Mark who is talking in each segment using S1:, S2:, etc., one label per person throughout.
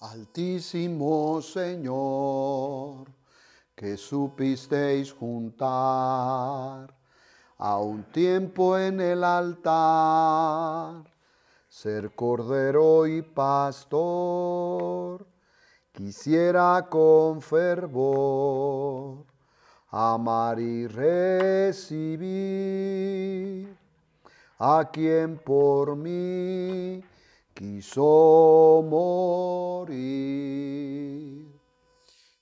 S1: Altísimo Señor, que supisteis juntar a un tiempo en el altar, ser cordero y pastor, quisiera con fervor amar y recibir a quien por mí quiso morir.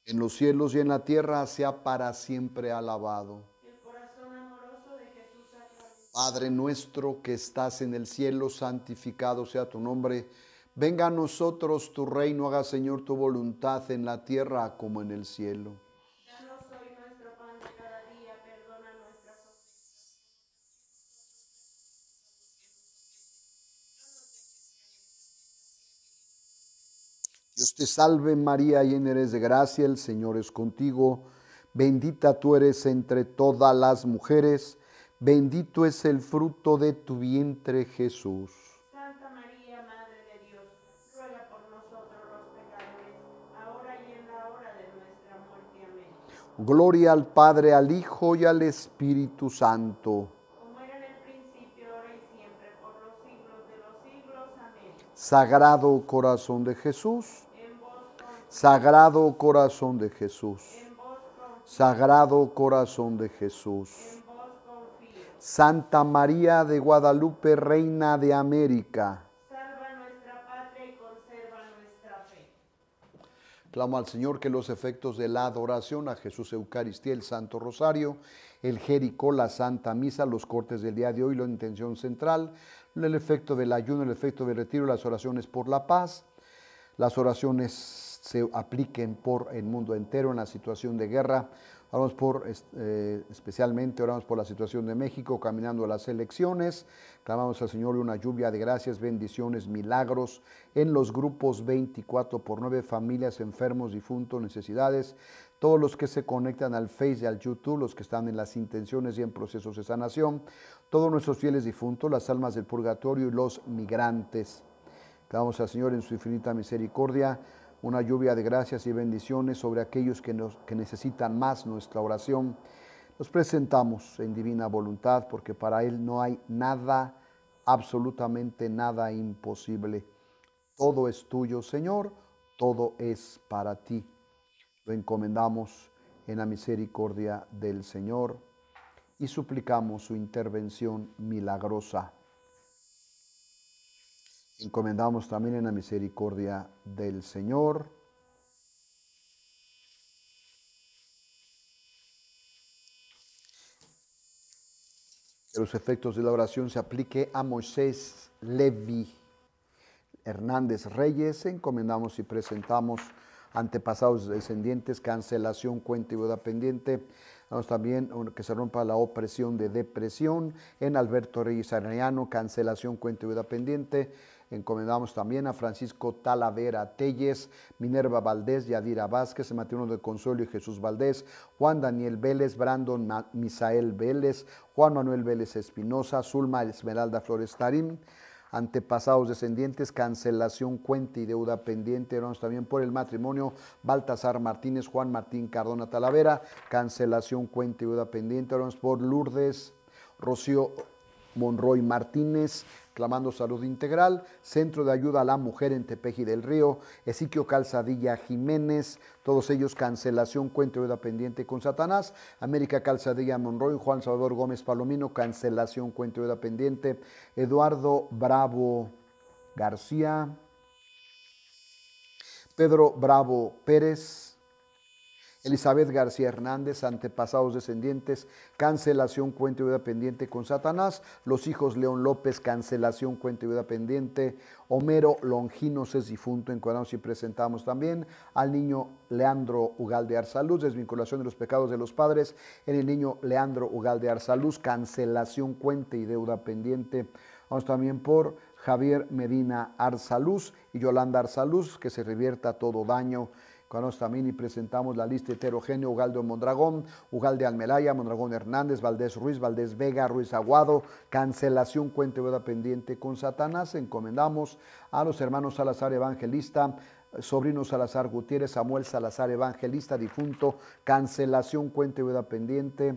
S1: En los cielos y en la tierra sea para siempre alabado. Padre nuestro que estás en el cielo, santificado sea tu nombre. Venga a nosotros tu reino, haga Señor tu voluntad en la tierra como en el cielo. te salve María, llena eres de gracia, el Señor es contigo, bendita tú eres entre todas las mujeres, bendito es el fruto de tu vientre Jesús. Santa
S2: María, Madre de Dios, ruega por nosotros los pecadores,
S1: ahora y en la hora de nuestra muerte. Amén. Gloria al Padre, al Hijo y al Espíritu Santo. Como era en el principio, ahora y siempre, por los los siglos siglos. de Amén. Sagrado Corazón de Jesús. Sagrado corazón de Jesús. Sagrado corazón de Jesús. Santa María de Guadalupe, Reina de América. Clamo al Señor que los efectos de la adoración a Jesús Eucaristía, el Santo Rosario, el Jericó, la Santa Misa, los cortes del día de hoy, la intención central, el efecto del ayuno, el efecto del retiro, las oraciones por la paz, las oraciones se apliquen por el mundo entero en la situación de guerra. Oramos por, eh, especialmente oramos por la situación de México, caminando a las elecciones. Clamamos al Señor una lluvia de gracias, bendiciones, milagros en los grupos 24 por 9, familias, enfermos, difuntos, necesidades. Todos los que se conectan al Face y al YouTube, los que están en las intenciones y en procesos de sanación. Todos nuestros fieles difuntos, las almas del purgatorio y los migrantes. Clamamos al Señor en su infinita misericordia una lluvia de gracias y bendiciones sobre aquellos que, nos, que necesitan más nuestra oración. Nos presentamos en divina voluntad porque para Él no hay nada, absolutamente nada imposible. Todo es tuyo, Señor, todo es para ti. Lo encomendamos en la misericordia del Señor y suplicamos su intervención milagrosa Encomendamos también en la misericordia del Señor. Que los efectos de la oración se aplique a Moisés Levi Hernández Reyes. Encomendamos y presentamos antepasados descendientes, cancelación, cuenta y boda pendiente. Vamos también que se rompa la opresión de depresión en Alberto Reyes Arellano, cancelación, cuenta y boda pendiente Encomendamos también a Francisco Talavera Telles, Minerva Valdés, Yadira Vázquez, el de Consuelo y Jesús Valdés, Juan Daniel Vélez, Brandon Misael Vélez, Juan Manuel Vélez Espinosa, Zulma Esmeralda Flores Tarín, antepasados descendientes, cancelación, cuenta y deuda pendiente. Oramos también por el matrimonio Baltasar Martínez, Juan Martín Cardona Talavera, cancelación, cuenta y deuda pendiente. Oramos por Lourdes, Rocío Monroy Martínez, clamando salud integral, Centro de Ayuda a la Mujer en Tepeji del Río, Ezequiel Calzadilla Jiménez, todos ellos cancelación, cuenta deuda pendiente con Satanás, América Calzadilla Monroy, Juan Salvador Gómez Palomino, cancelación, cuenta deuda pendiente, Eduardo Bravo García, Pedro Bravo Pérez, Elizabeth García Hernández, antepasados descendientes, cancelación, cuenta y deuda pendiente con Satanás. Los hijos León López, cancelación, cuenta y deuda pendiente. Homero Longinos es difunto, encuadramos y presentamos también al niño Leandro Ugalde Arsaluz, desvinculación de los pecados de los padres en el niño Leandro Ugalde Arsaluz, cancelación, cuenta y deuda pendiente. Vamos también por Javier Medina Arsaluz y Yolanda Arsaluz, que se revierta todo daño nosotros también y presentamos la lista heterogénea Ugaldo Mondragón, Ugalde Almelaya, Mondragón Hernández, Valdés Ruiz, Valdés Vega, Ruiz Aguado, cancelación cuenta boda pendiente con Satanás. Encomendamos a los hermanos Salazar Evangelista, sobrino Salazar Gutiérrez, Samuel Salazar Evangelista, difunto, cancelación cuenta boda pendiente.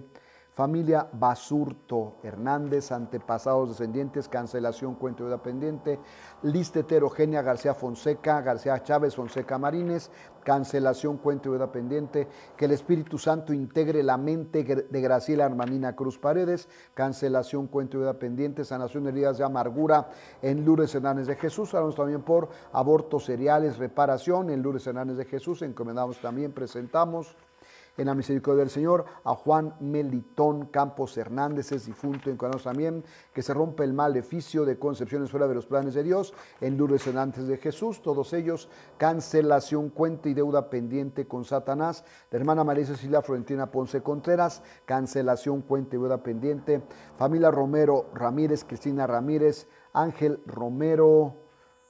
S1: Familia Basurto Hernández, antepasados descendientes, cancelación, cuenta vida pendiente. Lista heterogénea García Fonseca, García Chávez, Fonseca Marines, cancelación, cuenta vida pendiente. Que el Espíritu Santo integre la mente de Graciela Armanina Cruz Paredes, cancelación, cuenta vida pendiente. Sanación heridas de amargura en Lourdes Hernández de Jesús. Hablamos también por abortos seriales, reparación en Lourdes Hernández de Jesús. Encomendamos también, presentamos en la misericordia del Señor, a Juan Melitón Campos Hernández, es difunto, en también, que se rompe el maleficio de en Suela de los planes de Dios, en Lourdes antes de Jesús, todos ellos, cancelación, cuenta y deuda pendiente con Satanás, la hermana María Cecilia Florentina Ponce Contreras, cancelación, cuenta y deuda pendiente, familia Romero Ramírez, Cristina Ramírez, Ángel Romero,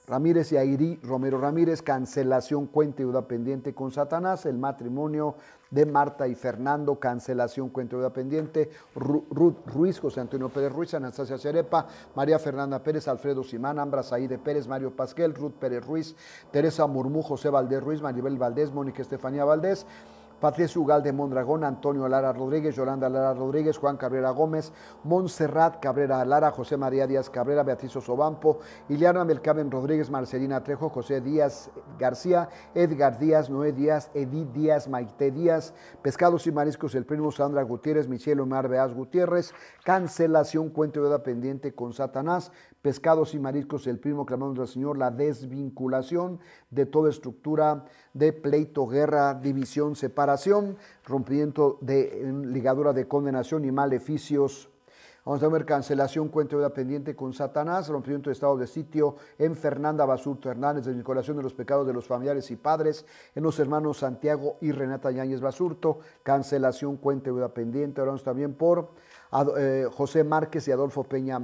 S1: Ramírez y Airi Romero Ramírez, cancelación, cuenta y deuda pendiente con Satanás, el matrimonio de Marta y Fernando, cancelación cuento pendiente, Ruth Ruiz, José Antonio Pérez Ruiz, Anastasia Cerepa, María Fernanda Pérez, Alfredo Simán, Ambra Saíde Pérez, Mario Pasquel, Ruth Pérez Ruiz, Teresa Murmú, José Valdés Ruiz, Maribel Valdés, Mónica Estefanía Valdés, Patricio de Mondragón, Antonio Lara Rodríguez, Yolanda Lara Rodríguez, Juan Cabrera Gómez, Montserrat Cabrera Lara, José María Díaz Cabrera, Beatriz Osobampo, Iliana Melcaben Rodríguez, Marcelina Trejo, José Díaz García, Edgar Díaz, Noé Díaz, Edith Díaz, Maite Díaz, Pescados y Mariscos, El Primo, Sandra Gutiérrez, Michelle Omar Beaz Gutiérrez, Cancelación, Cuento de Pendiente con Satanás, pescados y mariscos, el primo clamando al Señor, la desvinculación de toda estructura de pleito, guerra, división, separación, rompimiento de ligadura de condenación y maleficios. Vamos a ver cancelación, cuenta deuda pendiente con Satanás, rompimiento de estado de sitio en Fernanda Basurto Hernández, desvinculación de los pecados de los familiares y padres en los hermanos Santiago y Renata Yáñez Basurto, cancelación, cuenta deuda pendiente. Oramos también por eh, José Márquez y Adolfo Peña,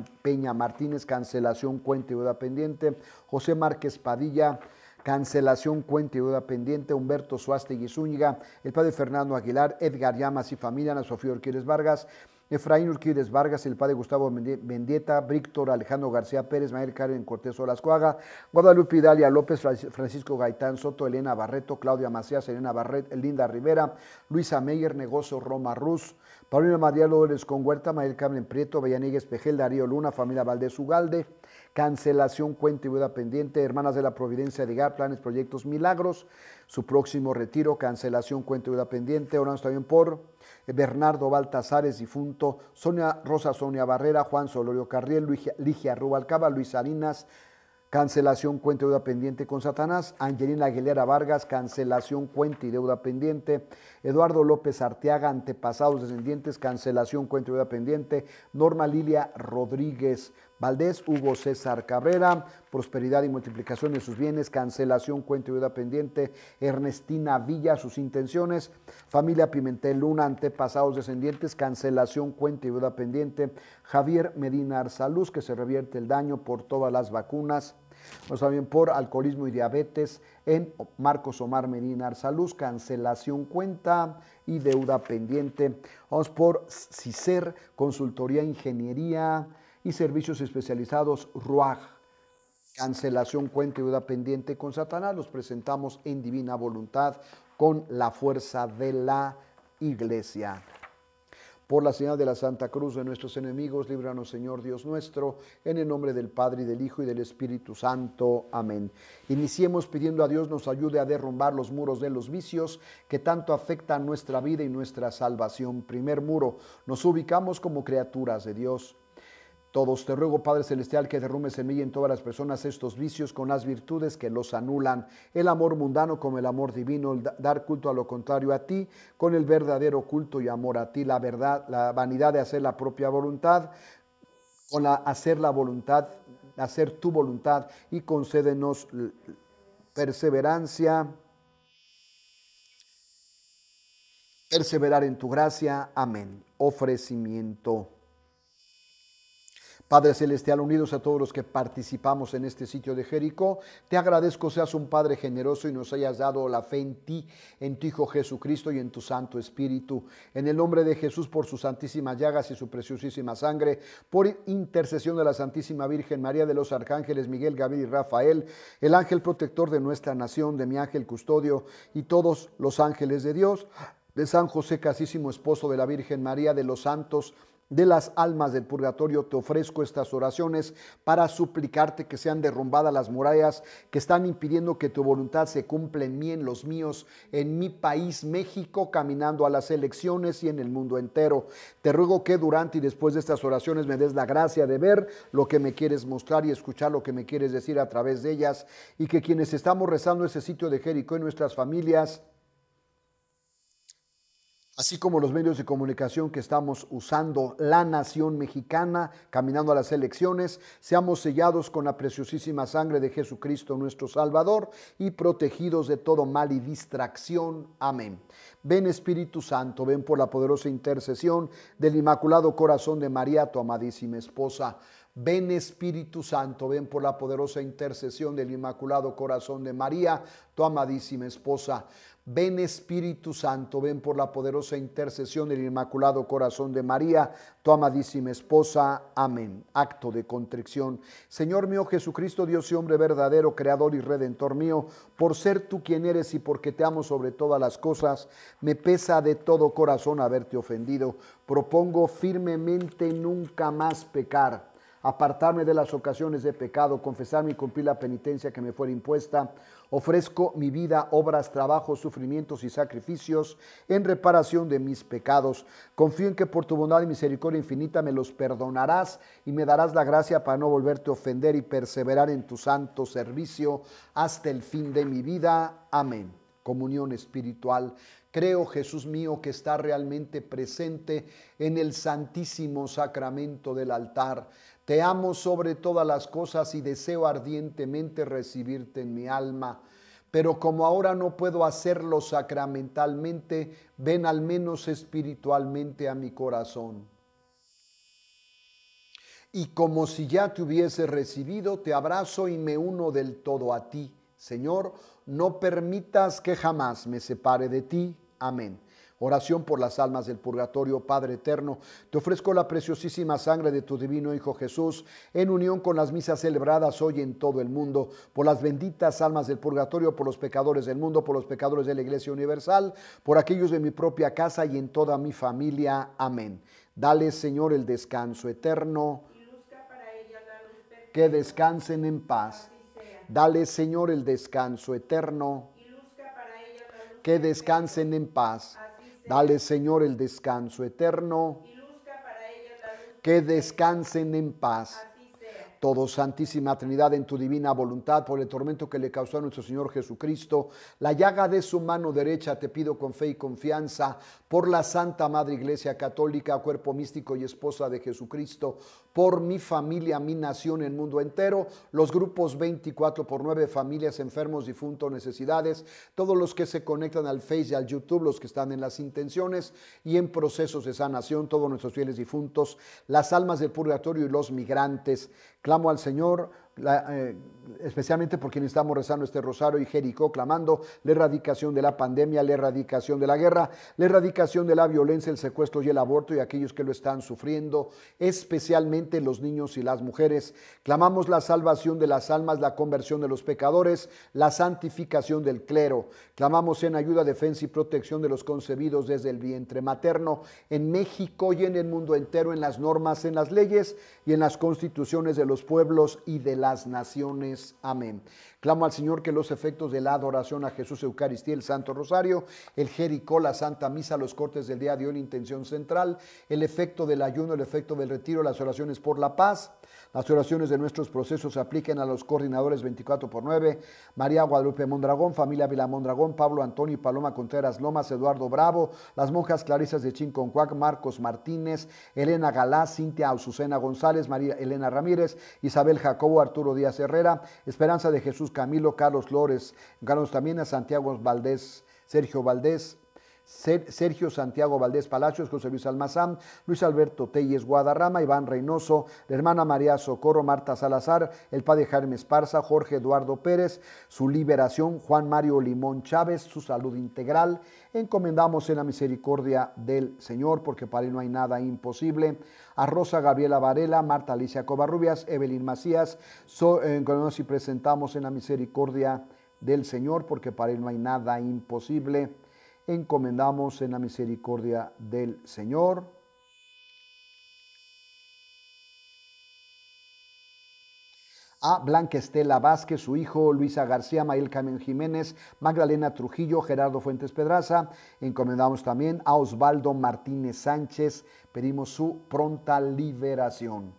S1: Martínez, cancelación, cuenta y deuda pendiente. José Márquez Padilla, cancelación, cuenta y deuda pendiente, Humberto y Zúñiga, el padre Fernando Aguilar, Edgar Llamas y familia, Ana Sofía Urquírez Vargas, Efraín Urquírez Vargas, el padre Gustavo Mendieta, Víctor Alejandro García Pérez, Mayer Karen Cortés Olascoaga. Guadalupe Idalia López, Francisco Gaitán Soto, Elena Barreto, Claudia Macías, Elena Barret, Linda Rivera, Luisa Meyer, Negocio Roma Ruz, Paulina María López con Huerta, Mael Prieto, Vellaníguez Pejel, Darío Luna, familia Valdez, Ugalde, cancelación, cuenta y pendiente, Hermanas de la Providencia Ligar, planes, proyectos, milagros, su próximo retiro, cancelación, cuenta y pendiente, oramos también por Bernardo Baltasares, difunto, Sonia Rosa Sonia Barrera, Juan Solorio Carriel, Ligia Rubalcaba, Luis Salinas, cancelación cuenta y deuda pendiente con Satanás, Angelina Aguilera Vargas, cancelación cuenta y deuda pendiente, Eduardo López Arteaga, antepasados descendientes, cancelación cuenta y deuda pendiente, Norma Lilia Rodríguez Valdés, Hugo César Cabrera, prosperidad y multiplicación de sus bienes, cancelación cuenta y deuda pendiente, Ernestina Villa, sus intenciones, familia Pimentel Luna, antepasados descendientes, cancelación cuenta y deuda pendiente, Javier Medina Arzaluz, que se revierte el daño por todas las vacunas, Vamos también por alcoholismo y diabetes en Marcos Omar Medina Arsaluz, cancelación cuenta y deuda pendiente. Vamos por CICER, consultoría, ingeniería y servicios especializados RUAG. Cancelación cuenta y deuda pendiente con Satanás. Los presentamos en divina voluntad con la fuerza de la iglesia. Por la señal de la Santa Cruz de nuestros enemigos, líbranos, Señor Dios nuestro, en el nombre del Padre, y del Hijo, y del Espíritu Santo. Amén. Iniciemos pidiendo a Dios nos ayude a derrumbar los muros de los vicios que tanto afectan nuestra vida y nuestra salvación. Primer muro, nos ubicamos como criaturas de Dios todos. Te ruego, Padre Celestial, que mí y en todas las personas estos vicios con las virtudes que los anulan. El amor mundano como el amor divino, el dar culto a lo contrario a ti, con el verdadero culto y amor a ti, la verdad, la vanidad de hacer la propia voluntad, con hacer la voluntad, hacer tu voluntad y concédenos perseverancia. Perseverar en tu gracia. Amén. Ofrecimiento. Padre Celestial, unidos a todos los que participamos en este sitio de Jericó, te agradezco seas un Padre generoso y nos hayas dado la fe en ti, en tu Hijo Jesucristo y en tu Santo Espíritu. En el nombre de Jesús, por sus santísimas llagas y su preciosísima sangre, por intercesión de la Santísima Virgen María de los Arcángeles Miguel, Gabriel y Rafael, el ángel protector de nuestra nación, de mi ángel custodio y todos los ángeles de Dios, de San José, casísimo esposo de la Virgen María, de los santos de las almas del purgatorio te ofrezco estas oraciones para suplicarte que sean derrumbadas las murallas que están impidiendo que tu voluntad se cumpla en mí, en los míos, en mi país México, caminando a las elecciones y en el mundo entero. Te ruego que durante y después de estas oraciones me des la gracia de ver lo que me quieres mostrar y escuchar lo que me quieres decir a través de ellas y que quienes estamos rezando ese sitio de Jericó y nuestras familias, así como los medios de comunicación que estamos usando, la nación mexicana, caminando a las elecciones, seamos sellados con la preciosísima sangre de Jesucristo nuestro Salvador y protegidos de todo mal y distracción. Amén. Ven Espíritu Santo, ven por la poderosa intercesión del Inmaculado Corazón de María, tu amadísima esposa. Ven Espíritu Santo, ven por la poderosa intercesión del Inmaculado Corazón de María, tu amadísima esposa. Ven Espíritu Santo, ven por la poderosa intercesión del Inmaculado Corazón de María, tu amadísima esposa. Amén. Acto de contrición. Señor mío Jesucristo, Dios y hombre verdadero, creador y redentor mío, por ser tú quien eres y porque te amo sobre todas las cosas, me pesa de todo corazón haberte ofendido. Propongo firmemente nunca más pecar apartarme de las ocasiones de pecado, confesarme y cumplir la penitencia que me fuera impuesta. Ofrezco mi vida, obras, trabajos, sufrimientos y sacrificios en reparación de mis pecados. Confío en que por tu bondad y misericordia infinita me los perdonarás y me darás la gracia para no volverte a ofender y perseverar en tu santo servicio hasta el fin de mi vida. Amén. Comunión espiritual. Creo, Jesús mío, que está realmente presente en el santísimo sacramento del altar. Te amo sobre todas las cosas y deseo ardientemente recibirte en mi alma. Pero como ahora no puedo hacerlo sacramentalmente, ven al menos espiritualmente a mi corazón. Y como si ya te hubiese recibido, te abrazo y me uno del todo a ti. Señor, no permitas que jamás me separe de ti. Amén. Oración por las almas del purgatorio, Padre eterno. Te ofrezco la preciosísima sangre de tu divino Hijo Jesús en unión con las misas celebradas hoy en todo el mundo, por las benditas almas del purgatorio, por los pecadores del mundo, por los pecadores de la Iglesia Universal, por aquellos de mi propia casa y en toda mi familia. Amén. Dale, Señor, el descanso eterno. Que descansen en paz. Dale, Señor, el descanso eterno. Que descansen en paz. Dale, Señor, el descanso eterno. Que descansen en paz todo, Santísima Trinidad, en tu divina voluntad, por el tormento que le causó a nuestro Señor Jesucristo, la llaga de su mano derecha, te pido con fe y confianza, por la Santa Madre Iglesia Católica, cuerpo místico y esposa de Jesucristo, por mi familia, mi nación, el mundo entero, los grupos 24 por 9, familias, enfermos, difuntos, necesidades, todos los que se conectan al Face y al YouTube, los que están en las intenciones y en procesos de sanación, todos nuestros fieles difuntos, las almas del purgatorio y los migrantes al Señor eh, especialmente por quienes estamos rezando este rosario y Jericó, clamando la erradicación de la pandemia, la erradicación de la guerra, la erradicación de la violencia, el secuestro y el aborto y aquellos que lo están sufriendo, especialmente los niños y las mujeres. Clamamos la salvación de las almas, la conversión de los pecadores, la santificación del clero. Clamamos en ayuda, defensa y protección de los concebidos desde el vientre materno en México y en el mundo entero, en las normas, en las leyes y en las constituciones de los pueblos y de la las naciones. Amén. Clamo al Señor que los efectos de la adoración a Jesús Eucaristía, el Santo Rosario, el Jericó, la Santa Misa, los cortes del día de hoy, intención central, el efecto del ayuno, el efecto del retiro, las oraciones por la paz, las oraciones de nuestros procesos se apliquen a los coordinadores 24 por 9, María Guadalupe Mondragón, familia Vila Mondragón, Pablo Antonio y Paloma Contreras Lomas, Eduardo Bravo, las monjas Clarisas de Chinconcuac, Marcos Martínez, Elena Galá, Cintia Azucena González, María Elena Ramírez, Isabel Jacobo, Arturo Díaz Herrera, Esperanza de Jesús Camilo, Carlos Lores, Carlos también a Santiago Valdés, Sergio Valdés, Sergio Santiago Valdés Palacios, José Luis Almazán, Luis Alberto Telles Guadarrama, Iván Reynoso, la hermana María Socorro, Marta Salazar, el padre Jaime Esparza, Jorge Eduardo Pérez, su liberación, Juan Mario Limón Chávez, su salud integral. Encomendamos en la misericordia del Señor, porque para él no hay nada imposible. A Rosa Gabriela Varela, Marta Alicia Covarrubias, Evelyn Macías, eh, y presentamos en la misericordia del Señor, porque para él no hay nada imposible encomendamos en la misericordia del Señor. A Blanca Estela Vázquez, su hijo Luisa García, Mael Carmen Jiménez, Magdalena Trujillo, Gerardo Fuentes Pedraza. Encomendamos también a Osvaldo Martínez Sánchez. Pedimos su pronta liberación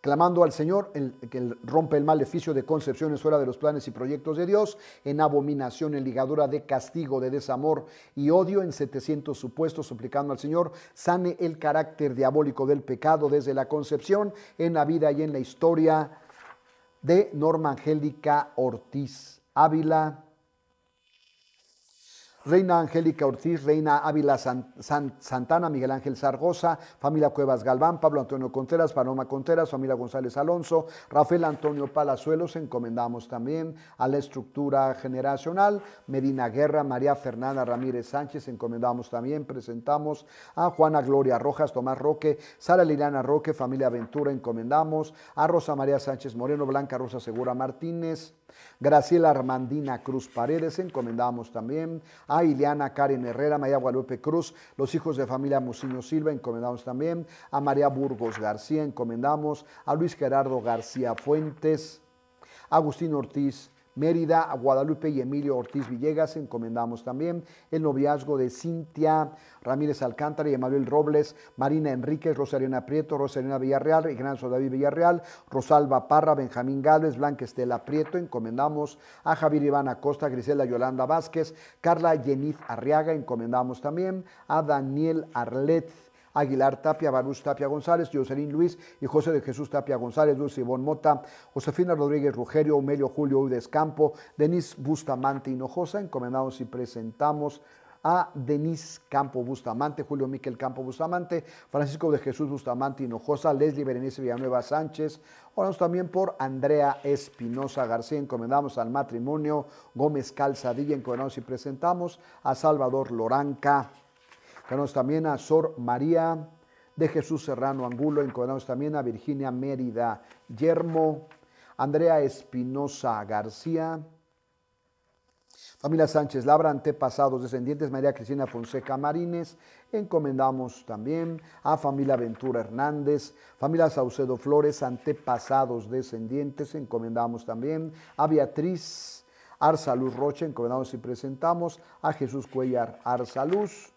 S1: clamando al Señor, el, que rompe el maleficio de concepciones fuera de los planes y proyectos de Dios, en abominación, en ligadura de castigo, de desamor y odio, en 700 supuestos, suplicando al Señor, sane el carácter diabólico del pecado desde la concepción, en la vida y en la historia de Norma Angélica Ortiz Ávila, Reina Angélica Ortiz, Reina Ávila Santana, Miguel Ángel Sargosa, familia Cuevas Galván, Pablo Antonio Conteras, Panoma Conteras, familia González Alonso, Rafael Antonio Palazuelos, encomendamos también a la estructura generacional, Medina Guerra, María Fernanda Ramírez Sánchez, encomendamos también, presentamos a Juana Gloria Rojas, Tomás Roque, Sara Liliana Roque, familia Ventura, encomendamos a Rosa María Sánchez Moreno, Blanca Rosa Segura Martínez, Graciela Armandina Cruz Paredes, encomendamos también a Ileana Karen Herrera, María Guadalupe Cruz, los hijos de familia Muciño Silva, encomendamos también a María Burgos García, encomendamos a Luis Gerardo García Fuentes, Agustín Ortiz, Mérida, Guadalupe y Emilio Ortiz Villegas. Encomendamos también el noviazgo de Cintia Ramírez Alcántara y Emanuel Robles, Marina Enríquez, Rosarena Prieto, Rosalina Villarreal, Ignacio David Villarreal, Rosalba Parra, Benjamín Gálvez, Blanca Estela Prieto. Encomendamos a Javier Iván Acosta, Grisela Yolanda Vázquez, Carla Yeniz Arriaga. Encomendamos también a Daniel Arlet. Aguilar Tapia, Barús Tapia González, Jocelyn Luis y José de Jesús Tapia González, Dulce Ivonne Mota, Josefina Rodríguez Rugerio, Humelio Julio Udes Campo, Denis Bustamante Hinojosa, encomendamos y presentamos a Denis Campo Bustamante, Julio Miquel Campo Bustamante, Francisco de Jesús Bustamante Hinojosa, Leslie Berenice Villanueva Sánchez. Oramos también por Andrea Espinosa García, encomendamos al matrimonio Gómez Calzadilla, encomendamos y presentamos a Salvador Loranca. Encomendamos también a Sor María de Jesús Serrano Angulo. Encomendamos también a Virginia Mérida Yermo, Andrea Espinosa García. Familia Sánchez Labra, antepasados, descendientes, María Cristina Fonseca Marínez, encomendamos también a familia Ventura Hernández, familia Saucedo Flores, antepasados, descendientes, encomendamos también a Beatriz Arzaluz Roche, encomendamos y presentamos a Jesús Cuellar Arzaluz,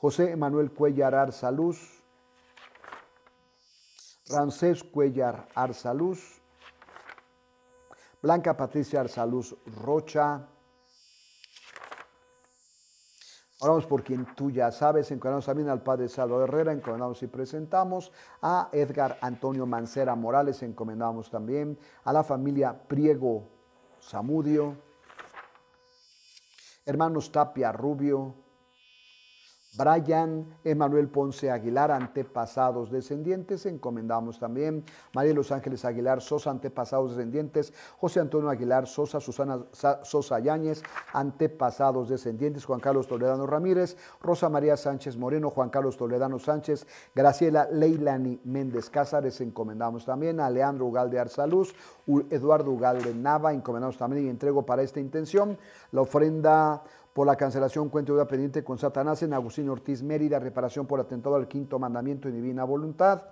S1: José Emanuel Cuellar Arzaluz, Rancés Cuellar Arzaluz, Blanca Patricia Arzaluz Rocha. Oramos por quien tú ya sabes, encomendamos también al Padre Salvador Herrera, encomendamos y presentamos a Edgar Antonio Mancera Morales, encomendamos también a la familia Priego Zamudio, hermanos Tapia Rubio, Brian Emanuel Ponce Aguilar, antepasados descendientes. Encomendamos también María Los Ángeles Aguilar Sosa, antepasados descendientes. José Antonio Aguilar Sosa, Susana Sosa Yáñez, antepasados descendientes. Juan Carlos Toledano Ramírez, Rosa María Sánchez Moreno, Juan Carlos Toledano Sánchez, Graciela Leilani Méndez Cázares. Encomendamos también a Leandro Ugalde Arzaluz, Eduardo Ugalde Nava. Encomendamos también y entrego para esta intención la ofrenda por la cancelación cuenta y deuda pendiente con Satanás en Agustín Ortiz Mérida, reparación por atentado al quinto mandamiento y divina voluntad.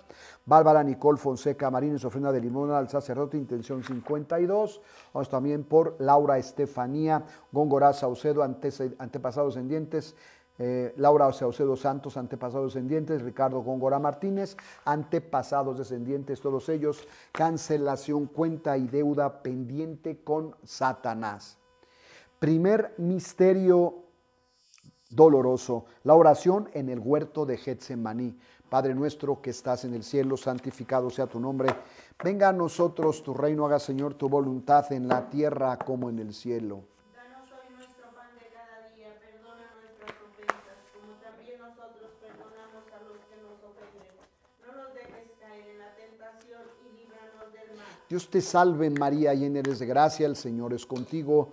S1: Bárbara Nicole Fonseca Marines, ofrenda de limón al sacerdote, intención 52. Vamos también por Laura Estefanía Góngora Saucedo, antepasados descendientes. Eh, Laura Saucedo Santos, antepasados descendientes, Ricardo Góngora Martínez, antepasados descendientes, todos ellos, cancelación, cuenta y deuda pendiente con Satanás. Primer misterio doloroso, la oración en el huerto de Getsemaní. Padre nuestro que estás en el cielo, santificado sea tu nombre. Venga a nosotros tu reino, haga Señor tu voluntad en la tierra como en el cielo. Danos hoy nuestro pan de cada día, perdona
S2: nuestras ofensas, como también nosotros perdonamos a los que nos ofenden. No nos dejes
S1: caer en la tentación y líbranos del mal. Dios te salve María, llena eres de gracia, el Señor es contigo.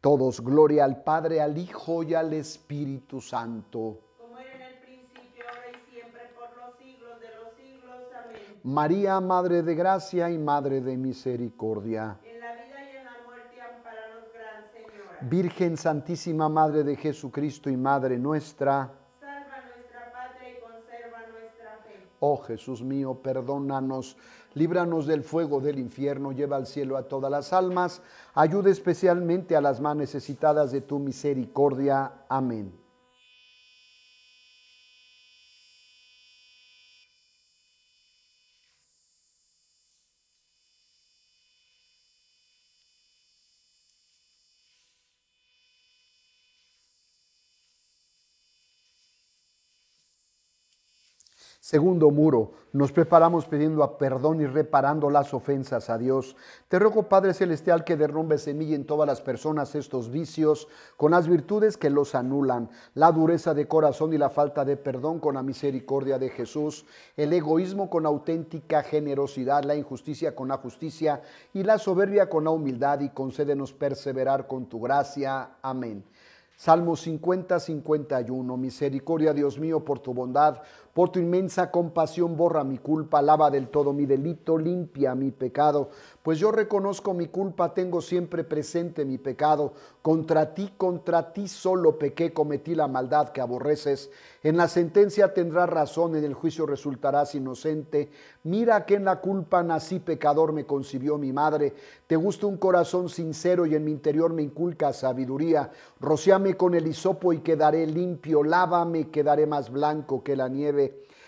S1: Todos, gloria al Padre, al Hijo y al Espíritu Santo.
S2: Como era en el principio, ahora y siempre, por los siglos de los siglos. Amén. María, Madre
S1: de Gracia y Madre de Misericordia.
S2: En la vida y en la muerte, los
S1: Gran Señora. Virgen Santísima, Madre de Jesucristo y Madre nuestra Oh Jesús mío, perdónanos, líbranos del fuego del infierno, lleva al cielo a todas las almas, ayuda especialmente a las más necesitadas de tu misericordia. Amén. Segundo muro, nos preparamos pidiendo a perdón y reparando las ofensas a Dios. Te ruego, Padre Celestial, que derrumbe semilla en todas las personas estos vicios, con las virtudes que los anulan, la dureza de corazón y la falta de perdón con la misericordia de Jesús, el egoísmo con auténtica generosidad, la injusticia con la justicia y la soberbia con la humildad, y concédenos perseverar con tu gracia. Amén. Salmo 50, 51. Misericordia, Dios mío, por tu bondad por tu inmensa compasión borra mi culpa, lava del todo mi delito, limpia mi pecado. Pues yo reconozco mi culpa, tengo siempre presente mi pecado. Contra ti, contra ti solo pequé, cometí la maldad que aborreces. En la sentencia tendrás razón, en el juicio resultarás inocente. Mira que en la culpa nací pecador, me concibió mi madre. Te gusta un corazón sincero y en mi interior me inculca sabiduría. Rociame con el hisopo y quedaré limpio, lávame, quedaré más blanco que la nieve.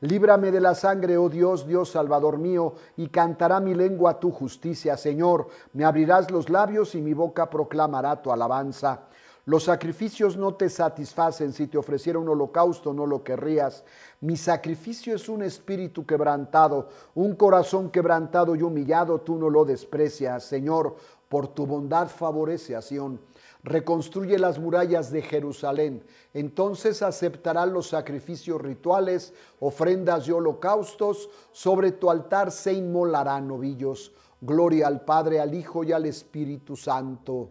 S1: Líbrame de la sangre, oh Dios, Dios salvador mío, y cantará mi lengua tu justicia, Señor. Me abrirás los labios y mi boca proclamará tu alabanza. Los sacrificios no te satisfacen, si te ofreciera un holocausto no lo querrías. Mi sacrificio es un espíritu quebrantado, un corazón quebrantado y humillado, tú no lo desprecias, Señor, por tu bondad favorece a Sión reconstruye las murallas de Jerusalén. Entonces aceptará los sacrificios rituales, ofrendas y holocaustos, sobre tu altar se inmolarán novillos. Gloria al Padre, al Hijo y al Espíritu Santo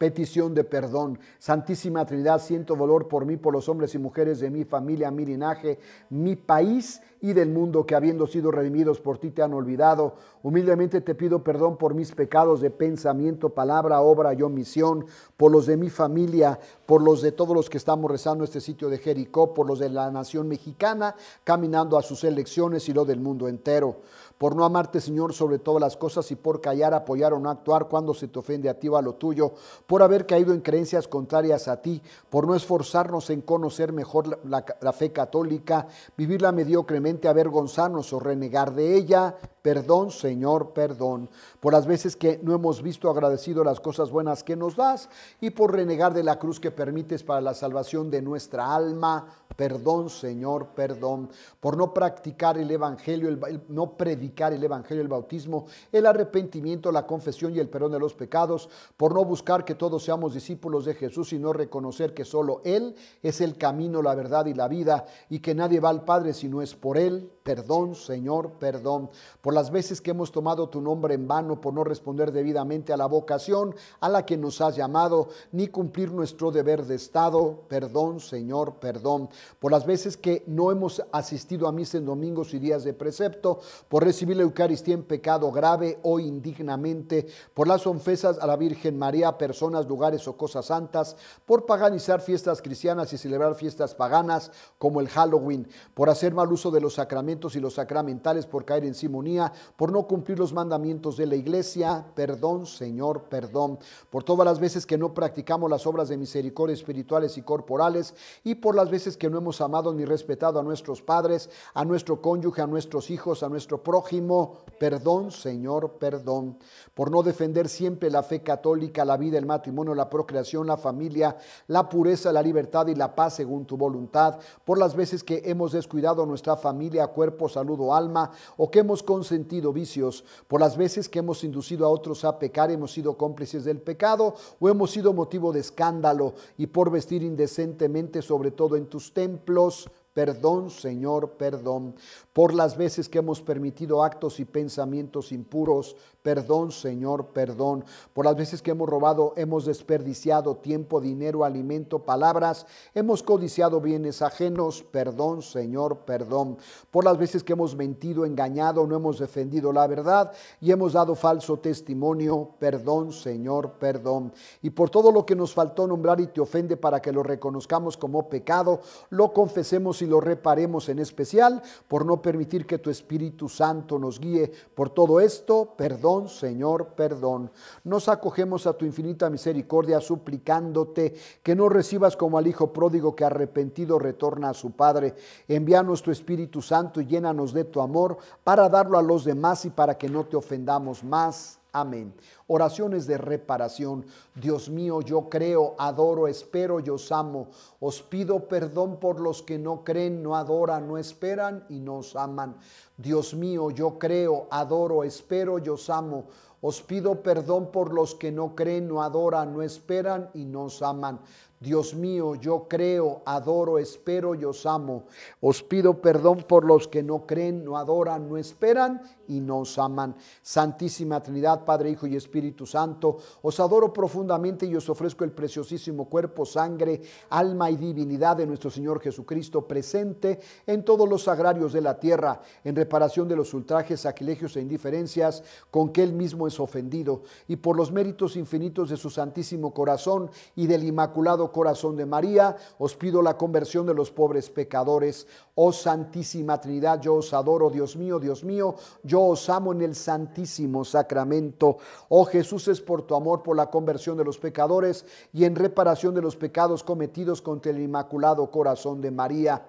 S1: petición de perdón. Santísima Trinidad, siento dolor por mí, por los hombres y mujeres de mi familia, mi linaje, mi país y del mundo que habiendo sido redimidos por ti te han olvidado. Humildemente te pido perdón por mis pecados de pensamiento, palabra, obra y omisión, por los de mi familia, por los de todos los que estamos rezando este sitio de Jericó, por los de la nación mexicana, caminando a sus elecciones y lo del mundo entero por no amarte, Señor, sobre todas las cosas y por callar, apoyar o no actuar cuando se te ofende a ti o a lo tuyo, por haber caído en creencias contrarias a ti, por no esforzarnos en conocer mejor la, fe católica, vivirla mediocremente, avergonzarnos o renegar de ella. Perdón, Señor, perdón por las veces que no hemos visto agradecido las cosas buenas que nos das y por renegar de la cruz que permites para la salvación de nuestra alma. Perdón, Señor, perdón, por no practicar el Evangelio, no predicar el Evangelio, el bautismo, el arrepentimiento, la confesión y el perdón de los pecados, por no buscar que todos seamos discípulos de Jesús y no reconocer que solo Él es el camino, la verdad y la vida y que nadie va al Padre si no es por Él. Perdón, Señor, perdón por las veces que hemos tomado tu nombre en vano, por no responder debidamente a la vocación a la que nos has llamado, ni cumplir nuestro deber de Estado. Perdón, Señor, perdón por las veces que no hemos asistido a misa en domingos y días de precepto, por recibir la Eucaristía en pecado grave o indignamente, por las ofensas a la Virgen María, personas, lugares o cosas santas, por paganizar fiestas cristianas y celebrar fiestas paganas como el Halloween, por hacer mal uso de los sacramentos y los sacramentales por caer en simonía, por no cumplir los mandamientos de la iglesia. Perdón, Señor, perdón. Por todas las veces que no practicamos las obras de misericordia espirituales y corporales y por las veces que no hemos amado ni respetado a nuestros padres, a nuestro cónyuge, a nuestros hijos, a nuestro prójimo. Perdón, Señor, perdón. Por no defender siempre la fe católica, la vida, el matrimonio, la procreación, la familia, la pureza, la libertad y la paz según tu voluntad. Por las veces que hemos descuidado nuestra familia, cuerpo, saludo alma, o que hemos consentido vicios, por las veces que hemos inducido a otros a pecar, hemos sido cómplices del pecado, o hemos sido motivo de escándalo, y por vestir indecentemente, sobre todo en tus templos, Perdón, Señor, perdón. Por las veces que hemos permitido actos y pensamientos impuros, perdón, Señor, perdón. Por las veces que hemos robado, hemos desperdiciado tiempo, dinero, alimento, palabras, hemos codiciado bienes ajenos, perdón, Señor, perdón. Por las veces que hemos mentido, engañado, no hemos defendido la verdad y hemos dado falso testimonio, perdón, Señor, perdón. Y por todo lo que nos faltó nombrar y te ofende para que lo reconozcamos como pecado, lo confesemos y lo reparemos en especial por no permitir que tu Espíritu Santo nos guíe. Por todo esto, perdón, Señor, perdón. Nos acogemos a tu infinita misericordia suplicándote que no recibas como al Hijo pródigo que arrepentido retorna a su Padre. Envíanos tu Espíritu Santo y llénanos de tu amor para darlo a los demás y para que no te ofendamos más. Amén. Oraciones de reparación. Dios mío, yo creo, adoro, espero, yo os amo. Os pido perdón por los que no creen, no adoran, no esperan y nos aman. Dios mío, yo creo, adoro, espero, yo os amo. Os pido perdón por los que no creen, no adoran, no esperan y nos aman. Dios mío, yo creo, adoro, espero y os amo. Os pido perdón por los que no creen, no adoran, no esperan y no os aman. Santísima Trinidad, Padre, Hijo y Espíritu Santo, os adoro profundamente y os ofrezco el preciosísimo cuerpo, sangre, alma y divinidad de nuestro Señor Jesucristo presente en todos los sagrarios de la tierra, en reparación de los ultrajes, sacrilegios e indiferencias con que Él mismo es ofendido y por los méritos infinitos de su Santísimo Corazón y del Inmaculado Corazón de María, os pido la conversión de los pobres pecadores. Oh Santísima Trinidad, yo os adoro, Dios mío, Dios mío, yo os amo en el Santísimo Sacramento. Oh Jesús, es por tu amor, por la conversión de los pecadores y en reparación de los pecados cometidos contra el Inmaculado Corazón de María.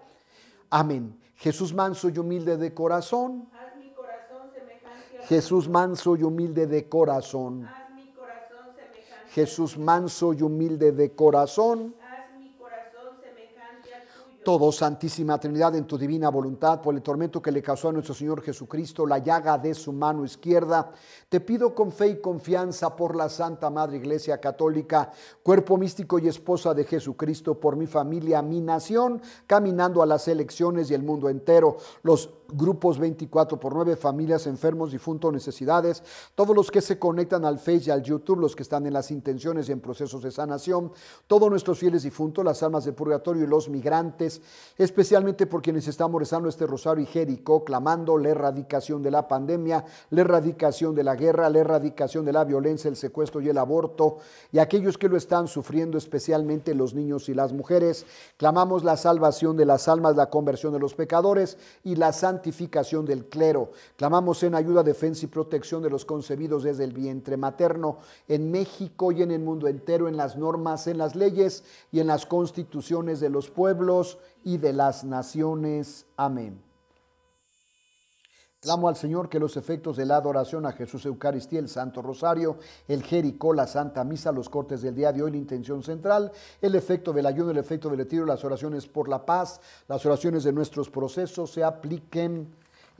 S1: Amén. Jesús manso y humilde de corazón. Jesús manso y humilde de corazón. Jesús manso y humilde de corazón. Todo, Santísima Trinidad, en tu divina voluntad, por el tormento que le causó a nuestro Señor Jesucristo la llaga de su mano izquierda, te pido con fe y confianza por la Santa Madre Iglesia Católica, cuerpo místico y esposa de Jesucristo, por mi familia, mi nación, caminando a las elecciones y el mundo entero, los grupos 24 por 9, familias, enfermos, difuntos, necesidades, todos los que se conectan al Facebook y al YouTube, los que están en las intenciones y en procesos de sanación, todos nuestros fieles difuntos, las almas de purgatorio y los migrantes, especialmente por quienes estamos rezando este rosario y clamando la erradicación de la pandemia, la erradicación de la guerra, la erradicación de la violencia, el secuestro y el aborto, y aquellos que lo están sufriendo, especialmente los niños y las mujeres. Clamamos la salvación de las almas, la conversión de los pecadores y la santa santificación del clero. Clamamos en ayuda, defensa y protección de los concebidos desde el vientre materno en México y en el mundo entero, en las normas, en las leyes y en las constituciones de los pueblos y de las naciones. Amén. Clamo al Señor que los efectos de la adoración a Jesús Eucaristía, el Santo Rosario, el Jericó, la Santa Misa, los cortes del día de hoy, la intención central, el efecto del ayuno, el efecto del retiro, las oraciones por la paz, las oraciones de nuestros procesos se apliquen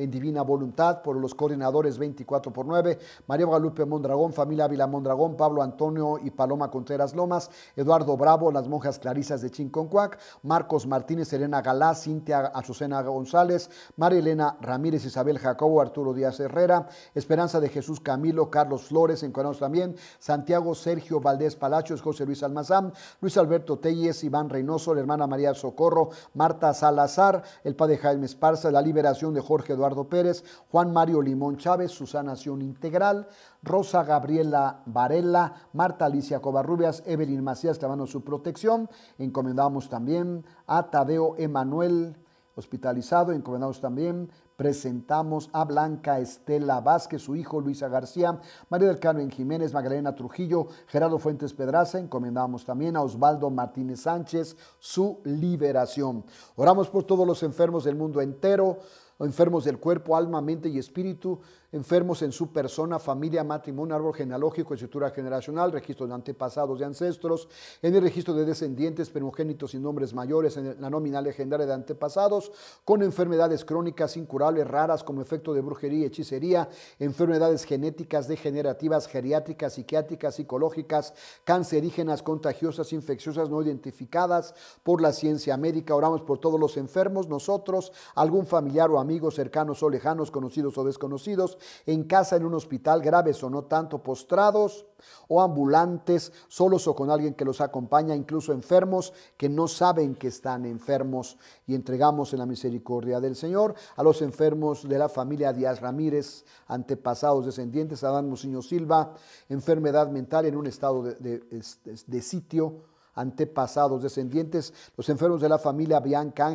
S1: en Divina Voluntad, por los coordinadores 24 por 9, María Guadalupe Mondragón, familia Ávila Mondragón, Pablo Antonio y Paloma Contreras Lomas, Eduardo Bravo, las monjas clarisas de Chinconcuac, Marcos Martínez, Elena Galá, Cintia Azucena González, María Elena Ramírez, Isabel Jacobo, Arturo Díaz Herrera, Esperanza de Jesús Camilo, Carlos Flores, encuernos también Santiago Sergio Valdés Palacios, José Luis Almazán, Luis Alberto Telles, Iván Reynoso, la hermana María Socorro, Marta Salazar, el padre Jaime Esparza, la liberación de Jorge Eduardo Pérez, Juan Mario Limón Chávez, Susana Sion Integral, Rosa Gabriela Varela, Marta Alicia Covarrubias, Evelyn Macías clavando su protección. Encomendamos también a Tadeo Emanuel hospitalizado, encomendamos también presentamos a Blanca Estela Vázquez, su hijo Luisa García, María del Carmen Jiménez, Magdalena Trujillo, Gerardo Fuentes Pedraza, encomendamos también a Osvaldo Martínez Sánchez su liberación. Oramos por todos los enfermos del mundo entero, enfermos del cuerpo, alma, mente y espíritu, enfermos en su persona, familia, matrimonio, árbol genealógico, estructura generacional, registro de antepasados y ancestros, en el registro de descendientes, primogénitos y nombres mayores, en la nómina legendaria de antepasados, con enfermedades crónicas incurables, raras, como efecto de brujería, hechicería, enfermedades genéticas, degenerativas, geriátricas, psiquiátricas, psicológicas, cancerígenas, contagiosas, infecciosas, no identificadas por la ciencia médica. Oramos por todos los enfermos, nosotros, algún familiar o amigo, cercanos o lejanos, conocidos o desconocidos, en casa, en un hospital, graves o no tanto, postrados o ambulantes, solos o con alguien que los acompaña, incluso enfermos que no saben que están enfermos. Y entregamos en la misericordia del Señor a los enfermos de la familia Díaz Ramírez, antepasados, descendientes, Adán Mocinho Silva, enfermedad mental en un estado de sitio antepasados, descendientes, los enfermos de la familia Bianca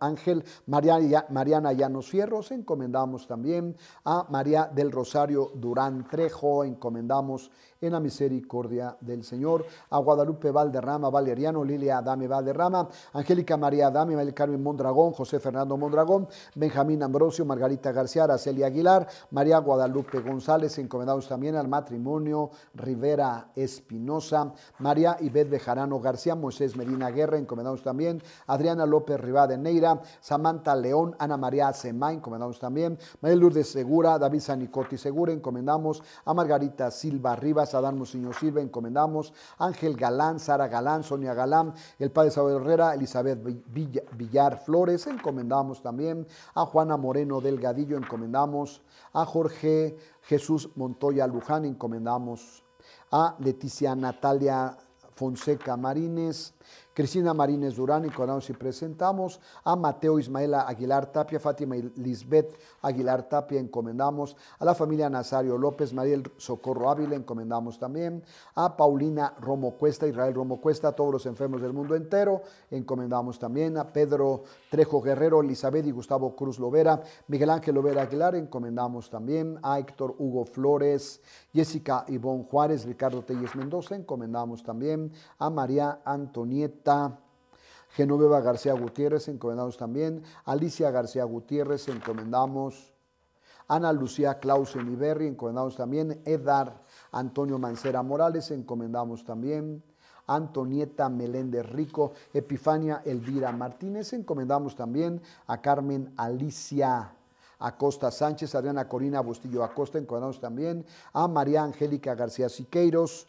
S1: Ángel, Mariana, Mariana Llanos Fierros, encomendamos también a María del Rosario Durán Trejo, encomendamos en la misericordia del Señor, a Guadalupe Valderrama, Valeriano, Lilia Adame Valderrama, Angélica María Adame, Mel Carmen Mondragón, José Fernando Mondragón, Benjamín Ambrosio, Margarita García, Celia Aguilar, María Guadalupe González, encomendamos también al matrimonio Rivera Espinosa, María Ibet Bejarano García, Moisés Medina Guerra, encomendamos también, Adriana López Rivadeneira, Samantha León, Ana María Semá, encomendamos también, María Lourdes Segura, David Sanicotti Segura, encomendamos a Margarita Silva Rivas, Adán Mocinho Silva, encomendamos Ángel Galán, Sara Galán, Sonia Galán, el padre Salvador Herrera, Elizabeth Villar Flores, encomendamos también a Juana Moreno Delgadillo, encomendamos a Jorge Jesús Montoya Luján, encomendamos a Leticia Natalia Fonseca Marines. Cristina Marínez Durán y y presentamos a Mateo Ismaela Aguilar Tapia, Fátima y Lisbeth Aguilar Tapia, encomendamos a la familia Nazario López, Mariel Socorro Ávila, encomendamos también a Paulina Romo Cuesta, Israel Romo Cuesta, a todos los enfermos del mundo entero, encomendamos también a Pedro Trejo Guerrero, Elizabeth y Gustavo Cruz Lovera, Miguel Ángel Lovera Aguilar, encomendamos también a Héctor Hugo Flores, Jessica Ivonne Juárez, Ricardo Telles Mendoza, encomendamos también a María Antonieta Genoveva García Gutiérrez, encomendamos también. Alicia García Gutiérrez, encomendamos. Ana Lucía Clausen Iberri, encomendamos también. Edar Antonio Mancera Morales, encomendamos también. Antonieta Meléndez Rico, Epifania Elvira Martínez, encomendamos también a Carmen Alicia Acosta Sánchez, Adriana Corina Bustillo Acosta, encomendamos también a María Angélica García Siqueiros,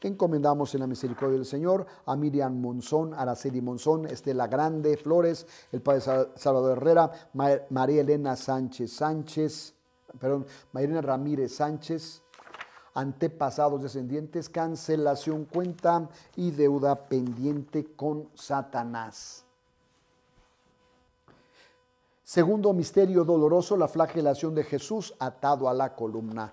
S1: encomendamos en la misericordia del Señor a Miriam Monzón, Araceli Monzón, Estela Grande Flores, el Padre Salvador Herrera, María Elena Sánchez Sánchez, perdón, María Ramírez Sánchez, antepasados, descendientes, cancelación, cuenta y deuda pendiente con Satanás. Segundo misterio doloroso, la flagelación de Jesús atado a la columna.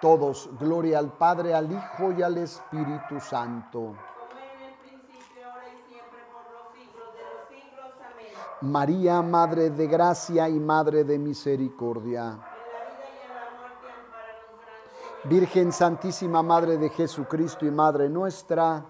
S1: todos, gloria al Padre, al Hijo y al Espíritu Santo. María, Madre de Gracia y Madre de Misericordia. Virgen Santísima, Madre de Jesucristo y Madre nuestra.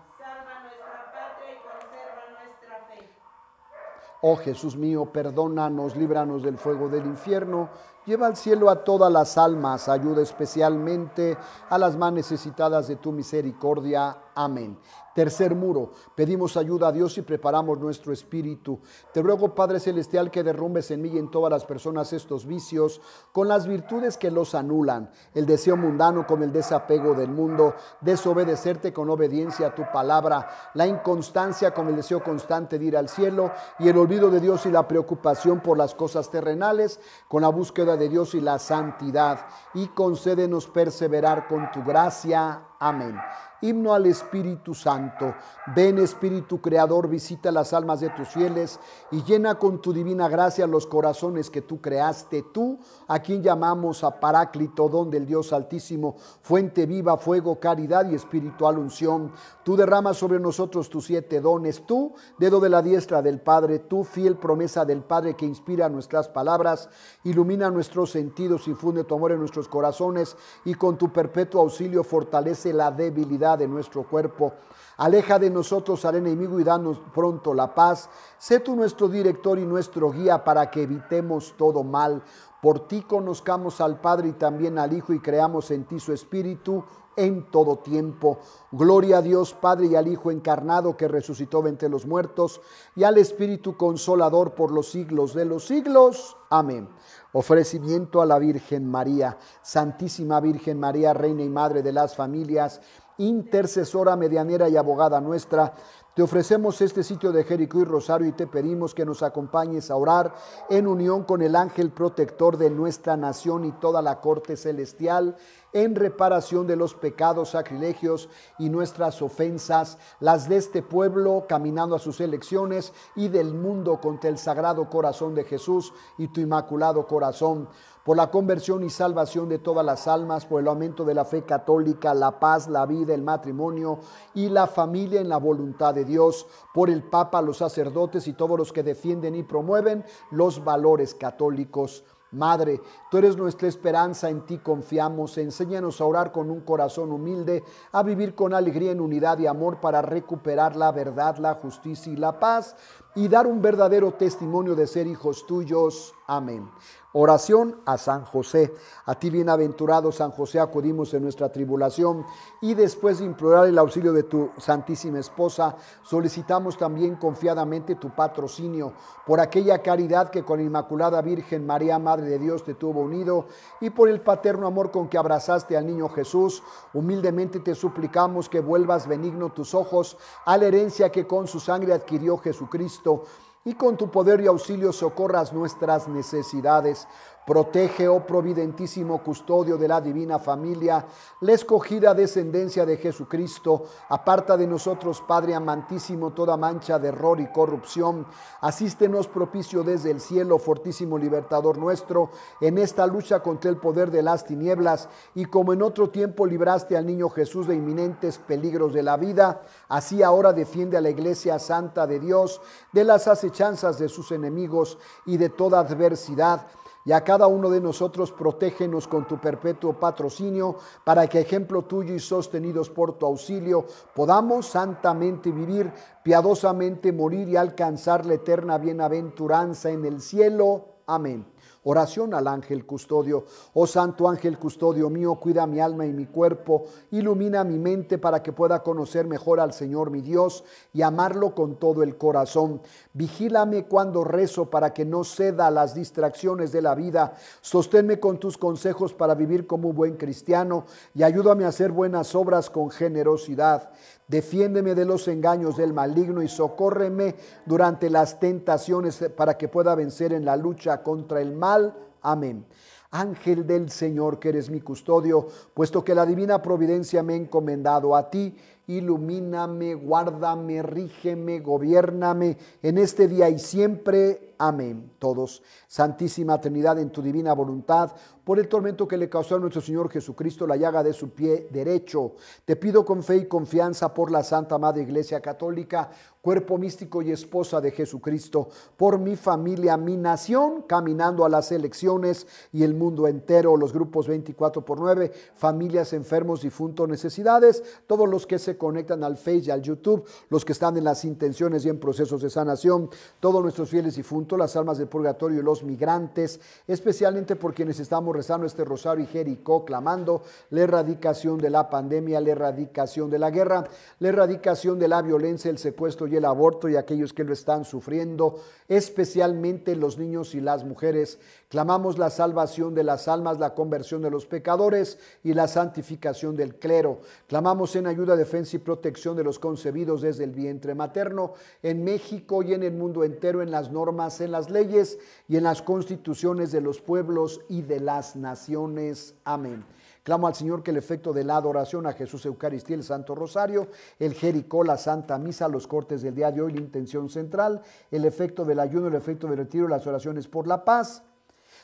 S1: Oh Jesús mío, perdónanos, líbranos del fuego del infierno, lleva al cielo a todas las almas, ayuda especialmente a las más necesitadas de tu misericordia. Amén. Tercer muro, pedimos ayuda a Dios y preparamos nuestro espíritu. Te ruego, Padre Celestial, que derrumbes en mí y en todas las personas estos vicios, con las virtudes que los anulan, el deseo mundano con el desapego del mundo, desobedecerte con obediencia a tu palabra, la inconstancia con el deseo constante de ir al cielo y el olvido de Dios y la preocupación por las cosas terrenales, con la búsqueda de Dios y la santidad. Y concédenos perseverar con tu gracia. Amén. Himno al Espíritu Santo. Ven Espíritu Creador, visita las almas de tus fieles y llena con tu divina gracia los corazones que tú creaste, tú a quien llamamos a Paráclito, don del Dios Altísimo, fuente viva, fuego, caridad y espiritual unción. Tú derramas sobre nosotros tus siete dones, tú, dedo de la diestra del Padre, tú, fiel promesa del Padre que inspira nuestras palabras, ilumina nuestros sentidos, infunde tu amor en nuestros corazones y con tu perpetuo auxilio fortalece la debilidad de nuestro cuerpo. Aleja de nosotros al enemigo y danos pronto la paz. Sé tú nuestro director y nuestro guía para que evitemos todo mal. Por ti conozcamos al Padre y también al Hijo y creamos en ti su Espíritu en todo tiempo. Gloria a Dios Padre y al Hijo encarnado que resucitó entre los muertos y al Espíritu Consolador por los siglos de los siglos. Amén. Ofrecimiento a la Virgen María, Santísima Virgen María, Reina y Madre de las Familias, intercesora, medianera y abogada nuestra. Te ofrecemos este sitio de Jericó y Rosario y te pedimos que nos acompañes a orar en unión con el ángel protector de nuestra nación y toda la corte celestial en reparación de los pecados, sacrilegios y nuestras ofensas, las de este pueblo caminando a sus elecciones y del mundo contra el sagrado corazón de Jesús y tu inmaculado corazón por la conversión y salvación de todas las almas, por el aumento de la fe católica, la paz, la vida, el matrimonio y la familia en la voluntad de Dios, por el Papa, los sacerdotes y todos los que defienden y promueven los valores católicos Madre, tú eres nuestra esperanza, en ti confiamos. Enséñanos a orar con un corazón humilde, a vivir con alegría en unidad y amor para recuperar la verdad, la justicia y la paz y dar un verdadero testimonio de ser hijos tuyos. Amén. Oración a San José. A ti, bienaventurado San José, acudimos en nuestra tribulación y después de implorar el auxilio de tu Santísima Esposa, solicitamos también confiadamente tu patrocinio por aquella caridad que con la Inmaculada Virgen María, Madre de Dios, te tuvo unido y por el paterno amor con que abrazaste al niño Jesús. Humildemente te suplicamos que vuelvas benigno tus ojos a la herencia que con su sangre adquirió Jesucristo y con tu poder y auxilio socorras nuestras necesidades Protege, oh providentísimo custodio de la divina familia, la escogida descendencia de Jesucristo. Aparta de nosotros, Padre amantísimo, toda mancha de error y corrupción. Asístenos propicio desde el cielo, fortísimo libertador nuestro, en esta lucha contra el poder de las tinieblas. Y como en otro tiempo libraste al niño Jesús de inminentes peligros de la vida, así ahora defiende a la iglesia santa de Dios de las acechanzas de sus enemigos y de toda adversidad y a cada uno de nosotros protégenos con tu perpetuo patrocinio, para que ejemplo tuyo y sostenidos por tu auxilio podamos santamente vivir, piadosamente morir y alcanzar la eterna bienaventuranza en el cielo. Amén. Oración al ángel custodio. Oh santo ángel custodio mío, cuida mi alma y mi cuerpo, ilumina mi mente para que pueda conocer mejor al Señor mi Dios y amarlo con todo el corazón. Vigílame cuando rezo para que no ceda a las distracciones de la vida. Sosténme con tus consejos para vivir como un buen cristiano y ayúdame a hacer buenas obras con generosidad. Defiéndeme de los engaños del maligno y socórreme durante las tentaciones para que pueda vencer en la lucha contra el mal. Amén. Ángel del Señor, que eres mi custodio, puesto que la divina providencia me ha encomendado a ti, ilumíname, guárdame, rígeme, gobiername en este día y siempre. Amén. Todos, Santísima Trinidad, en tu divina voluntad, por el tormento que le causó a nuestro Señor Jesucristo la llaga de su pie derecho. Te pido con fe y confianza por la Santa Madre Iglesia Católica, cuerpo místico y esposa de Jesucristo, por mi familia, mi nación, caminando a las elecciones y el mundo entero, los grupos 24 por 9, familias, enfermos, difuntos, necesidades, todos los que se conectan al Facebook y al YouTube, los que están en las intenciones y en procesos de sanación, todos nuestros fieles difuntos, las almas del purgatorio y los migrantes, especialmente por quienes estamos rezando este rosario y Jericó clamando la erradicación de la pandemia, la erradicación de la guerra, la erradicación de la violencia, el secuestro y el aborto y aquellos que lo están sufriendo, especialmente los niños y las mujeres Clamamos la salvación de las almas, la conversión de los pecadores y la santificación del clero. Clamamos en ayuda, defensa y protección de los concebidos desde el vientre materno en México y en el mundo entero, en las normas, en las leyes y en las constituciones de los pueblos y de las naciones. Amén. Clamo al Señor que el efecto de la adoración a Jesús Eucaristía, el Santo Rosario, el Jericó, la Santa Misa, los cortes del día de hoy, la intención central, el efecto del ayuno, el efecto del retiro, las oraciones por la paz,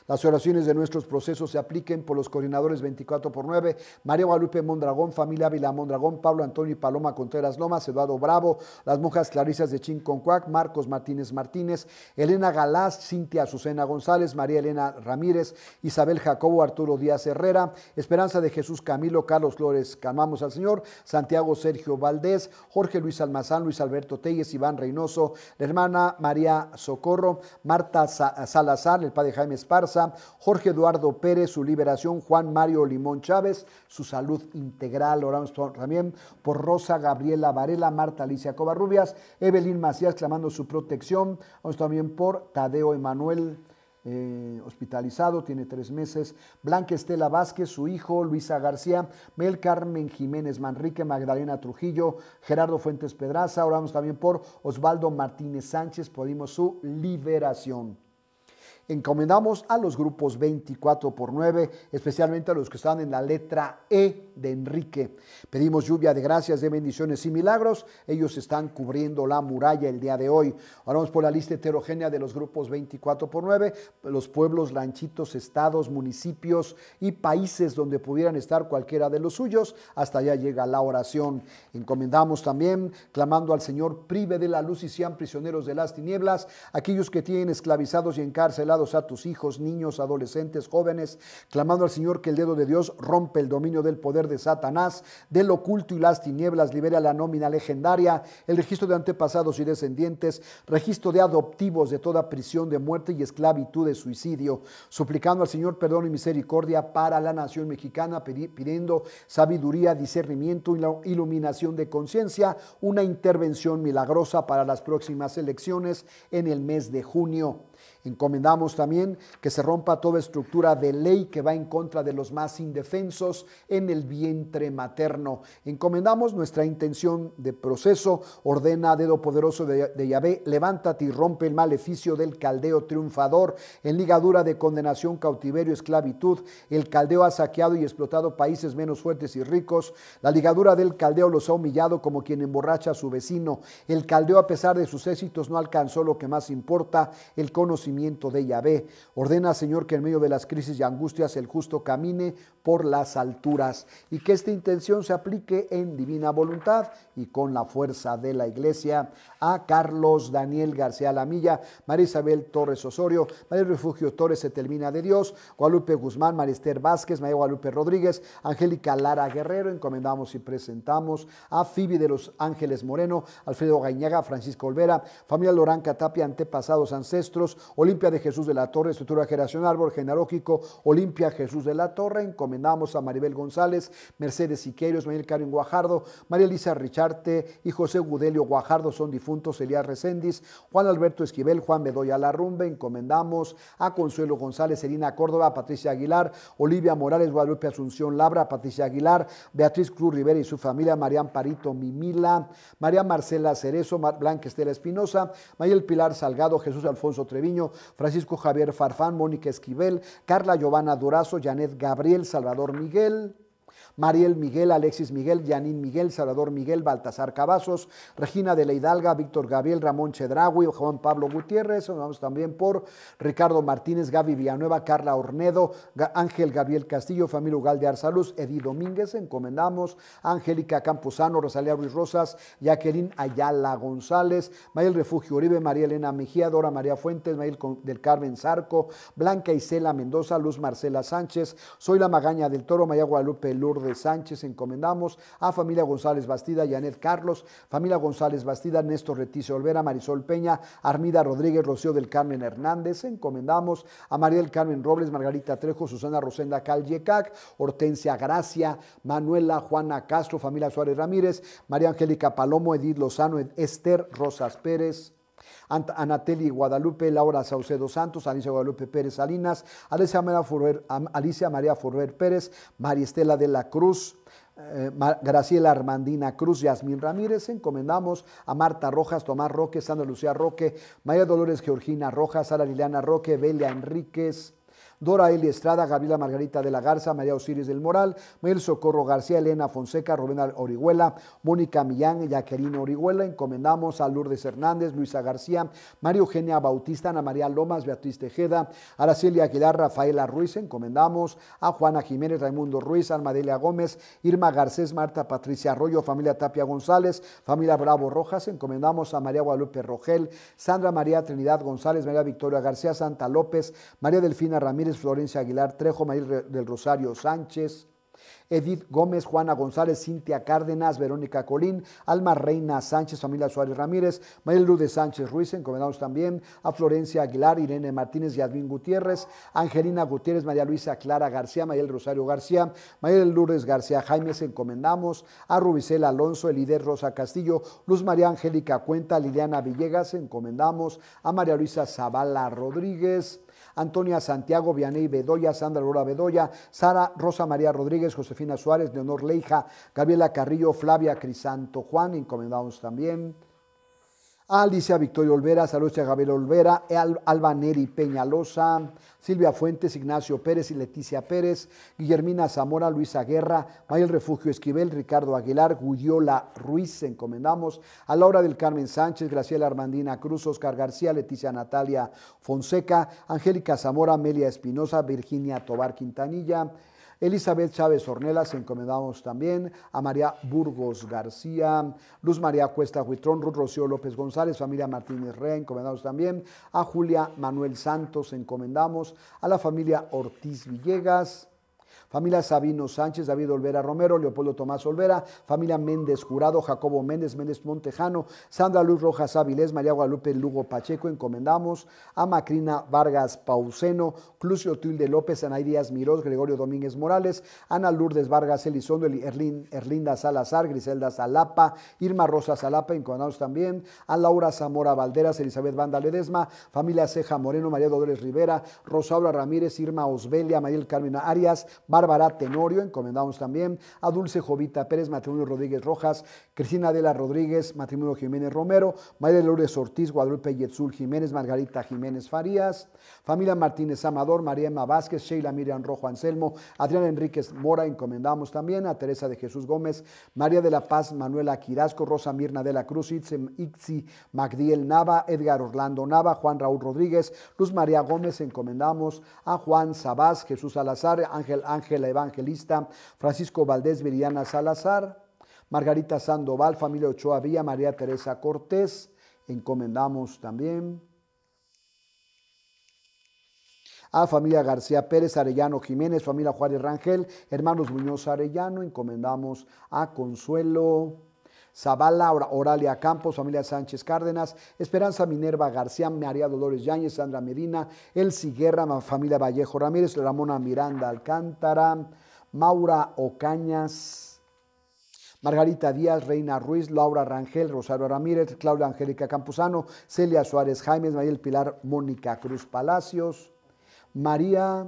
S1: las oraciones de nuestros procesos se apliquen por los coordinadores 24 por 9, María Guadalupe Mondragón, familia Ávila Mondragón, Pablo Antonio y Paloma Contreras Lomas, Eduardo Bravo, las monjas Clarisas de Chinconcuac, Marcos Martínez Martínez, Elena Galás, Cintia Azucena González, María Elena Ramírez, Isabel Jacobo, Arturo Díaz Herrera, Esperanza de Jesús Camilo, Carlos Flores, Calmamos al Señor, Santiago Sergio Valdés, Jorge Luis Almazán, Luis Alberto Telles, Iván Reynoso, la hermana María Socorro, Marta Salazar, el padre Jaime Esparza, Jorge Eduardo Pérez, su liberación, Juan Mario Limón Chávez, su salud integral, oramos también por Rosa Gabriela Varela, Marta Alicia Covarrubias, Evelyn Macías clamando su protección, oramos también por Tadeo Emanuel. Eh, hospitalizado, tiene tres meses. Blanca Estela Vázquez, su hijo, Luisa García, Mel Carmen Jiménez Manrique, Magdalena Trujillo, Gerardo Fuentes Pedraza. Oramos también por Osvaldo Martínez Sánchez, pedimos su liberación encomendamos a los grupos 24 por 9, especialmente a los que están en la letra E de Enrique. Pedimos lluvia de gracias, de bendiciones y milagros. Ellos están cubriendo la muralla el día de hoy. Oramos por la lista heterogénea de los grupos 24 por 9, los pueblos, lanchitos, estados, municipios y países donde pudieran estar cualquiera de los suyos. Hasta allá llega la oración. Encomendamos también, clamando al Señor, prive de la luz y sean prisioneros de las tinieblas, aquellos que tienen esclavizados y encarcelados a tus hijos, niños, adolescentes, jóvenes, clamando al Señor que el dedo de Dios rompe el dominio del poder de Satanás, del oculto y las tinieblas, libera la nómina legendaria, el registro de antepasados y descendientes, registro de adoptivos de toda prisión de muerte y esclavitud de suicidio, suplicando al Señor perdón y misericordia para la nación mexicana, pidiendo sabiduría, discernimiento y la iluminación de conciencia, una intervención milagrosa para las próximas elecciones en el mes de junio. Encomendamos también que se rompa toda estructura de ley que va en contra de los más indefensos en el vientre materno. Encomendamos nuestra intención de proceso. Ordena, dedo poderoso de, Yahvé, levántate y rompe el maleficio del caldeo triunfador en ligadura de condenación, cautiverio, esclavitud. El caldeo ha saqueado y explotado países menos fuertes y ricos. La ligadura del caldeo los ha humillado como quien emborracha a su vecino. El caldeo, a pesar de sus éxitos, no alcanzó lo que más importa, el conocimiento de Yahvé. Ordena, Señor, que en medio de las crisis y angustias el justo camine por las alturas y que esta intención se aplique en divina voluntad y con la fuerza de la iglesia. A Carlos Daniel García Lamilla, María Isabel Torres Osorio, María Refugio Torres termina de Dios, Guadalupe Guzmán, Marister Vázquez, María Guadalupe Rodríguez, Angélica Lara Guerrero, encomendamos y presentamos a Fibi de los Ángeles Moreno, Alfredo Gañaga, Francisco Olvera, familia loranca tapia antepasados ancestros, Olimpia de Jesús de la Torre, estructura Geración árbol genealógico, Olimpia Jesús de la Torre. Encomendamos a Maribel González, Mercedes Siqueiros, Manuel Karen Guajardo, María Elisa Richarte y José Gudelio Guajardo son difuntos, Elías Recendis, Juan Alberto Esquivel, Juan Bedoya Larrumbe. Encomendamos a Consuelo González, Serina Córdoba, Patricia Aguilar, Olivia Morales, Guadalupe Asunción Labra, Patricia Aguilar, Beatriz Cruz Rivera y su familia, Marian Parito Mimila, María Marcela Cerezo, Blanca Estela Espinosa, Mayel Pilar Salgado, Jesús Alfonso Treviño, Francisco Javier Farfán, Mónica Esquivel, Carla Giovanna Durazo, Janet Gabriel, Salvador Miguel, Mariel Miguel, Alexis Miguel, Yanín Miguel, Salvador Miguel, Baltasar Cavazos, Regina de la Hidalga, Víctor Gabriel, Ramón Chedragui, Juan Pablo Gutiérrez, vamos también por Ricardo Martínez, Gaby Villanueva, Carla Ornedo, Ángel Gabriel Castillo, Familia Ugal de Arzaluz, Edi Domínguez, encomendamos, Angélica Campuzano, Rosalía Ruiz Rosas, Jacqueline Ayala González, Mayel Refugio Uribe, María Elena Mejía, Dora María Fuentes, Mayel del Carmen Zarco, Blanca Isela Mendoza, Luz Marcela Sánchez, Soy la Magaña del Toro, Maya Guadalupe Lourdes, de Sánchez, encomendamos a familia González Bastida, Janet Carlos, familia González Bastida, Néstor Reticio Olvera, Marisol Peña, Armida Rodríguez, Rocío del Carmen Hernández, encomendamos a María del Carmen Robles, Margarita Trejo, Susana Rosenda Callecac, Hortensia Gracia, Manuela Juana Castro, familia Suárez Ramírez, María Angélica Palomo, Edith Lozano, Esther Rosas Pérez, Anateli Guadalupe, Laura Saucedo Santos, Alicia Guadalupe Pérez Salinas, Alicia María Forrer, Alicia María Forrer Pérez, Maristela de la Cruz, eh, Graciela Armandina Cruz, Yasmín Ramírez, encomendamos a Marta Rojas, Tomás Roque, Sandra Lucía Roque, María Dolores Georgina Rojas, Sara Liliana Roque, Belia Enríquez, Dora Eli Estrada, Gabriela Margarita de la Garza, María Osiris del Moral, Mel Socorro García, Elena Fonseca, Rubén Orihuela, Mónica Millán, Jacqueline Orihuela, encomendamos a Lourdes Hernández, Luisa García, María Eugenia Bautista, Ana María Lomas, Beatriz Tejeda, Araceli Aguilar, Rafaela Ruiz, encomendamos a Juana Jiménez, Raimundo Ruiz, Almadelia Gómez, Irma Garcés, Marta Patricia Arroyo, familia Tapia González, familia Bravo Rojas, encomendamos a María Guadalupe Rogel, Sandra María Trinidad González, María Victoria García, Santa López, María Delfina Ramírez, Florencia Aguilar Trejo, María del Rosario Sánchez, Edith Gómez, Juana González, Cintia Cárdenas, Verónica Colín, Alma Reina Sánchez, Familia Suárez Ramírez, María Lourdes Sánchez Ruiz, encomendamos también a Florencia Aguilar, Irene Martínez, y Adwin Gutiérrez, Angelina Gutiérrez, María Luisa Clara García, Mayel Rosario García, Mayel Lourdes García Jaime, encomendamos a Rubicel Alonso, Elider Rosa Castillo, Luz María Angélica Cuenta, Liliana Villegas, encomendamos a María Luisa Zavala Rodríguez, Antonia Santiago, Vianey Bedoya, Sandra Laura Bedoya, Sara Rosa María Rodríguez, Josefina Suárez, Leonor Leija, Gabriela Carrillo, Flavia Crisanto Juan, encomendados también a Alicia Victoria Olvera, saludos Gabriel Olvera, Alba Neri Peñalosa, Silvia Fuentes, Ignacio Pérez y Leticia Pérez, Guillermina Zamora, Luisa Guerra, Mayel Refugio Esquivel, Ricardo Aguilar, Gudiola Ruiz, encomendamos, a Laura del Carmen Sánchez, Graciela Armandina Cruz, Oscar García, Leticia Natalia Fonseca, Angélica Zamora, Amelia Espinosa, Virginia Tobar Quintanilla, Elizabeth Chávez Ornelas, encomendamos también a María Burgos García, Luz María Cuesta Huitrón, Ruth Rocío López González, familia Martínez Rea, encomendamos también a Julia Manuel Santos, encomendamos a la familia Ortiz Villegas, familia Sabino Sánchez, David Olvera Romero, Leopoldo Tomás Olvera, familia Méndez Jurado, Jacobo Méndez, Méndez Montejano, Sandra Luz Rojas Áviles, María Guadalupe Lugo Pacheco, encomendamos a Macrina Vargas Pauceno, Clucio Tilde López, Anaí Díaz Mirós, Gregorio Domínguez Morales, Ana Lourdes Vargas Elizondo, Erlinda Salazar, Griselda Salapa, Irma Rosa Salapa, encomendamos también a Laura Zamora Valderas, Elizabeth Banda Ledesma, familia Ceja Moreno, María Dolores Rivera, Rosaura Ramírez, Irma Osbelia, María Carmen Arias, Bárbara Tenorio, encomendamos también a Dulce Jovita Pérez, matrimonio Rodríguez Rojas, Cristina Adela Rodríguez, matrimonio Jiménez Romero, María Lourdes Ortiz, Guadalupe Yetzul Jiménez, Margarita Jiménez Farías, familia Martínez Amador, María Emma Vázquez, Sheila Miriam Rojo Anselmo, Adrián Enríquez Mora, encomendamos también a Teresa de Jesús Gómez, María de la Paz, Manuela Quirasco, Rosa Mirna de la Cruz, Itzi Magdiel Nava, Edgar Orlando Nava, Juan Raúl Rodríguez, Luz María Gómez, encomendamos a Juan Sabás, Jesús Salazar, Ángel Ángel Ángela Evangelista, Francisco Valdés Viriana Salazar, Margarita Sandoval, familia Ochoa Vía, María Teresa Cortés. Encomendamos también a familia García Pérez, Arellano Jiménez, familia Juárez Rangel, hermanos Muñoz Arellano, encomendamos a Consuelo Zavala, Oralia Campos, familia Sánchez Cárdenas, Esperanza Minerva García, María Dolores Yáñez, Sandra Medina, Elsie Guerra, familia Vallejo Ramírez, Ramona Miranda Alcántara, Maura Ocañas, Margarita Díaz, Reina Ruiz, Laura Rangel, Rosario Ramírez, Claudia Angélica Campuzano, Celia Suárez Jaime Mariel Pilar, Mónica Cruz Palacios, María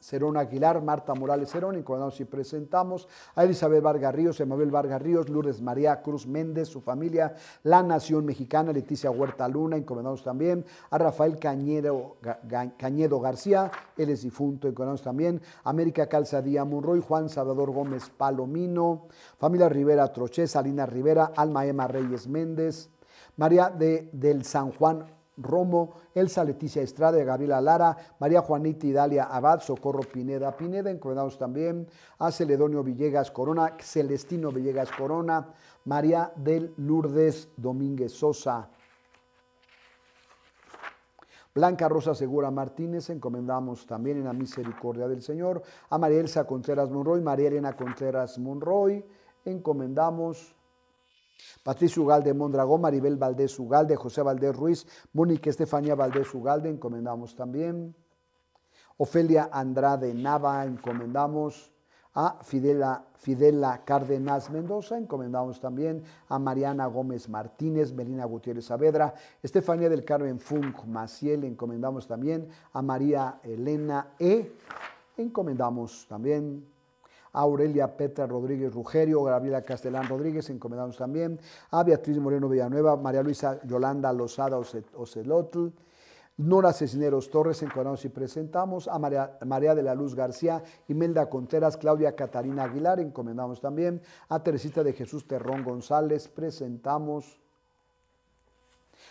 S1: Cerón Aguilar, Marta Morales Cerón, encomendados y presentamos a Elizabeth Vargas Ríos, Emanuel Vargas Ríos, Lourdes María Cruz Méndez, su familia, La Nación Mexicana, Leticia Huerta Luna, encomendados también a Rafael Cañedo, García, él es difunto, encomendados también a América Calzadía Murroy, Juan Salvador Gómez Palomino, familia Rivera Troche, Salina Rivera, Alma Emma Reyes Méndez, María de, del San Juan Romo, Elsa Leticia Estrada, Gabriela Lara, María Juanita Idalia Abad, Socorro Pineda Pineda, Encomendamos también a Celedonio Villegas Corona, Celestino Villegas Corona, María del Lourdes Domínguez Sosa. Blanca Rosa Segura Martínez, encomendamos también en la misericordia del Señor. A María Elsa Contreras Monroy, María Elena Contreras Monroy, encomendamos Patricio Ugalde Mondragón, Maribel Valdés Ugalde, José Valdés Ruiz, Mónica Estefanía Valdés Ugalde, encomendamos también. Ofelia Andrade Nava, encomendamos. A Fidela, Fidela Cárdenas Mendoza, encomendamos también a Mariana Gómez Martínez, Melina Gutiérrez Saavedra, Estefanía del Carmen Funk Maciel, encomendamos también a María Elena E, encomendamos también Aurelia Petra Rodríguez Rugerio, Gabriela Castellán Rodríguez, encomendamos también, a Beatriz Moreno Villanueva, María Luisa Yolanda Lozada Ocelotl, Nora Cecineros Torres, encomendamos y presentamos a María, María, de la Luz García, Imelda Conteras, Claudia Catarina Aguilar, encomendamos también a Teresita de Jesús Terrón González, presentamos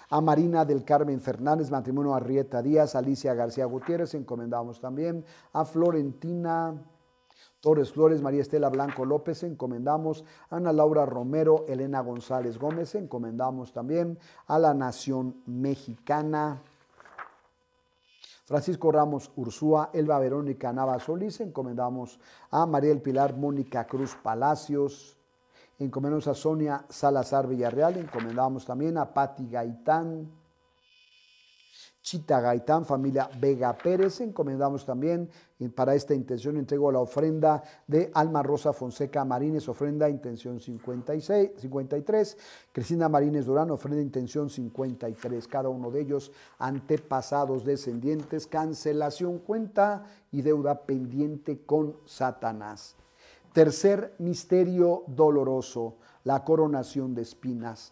S1: a Marina del Carmen Fernández, matrimonio Arrieta Díaz, Alicia García Gutiérrez, encomendamos también a Florentina. Torres Flores, María Estela Blanco López, encomendamos Ana Laura Romero, Elena González Gómez, encomendamos también a la Nación Mexicana. Francisco Ramos Ursúa, Elba Verónica Nava Solís, encomendamos a María del Pilar Mónica Cruz Palacios, encomendamos a Sonia Salazar Villarreal, encomendamos también a Patti Gaitán, Chita Gaitán, familia Vega Pérez. Encomendamos también para esta intención entrego la ofrenda de Alma Rosa Fonseca Marines, ofrenda intención 56, 53. Cristina Marines Durán, ofrenda intención 53. Cada uno de ellos antepasados, descendientes, cancelación cuenta y deuda pendiente con Satanás. Tercer misterio doloroso, la coronación de espinas.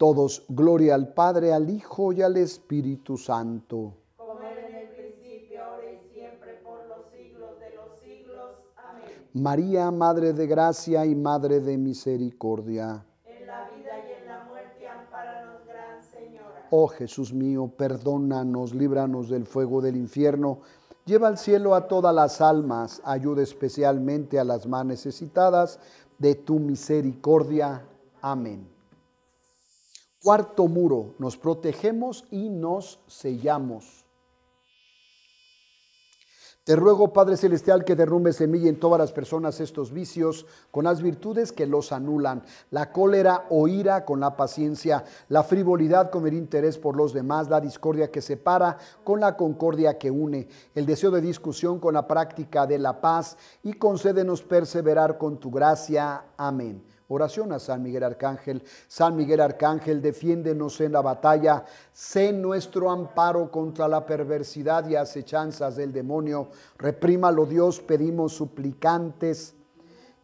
S1: Todos, gloria al Padre, al Hijo y al Espíritu Santo.
S2: Como era en el principio, ahora y siempre, por los siglos de los siglos. Amén.
S1: María, Madre de Gracia y Madre de Misericordia.
S2: En la vida y en la muerte, amparanos, Gran Señora.
S1: Oh Jesús mío, perdónanos, líbranos del fuego del infierno. Lleva al cielo a todas las almas, ayuda especialmente a las más necesitadas de tu misericordia. Amén. Cuarto muro, nos protegemos y nos sellamos. Te ruego, Padre Celestial, que derrumbe semilla en todas las personas estos vicios, con las virtudes que los anulan, la cólera o ira con la paciencia, la frivolidad con el interés por los demás, la discordia que separa con la concordia que une, el deseo de discusión con la práctica de la paz, y concédenos perseverar con tu gracia. Amén. Oración a San Miguel Arcángel. San Miguel Arcángel, defiéndenos en la batalla, sé nuestro amparo contra la perversidad y acechanzas del demonio. Reprímalo Dios, pedimos suplicantes.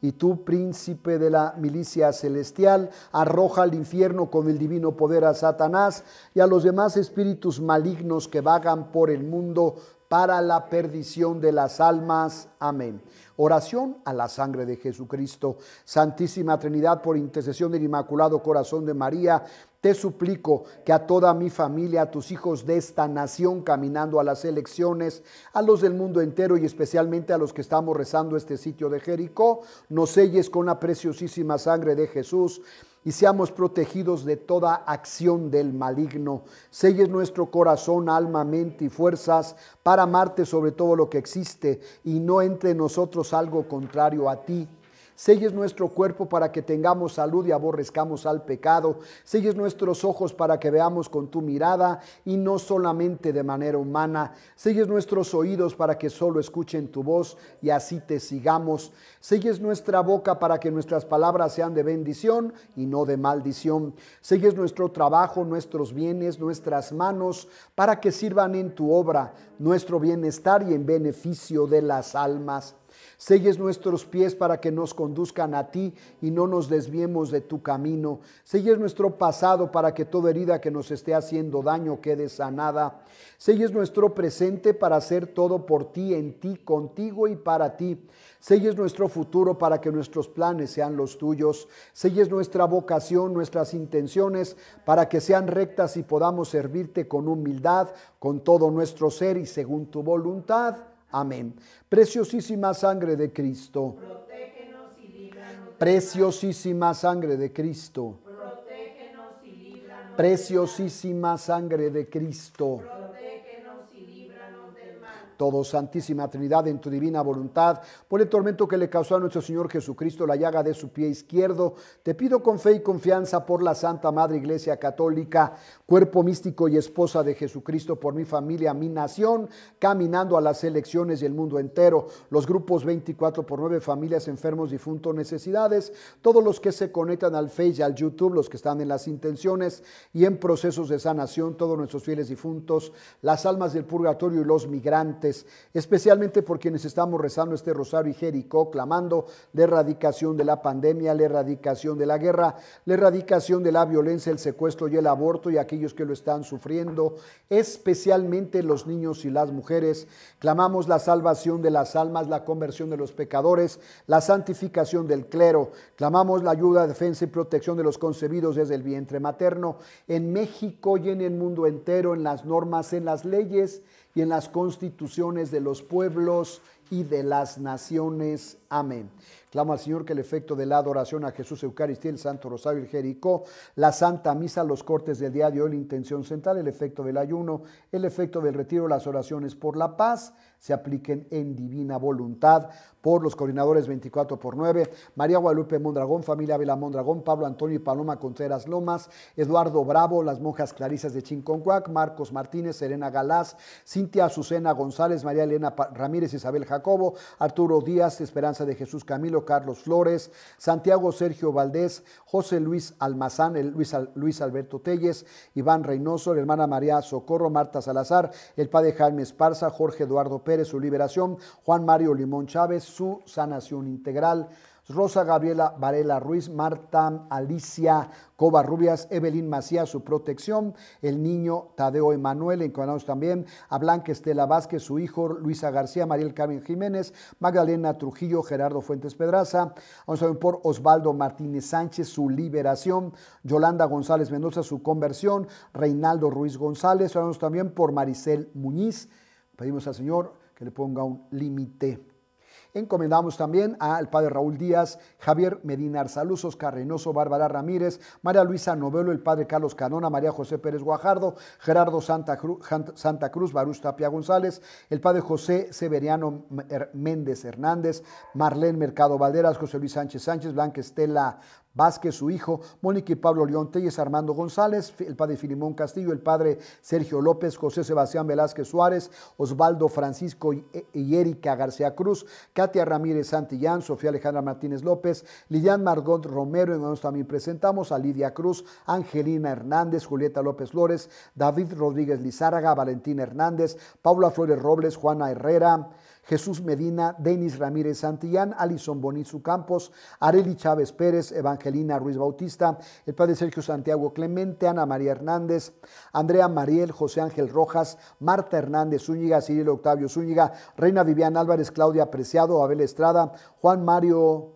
S1: Y tú, príncipe de la milicia celestial, arroja al infierno con el divino poder a Satanás y a los demás espíritus malignos que vagan por el mundo para la perdición de las almas. Amén. Oración a la sangre de Jesucristo. Santísima Trinidad, por intercesión del Inmaculado Corazón de María, te suplico que a toda mi familia, a tus hijos de esta nación caminando a las elecciones, a los del mundo entero y especialmente a los que estamos rezando este sitio de Jericó, nos selles con la preciosísima sangre de Jesús y seamos protegidos de toda acción del maligno. Selles nuestro corazón, alma, mente y fuerzas para amarte sobre todo lo que existe y no entre nosotros algo contrario a ti. Segues nuestro cuerpo para que tengamos salud y aborrezcamos al pecado. segues nuestros ojos para que veamos con tu mirada y no solamente de manera humana. Segues nuestros oídos para que solo escuchen tu voz y así te sigamos. Segues nuestra boca para que nuestras palabras sean de bendición y no de maldición. Segues nuestro trabajo, nuestros bienes, nuestras manos para que sirvan en tu obra, nuestro bienestar y en beneficio de las almas. Selles nuestros pies para que nos conduzcan a ti y no nos desviemos de tu camino. Selles nuestro pasado para que toda herida que nos esté haciendo daño quede sanada. Selles nuestro presente para hacer todo por ti, en ti, contigo y para ti. Selles nuestro futuro para que nuestros planes sean los tuyos. Selles nuestra vocación, nuestras intenciones para que sean rectas y podamos servirte con humildad, con todo nuestro ser y según tu voluntad. Amén. Preciosísima sangre de Cristo. Preciosísima sangre de Cristo. Protégenos y Preciosísima sangre de Cristo todo Santísima Trinidad en tu divina voluntad, por el tormento que le causó a nuestro Señor Jesucristo la llaga de su pie izquierdo, te pido con fe y confianza por la Santa Madre Iglesia Católica, cuerpo místico y esposa de Jesucristo, por mi familia, mi nación, caminando a las elecciones y el mundo entero, los grupos 24 por 9, familias, enfermos, difuntos, necesidades, todos los que se conectan al Facebook y al YouTube, los que están en las intenciones y en procesos de sanación, todos nuestros fieles difuntos, las almas del purgatorio y los migrantes, especialmente por quienes estamos rezando este rosario y Jericó, clamando la erradicación de la pandemia, la erradicación de la guerra, la erradicación de la violencia, el secuestro y el aborto y aquellos que lo están sufriendo, especialmente los niños y las mujeres. Clamamos la salvación de las almas, la conversión de los pecadores, la santificación del clero. Clamamos la ayuda, defensa y protección de los concebidos desde el vientre materno en México y en el mundo entero, en las normas, en las leyes y en las constituciones de los pueblos y de las naciones. Amén. Clamo al Señor que el efecto de la adoración a Jesús Eucaristía, el Santo Rosario y Jericó, la Santa Misa, los cortes del día de hoy, la intención central, el efecto del ayuno, el efecto del retiro, las oraciones por la paz, se apliquen en divina voluntad por los coordinadores 24 por 9, María Guadalupe Mondragón, familia Vela Mondragón, Pablo Antonio y Paloma Contreras Lomas, Eduardo Bravo, las monjas Clarisas de Chinconcuac, Marcos Martínez, Serena Galás, Cintia Azucena González, María Elena Ramírez, Isabel Jacobo, Arturo Díaz, Esperanza de Jesús Camilo, Carlos Flores, Santiago Sergio Valdés, José Luis Almazán, Luis, Luis Alberto Telles, Iván Reynoso, la hermana María Socorro, Marta Salazar, el padre Jaime Esparza, Jorge Eduardo Pérez, su liberación, Juan Mario Limón Chávez, su sanación integral. Rosa Gabriela Varela Ruiz, Marta Alicia Covarrubias, Evelyn Macías, su protección, el niño Tadeo Emanuel, encuadrados también a Blanca Estela Vázquez, su hijo Luisa García, Mariel Carmen Jiménez, Magdalena Trujillo, Gerardo Fuentes Pedraza, vamos a ver por Osvaldo Martínez Sánchez, su liberación, Yolanda González Mendoza, su conversión, Reinaldo Ruiz González, vamos también por Maricel Muñiz, pedimos al Señor que le ponga un límite Encomendamos también al padre Raúl Díaz, Javier Medina Arzaluz, Oscar Reynoso, Bárbara Ramírez, María Luisa Novelo, el padre Carlos Canona, María José Pérez Guajardo, Gerardo Santa Cruz, Santa Cruz Tapia González, el padre José Severiano Méndez Hernández, Marlene Mercado Valderas, José Luis Sánchez Sánchez, Blanca Estela Vázquez, su hijo, Mónica y Pablo León Telles, Armando González, el padre Filimón Castillo, el padre Sergio López, José Sebastián Velázquez Suárez, Osvaldo Francisco y, Erika García Cruz, Katia Ramírez Santillán, Sofía Alejandra Martínez López, Lilian Margot Romero, en donde también presentamos a Lidia Cruz, Angelina Hernández, Julieta López Flores, David Rodríguez Lizárraga, Valentín Hernández, Paula Flores Robles, Juana Herrera, Jesús Medina, Denis Ramírez Santillán, Alison Bonizu Campos, Areli Chávez Pérez, Evangelina Ruiz Bautista, el padre Sergio Santiago Clemente, Ana María Hernández, Andrea Mariel, José Ángel Rojas, Marta Hernández Zúñiga, Cirilo Octavio Zúñiga, Reina Viviana Álvarez, Claudia Preciado, Abel Estrada, Juan Mario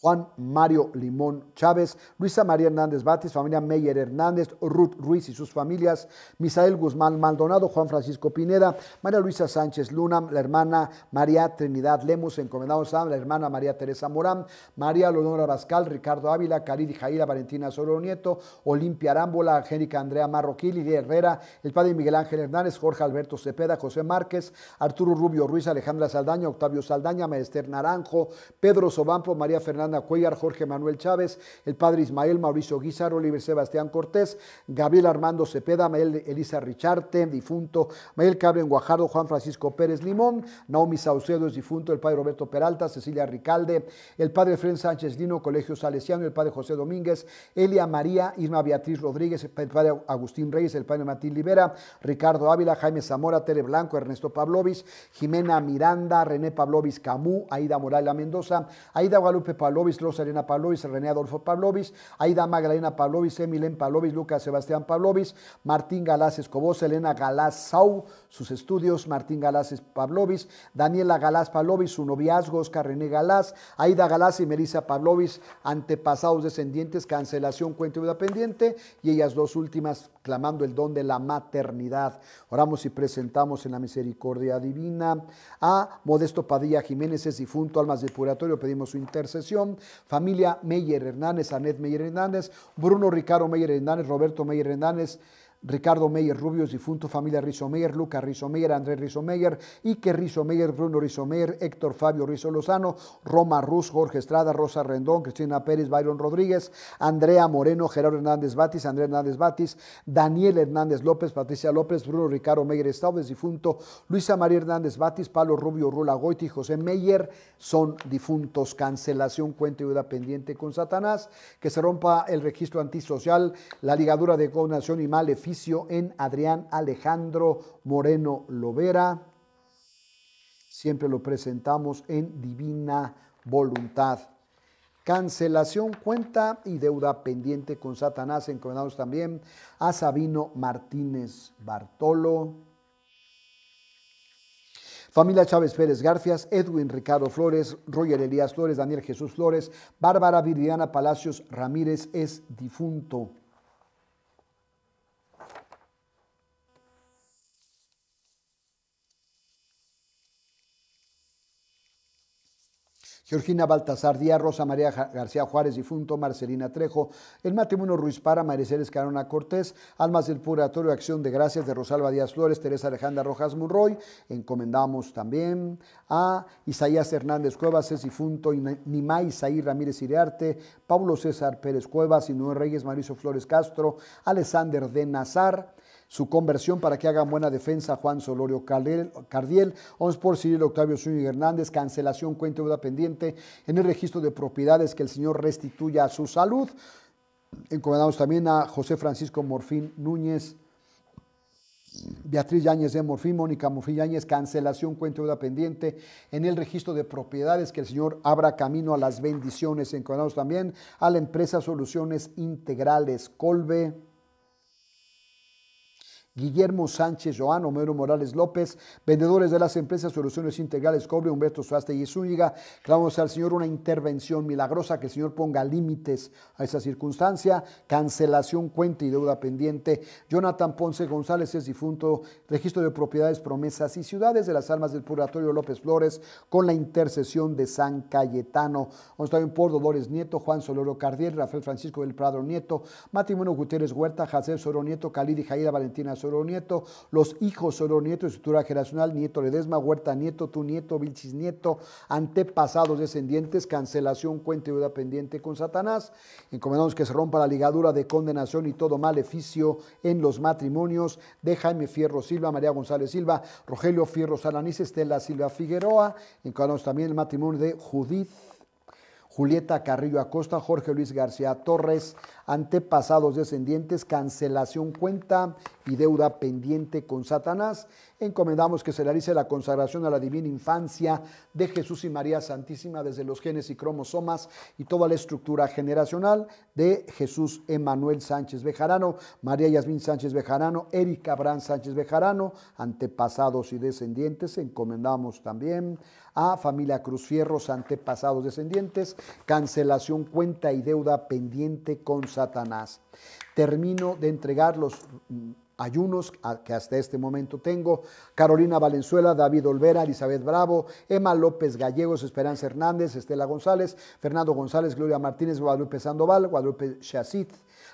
S1: Juan Mario Limón Chávez, Luisa María Hernández Batis, familia Meyer Hernández, Ruth Ruiz y sus familias, Misael Guzmán Maldonado, Juan Francisco Pineda, María Luisa Sánchez Luna, la hermana María Trinidad Lemus, encomendados a la hermana María Teresa Morán, María Leonora Bascal, Ricardo Ávila, Caridi Jaira Valentina Soro Nieto, Olimpia Arámbola, Angélica Andrea Marroquí, Lidia Herrera, el padre Miguel Ángel Hernández, Jorge Alberto Cepeda, José Márquez, Arturo Rubio Ruiz, Alejandra Saldaña, Octavio Saldaña, Maester Naranjo, Pedro Sobampo, María Fernández Yolanda Cuellar, Jorge Manuel Chávez, el padre Ismael, Mauricio Guizar, Oliver Sebastián Cortés, Gabriel Armando Cepeda, Mael Elisa Richarte, difunto, Mael en Guajardo, Juan Francisco Pérez Limón, Naomi Saucedo es difunto, el padre Roberto Peralta, Cecilia Ricalde, el padre Fren Sánchez Dino, Colegio Salesiano, el padre José Domínguez, Elia María, Irma Beatriz Rodríguez, el padre Agustín Reyes, el padre Matil Libera, Ricardo Ávila, Jaime Zamora, Tere Blanco, Ernesto Pablovis, Jimena Miranda, René Pablovis, Camú, Aida Morala Mendoza, Aida Guadalupe Pablo Pablovis, Elena Pablovis, René Adolfo Pablovis, Aida Magdalena Pablovis, Emilén Pablovis, Lucas Sebastián Pablovis, Martín Galás Escobosa, Elena Galás Sau, sus estudios, Martín Galás Pablovis, Daniela Galás Pablovis, su noviazgo, Oscar René Galás, Aida Galás y Melissa Pablovis, antepasados descendientes, cancelación, cuenta deuda pendiente, y ellas dos últimas clamando el don de la maternidad. Oramos y presentamos en la misericordia divina a Modesto Padilla Jiménez, es difunto, almas de purgatorio, pedimos su intercesión familia Meyer Hernández, Anet Meyer Hernández, Bruno Ricardo Meyer Hernández, Roberto Meyer Hernández, Ricardo Meyer Rubio difunto familia Rizomeyer, Lucas Rizomeyer, Andrés Rizomeyer, Rizo Rizomeyer, Bruno Rizomeyer, Héctor Fabio Rizo Lozano, Roma Ruz, Jorge Estrada, Rosa Rendón, Cristina Pérez, Byron Rodríguez, Andrea Moreno, Gerardo Hernández Batis, Andrés Hernández Batis, Daniel Hernández López, Patricia López, Bruno Ricardo Meyer es difunto Luisa María Hernández Batis, Pablo Rubio Rula Goiti, José Meyer, son difuntos. Cancelación, cuenta y deuda pendiente con Satanás, que se rompa el registro antisocial, la ligadura de gobernación y males en Adrián Alejandro Moreno Lovera. Siempre lo presentamos en Divina Voluntad. Cancelación, cuenta y deuda pendiente con Satanás, encomendados también a Sabino Martínez Bartolo. Familia Chávez Pérez Garfias, Edwin Ricardo Flores, Roger Elías Flores, Daniel Jesús Flores, Bárbara Viridiana Palacios Ramírez es difunto. Georgina Baltasar Díaz, Rosa María García Juárez, difunto, Marcelina Trejo, el matrimonio Ruiz Para, Mariceles Carona Cortés, Almas del Purgatorio, Acción de Gracias de Rosalba Díaz Flores, Teresa Alejandra Rojas Murroy, encomendamos también a Isaías Hernández Cuevas, es difunto, Nimá Isaí Ramírez Iriarte, Pablo César Pérez Cuevas, Inúe Reyes, Mauricio Flores Castro, Alexander de Nazar, su conversión para que hagan buena defensa Juan Solorio Cardiel, Ons por Cirilo Octavio Zúñiga Hernández, cancelación cuenta deuda pendiente en el registro de propiedades que el señor restituya a su salud. Encomendamos también a José Francisco Morfín Núñez. Beatriz Yáñez de Morfín, Mónica Morfín Yáñez, cancelación, cuenta deuda pendiente en el registro de propiedades, que el Señor abra camino a las bendiciones. Encomendamos también a la empresa Soluciones Integrales Colbe. Guillermo Sánchez Joan, Homero Morales López, vendedores de las empresas Soluciones Integrales Cobre, Humberto Suaste y Zúñiga. Clamamos al Señor una intervención milagrosa, que el Señor ponga límites a esa circunstancia, cancelación, cuenta y deuda pendiente. Jonathan Ponce González es difunto, registro de propiedades, promesas y ciudades de las almas del Purgatorio López Flores, con la intercesión de San Cayetano. Vamos también por Dolores Nieto, Juan Soloro Cardiel, Rafael Francisco del Prado Nieto, Matrimonio Gutiérrez Huerta, Jacer Soro Nieto, y Jaira Valentina Nieto, los hijos solo nietos, estructura generacional, Nieto Ledesma, Huerta Nieto, Tu Nieto, Vilchis Nieto, antepasados descendientes, cancelación, cuenta y deuda pendiente con Satanás. Encomendamos que se rompa la ligadura de condenación y todo maleficio en los matrimonios de Jaime Fierro Silva, María González Silva, Rogelio Fierro Salanís, Estela Silva Figueroa. Encomendamos también el matrimonio de Judith Julieta Carrillo Acosta, Jorge Luis García Torres, antepasados, descendientes, cancelación cuenta y deuda pendiente con Satanás. Encomendamos que se realice la consagración a la divina infancia de Jesús y María Santísima desde los genes y cromosomas y toda la estructura generacional de Jesús Emanuel Sánchez Bejarano, María Yasmín Sánchez Bejarano, Erika Brán Sánchez Bejarano, antepasados y descendientes. Encomendamos también a familia Cruz Fierros, antepasados, descendientes, cancelación cuenta y deuda pendiente con Satanás. Satanás. Termino de entregar los mm, ayunos que hasta este momento tengo. Carolina Valenzuela, David Olvera, Elizabeth Bravo, Emma López Gallegos, Esperanza Hernández, Estela González, Fernando González, Gloria Martínez, Guadalupe Sandoval, Guadalupe Chacit,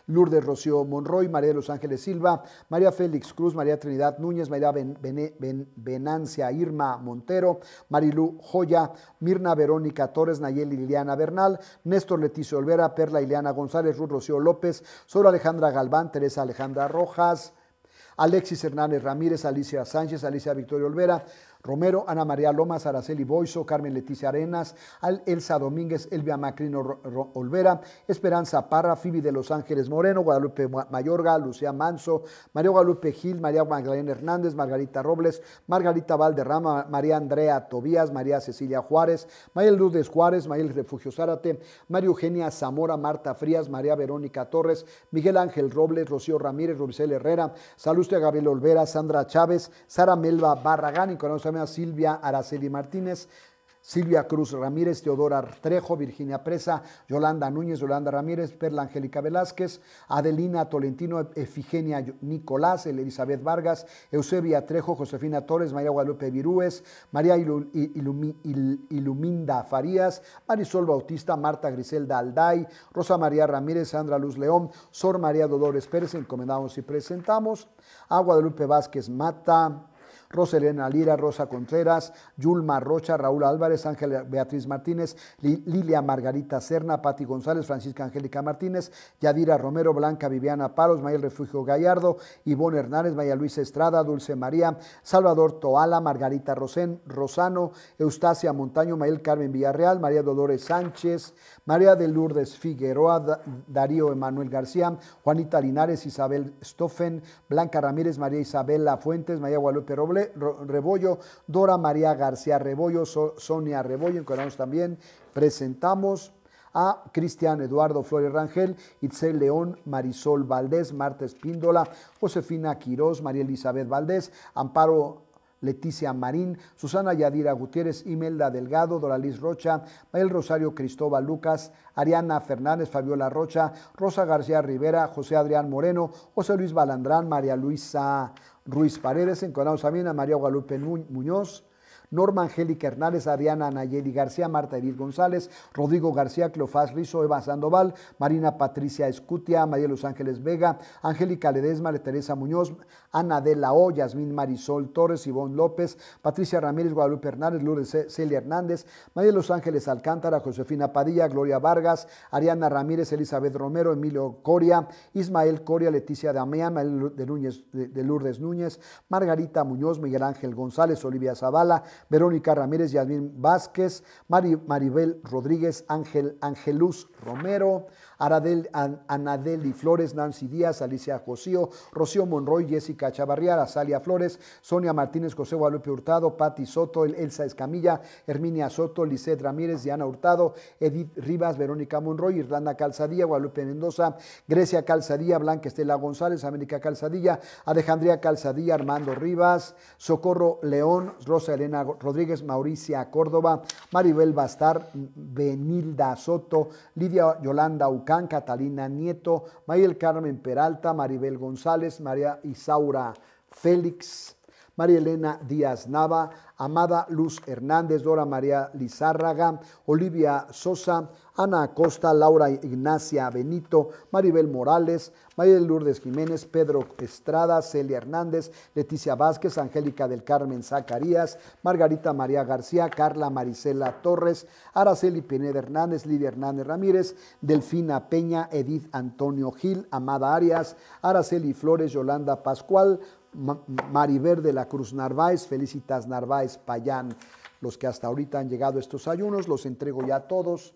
S1: Lourdes Rocío Monroy, María de los Ángeles Silva, María Félix Cruz, María Trinidad Núñez, María Venancia Irma Montero, Marilú Joya, Mirna Verónica Torres, Nayel Liliana Bernal, Néstor Leticio Olvera, Perla Ileana González, Ruth Rocío López, Sora Alejandra Galván, Teresa Alejandra Rojas, Alexis Hernández Ramírez, Alicia Sánchez, Alicia Victoria Olvera, Romero, Ana María Lomas, Araceli Boiso, Carmen Leticia Arenas, Elsa Domínguez, Elvia Macrino Olvera, Esperanza Parra, Fibi de Los Ángeles Moreno, Guadalupe Mayorga, Lucía Manso, María Guadalupe Gil, María Magdalena Hernández, Margarita Robles, Margarita Valderrama, María Andrea Tobías, María Cecilia Juárez, María Lourdes Juárez, María Refugio Zárate, María Eugenia Zamora, Marta Frías, María Verónica Torres, Miguel Ángel Robles, Rocío Ramírez, Rubicel Herrera, Salustia Gabriel Olvera, Sandra Chávez, Sara Melba Barragán y conocemos Silvia Araceli Martínez, Silvia Cruz Ramírez, Teodora Trejo, Virginia Presa, Yolanda Núñez, Yolanda Ramírez, Perla Angélica Velázquez, Adelina Tolentino, Efigenia Nicolás, Elizabeth Vargas, Eusebia Trejo, Josefina Torres, María Guadalupe Virúes, María Iluminda Farías, Marisol Bautista, Marta Griselda Alday, Rosa María Ramírez, Sandra Luz León, Sor María Dolores Pérez, encomendamos y presentamos, a Guadalupe Vázquez Mata, Roselena Lira, Rosa Contreras, Yulma Rocha, Raúl Álvarez, Ángela Beatriz Martínez, Lilia Margarita Serna, Pati González, Francisca Angélica Martínez, Yadira Romero, Blanca Viviana Palos, Mayel Refugio Gallardo, Ivonne Hernández, María Luisa Estrada, Dulce María, Salvador Toala, Margarita Rosén, Rosano, Eustacia Montaño, Mayel Carmen Villarreal, María Dolores Sánchez, María de Lourdes Figueroa, Darío Emanuel García, Juanita Linares, Isabel Stoffen, Blanca Ramírez, María Isabela Fuentes, María Guadalupe Robles, Rebollo, Dora María García Rebollo, Sonia Rebollo, también, presentamos a Cristian Eduardo Flores Rangel, Itzel León, Marisol Valdés, Marta Espíndola, Josefina Quirós, María Elizabeth Valdés, Amparo Leticia Marín, Susana Yadira Gutiérrez, Imelda Delgado, Doraliz Rocha, Mael Rosario Cristóbal Lucas, Ariana Fernández, Fabiola Rocha, Rosa García Rivera, José Adrián Moreno, José Luis Balandrán, María Luisa Ruiz Paredes, Enconado también María Guadalupe Muñoz, Norma Angélica Hernández, Ariana Nayeli García, Marta Edith González, Rodrigo García, Cleofás Rizo, Eva Sandoval, Marina Patricia Escutia, María Los Ángeles Vega, Angélica Ledesma, Teresa Muñoz, Ana de la O, Yasmín Marisol Torres, Ivonne López, Patricia Ramírez, Guadalupe Hernández, Lourdes Celia Hernández, María Los Ángeles Alcántara, Josefina Padilla, Gloria Vargas, Ariana Ramírez, Elizabeth Romero, Emilio Coria, Ismael Coria, Leticia Damea, de, Núñez, de Lourdes Núñez, Margarita Muñoz, Miguel Ángel González, Olivia Zavala, Verónica Ramírez, Yasmín Vázquez, Maribel Rodríguez, Ángel Angeluz Romero, Aradel, Anadeli Flores, Nancy Díaz, Alicia Josío, Rocío Monroy, Jessica Chavarriara, Salia Flores, Sonia Martínez, José Guadalupe Hurtado, Patti Soto, Elsa Escamilla, Herminia Soto, Lisset Ramírez, Diana Hurtado, Edith Rivas, Verónica Monroy, Irlanda Calzadilla, Guadalupe Mendoza, Grecia Calzadilla, Blanca Estela González, América Calzadilla, Alejandría Calzadilla, Armando Rivas, Socorro León, Rosa Elena Rodríguez, Mauricia Córdoba, Maribel Bastar, Benilda Soto, Lidia Yolanda Catalina Nieto, Mayel Carmen Peralta, Maribel González, María Isaura Félix, María Elena Díaz Nava, Amada Luz Hernández, Dora María Lizárraga, Olivia Sosa, Ana Acosta, Laura Ignacia Benito, Maribel Morales, María Lourdes Jiménez, Pedro Estrada, Celia Hernández, Leticia Vázquez, Angélica del Carmen Zacarías, Margarita María García, Carla Marisela Torres, Araceli Pineda Hernández, Lidia Hernández Ramírez, Delfina Peña, Edith Antonio Gil, Amada Arias, Araceli Flores, Yolanda Pascual, Maribel de la Cruz Narváez, Felicitas Narváez Payán, los que hasta ahorita han llegado a estos ayunos, los entrego ya a todos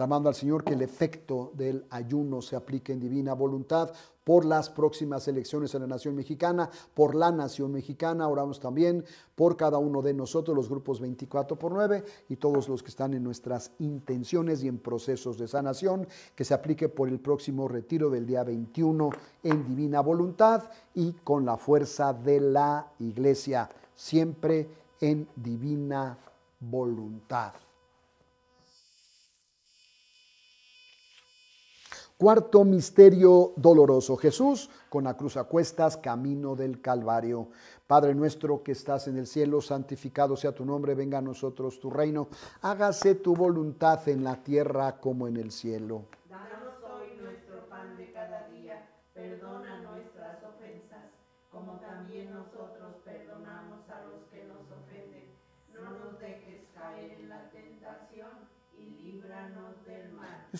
S1: clamando al Señor que el efecto del ayuno se aplique en divina voluntad por las próximas elecciones en la nación mexicana, por la nación mexicana, oramos también por cada uno de nosotros, los grupos 24 por 9 y todos los que están en nuestras intenciones y en procesos de sanación, que se aplique por el próximo retiro del día 21 en divina voluntad y con la fuerza de la iglesia, siempre en divina voluntad. Cuarto misterio doloroso. Jesús con la cruz a cuestas, camino del Calvario. Padre nuestro que estás en el cielo, santificado sea tu nombre, venga a nosotros tu reino, hágase tu voluntad en la tierra como en el cielo.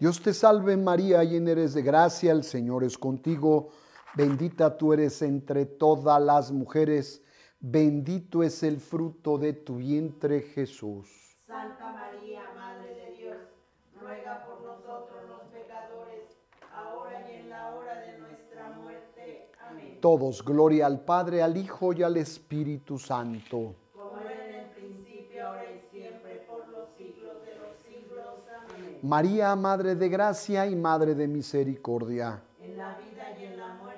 S1: Dios te salve María, llena eres de gracia, el Señor es contigo, bendita tú eres entre todas las mujeres, bendito es el fruto de tu vientre Jesús. Santa María, Madre de Dios, ruega por nosotros los pecadores, ahora y en la hora de nuestra muerte. Amén. Todos, gloria al Padre, al Hijo y al Espíritu Santo María, Madre de Gracia y Madre de Misericordia.
S2: En la vida y en la muerte,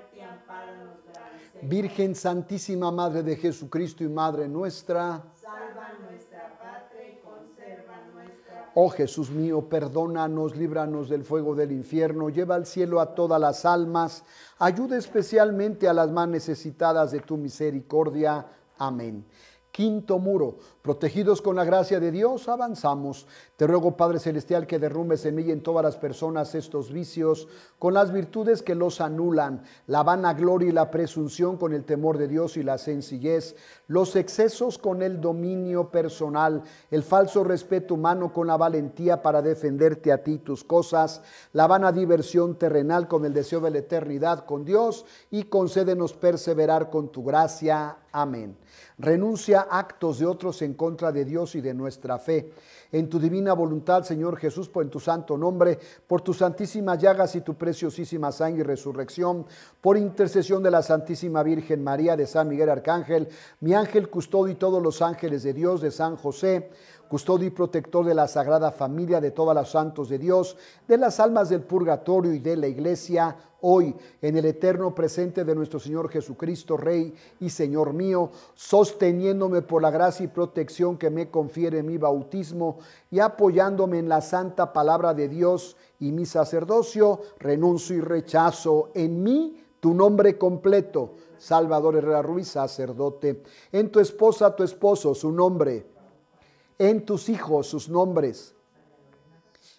S2: Virgen
S1: Santísima, Madre de Jesucristo y Madre nuestra.
S2: Salva nuestra patria y conserva
S1: nuestra Oh Jesús mío, perdónanos, líbranos del fuego del infierno, lleva al cielo a todas las almas, ayuda especialmente a las más necesitadas de tu misericordia. Amén quinto muro. Protegidos con la gracia de Dios, avanzamos. Te ruego, Padre Celestial, que derrumbes en mí y en todas las personas estos vicios, con las virtudes que los anulan, la vanagloria y la presunción con el temor de Dios y la sencillez, los excesos con el dominio personal, el falso respeto humano con la valentía para defenderte a ti tus cosas, la vana diversión terrenal con el deseo de la eternidad con Dios y concédenos perseverar con tu gracia. Amén. Renuncia actos de otros en contra de Dios y de nuestra fe. En tu divina voluntad, Señor Jesús, por en tu santo nombre, por tus santísimas llagas y tu preciosísima sangre y resurrección, por intercesión de la Santísima Virgen María de San Miguel Arcángel, mi ángel custodio y todos los ángeles de Dios de San José, custodio y protector de la Sagrada Familia, de todos los santos de Dios, de las almas del purgatorio y de la iglesia, hoy en el eterno presente de nuestro Señor Jesucristo, Rey y Señor mío, sosteniéndome por la gracia y protección que me confiere mi bautismo y apoyándome en la santa palabra de Dios y mi sacerdocio, renuncio y rechazo en mí tu nombre completo, Salvador Herrera Ruiz, sacerdote, en tu esposa, tu esposo, su nombre, en tus hijos, sus nombres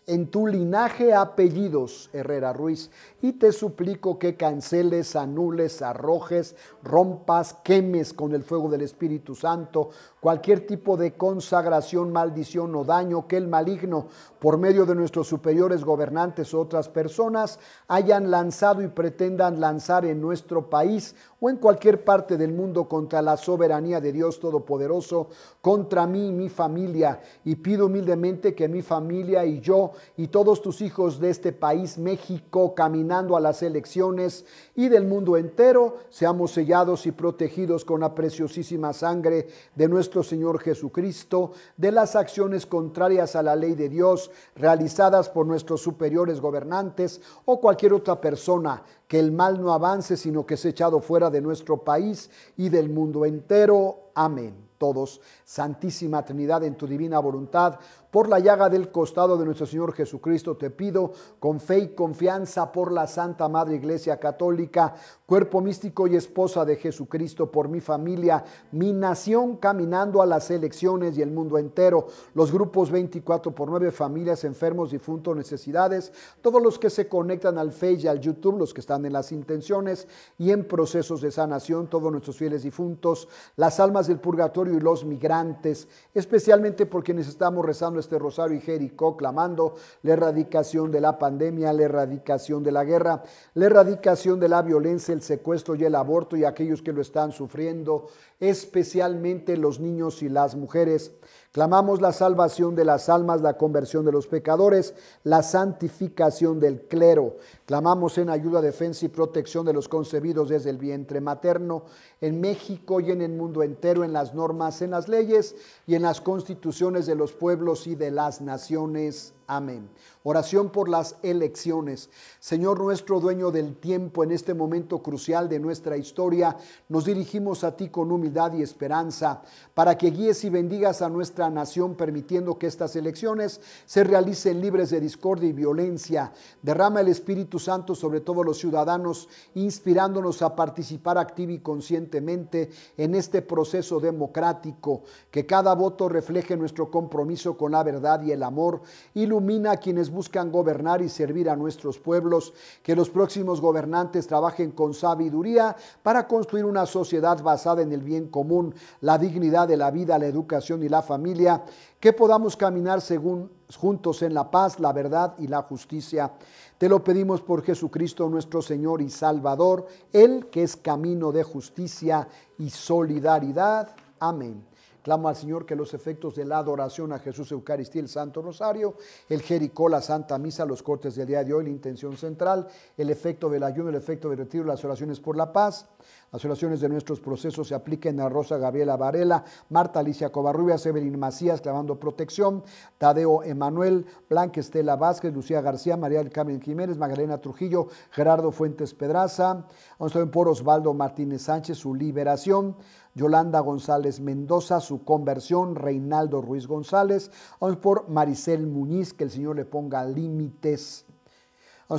S1: en tu linaje apellidos, Herrera Ruiz, y te suplico que canceles, anules, arrojes, rompas, quemes con el fuego del Espíritu Santo cualquier tipo de consagración, maldición o daño que el maligno, por medio de nuestros superiores gobernantes o otras personas, hayan lanzado y pretendan lanzar en nuestro país o en cualquier parte del mundo contra la soberanía de Dios Todopoderoso, contra mí y mi familia. Y pido humildemente que mi familia y yo y todos tus hijos de este país, México, caminando a las elecciones y del mundo entero, seamos sellados y protegidos con la preciosísima sangre de nuestro Señor Jesucristo, de las acciones contrarias a la ley de Dios realizadas por nuestros superiores gobernantes o cualquier otra persona que el mal no avance, sino que es echado fuera de nuestro país y del mundo entero. Amén. Todos, Santísima Trinidad, en tu divina voluntad, por la llaga del costado de nuestro Señor Jesucristo, te pido con fe y confianza por la Santa Madre Iglesia Católica, cuerpo místico y esposa de Jesucristo, por mi familia, mi nación caminando a las elecciones y el mundo entero, los grupos 24 por 9, familias, enfermos, difuntos, necesidades, todos los que se conectan al Facebook y al YouTube, los que están en las intenciones y en procesos de sanación, todos nuestros fieles difuntos, las almas del purgatorio y los migrantes, especialmente por quienes estamos rezando este Rosario y Jericó, clamando la erradicación de la pandemia, la erradicación de la guerra, la erradicación de la violencia, el secuestro y el aborto y aquellos que lo están sufriendo, especialmente los niños y las mujeres. Clamamos la salvación de las almas, la conversión de los pecadores, la santificación del clero. Clamamos en ayuda, defensa y protección de los concebidos desde el vientre materno en México y en el mundo entero, en las normas, en las leyes y en las constituciones de los pueblos y de las naciones. Amén. Oración por las elecciones. Señor nuestro dueño del tiempo, en este momento crucial de nuestra historia, nos dirigimos a ti con humildad y esperanza para que guíes y bendigas a nuestra nación permitiendo que estas elecciones se realicen libres de discordia y violencia. Derrama el Espíritu Santo sobre todos los ciudadanos, inspirándonos a participar activa y conscientemente en este proceso democrático, que cada voto refleje nuestro compromiso con la verdad y el amor y ilumina a quienes buscan gobernar y servir a nuestros pueblos, que los próximos gobernantes trabajen con sabiduría para construir una sociedad basada en el bien común, la dignidad de la vida, la educación y la familia, que podamos caminar según juntos en la paz, la verdad y la justicia. Te lo pedimos por Jesucristo nuestro Señor y Salvador, el que es camino de justicia y solidaridad. Amén. Clamo al Señor que los efectos de la adoración a Jesús Eucaristía, el Santo Rosario, el Jericó, la Santa Misa, los cortes del día de hoy, la intención central, el efecto del ayuno, el efecto del retiro, las oraciones por la paz, las oraciones de nuestros procesos se apliquen a Rosa Gabriela Varela, Marta Alicia Covarrubias, Evelyn Macías, clamando protección, Tadeo Emanuel, Blanca Estela Vázquez, Lucía García, María del Carmen Jiménez, Magdalena Trujillo, Gerardo Fuentes Pedraza, vamos a por Osvaldo Martínez Sánchez, su liberación, Yolanda González Mendoza, su conversión, Reinaldo Ruiz González, vamos por Maricel Muñiz, que el Señor le ponga límites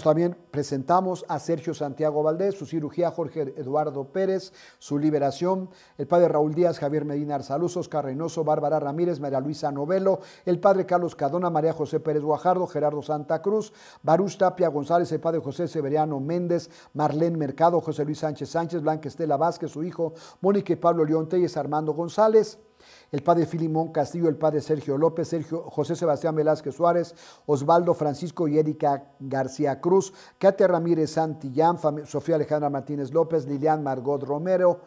S1: también presentamos a Sergio Santiago Valdés, su cirugía Jorge Eduardo Pérez, su liberación, el padre Raúl Díaz, Javier Medina Arzaluz, Oscar Reynoso, Bárbara Ramírez, María Luisa Novelo, el padre Carlos Cadona, María José Pérez Guajardo, Gerardo Santa Cruz, Baruch Tapia González, el padre José Severiano Méndez, Marlene Mercado, José Luis Sánchez Sánchez, Blanca Estela Vázquez, su hijo, Mónica y Pablo León Telles, Armando González el padre Filimón Castillo, el padre Sergio López, Sergio, José Sebastián Velázquez Suárez, Osvaldo Francisco y Erika García Cruz, Katia Ramírez Santillán, Sofía Alejandra Martínez López, Lilian Margot Romero,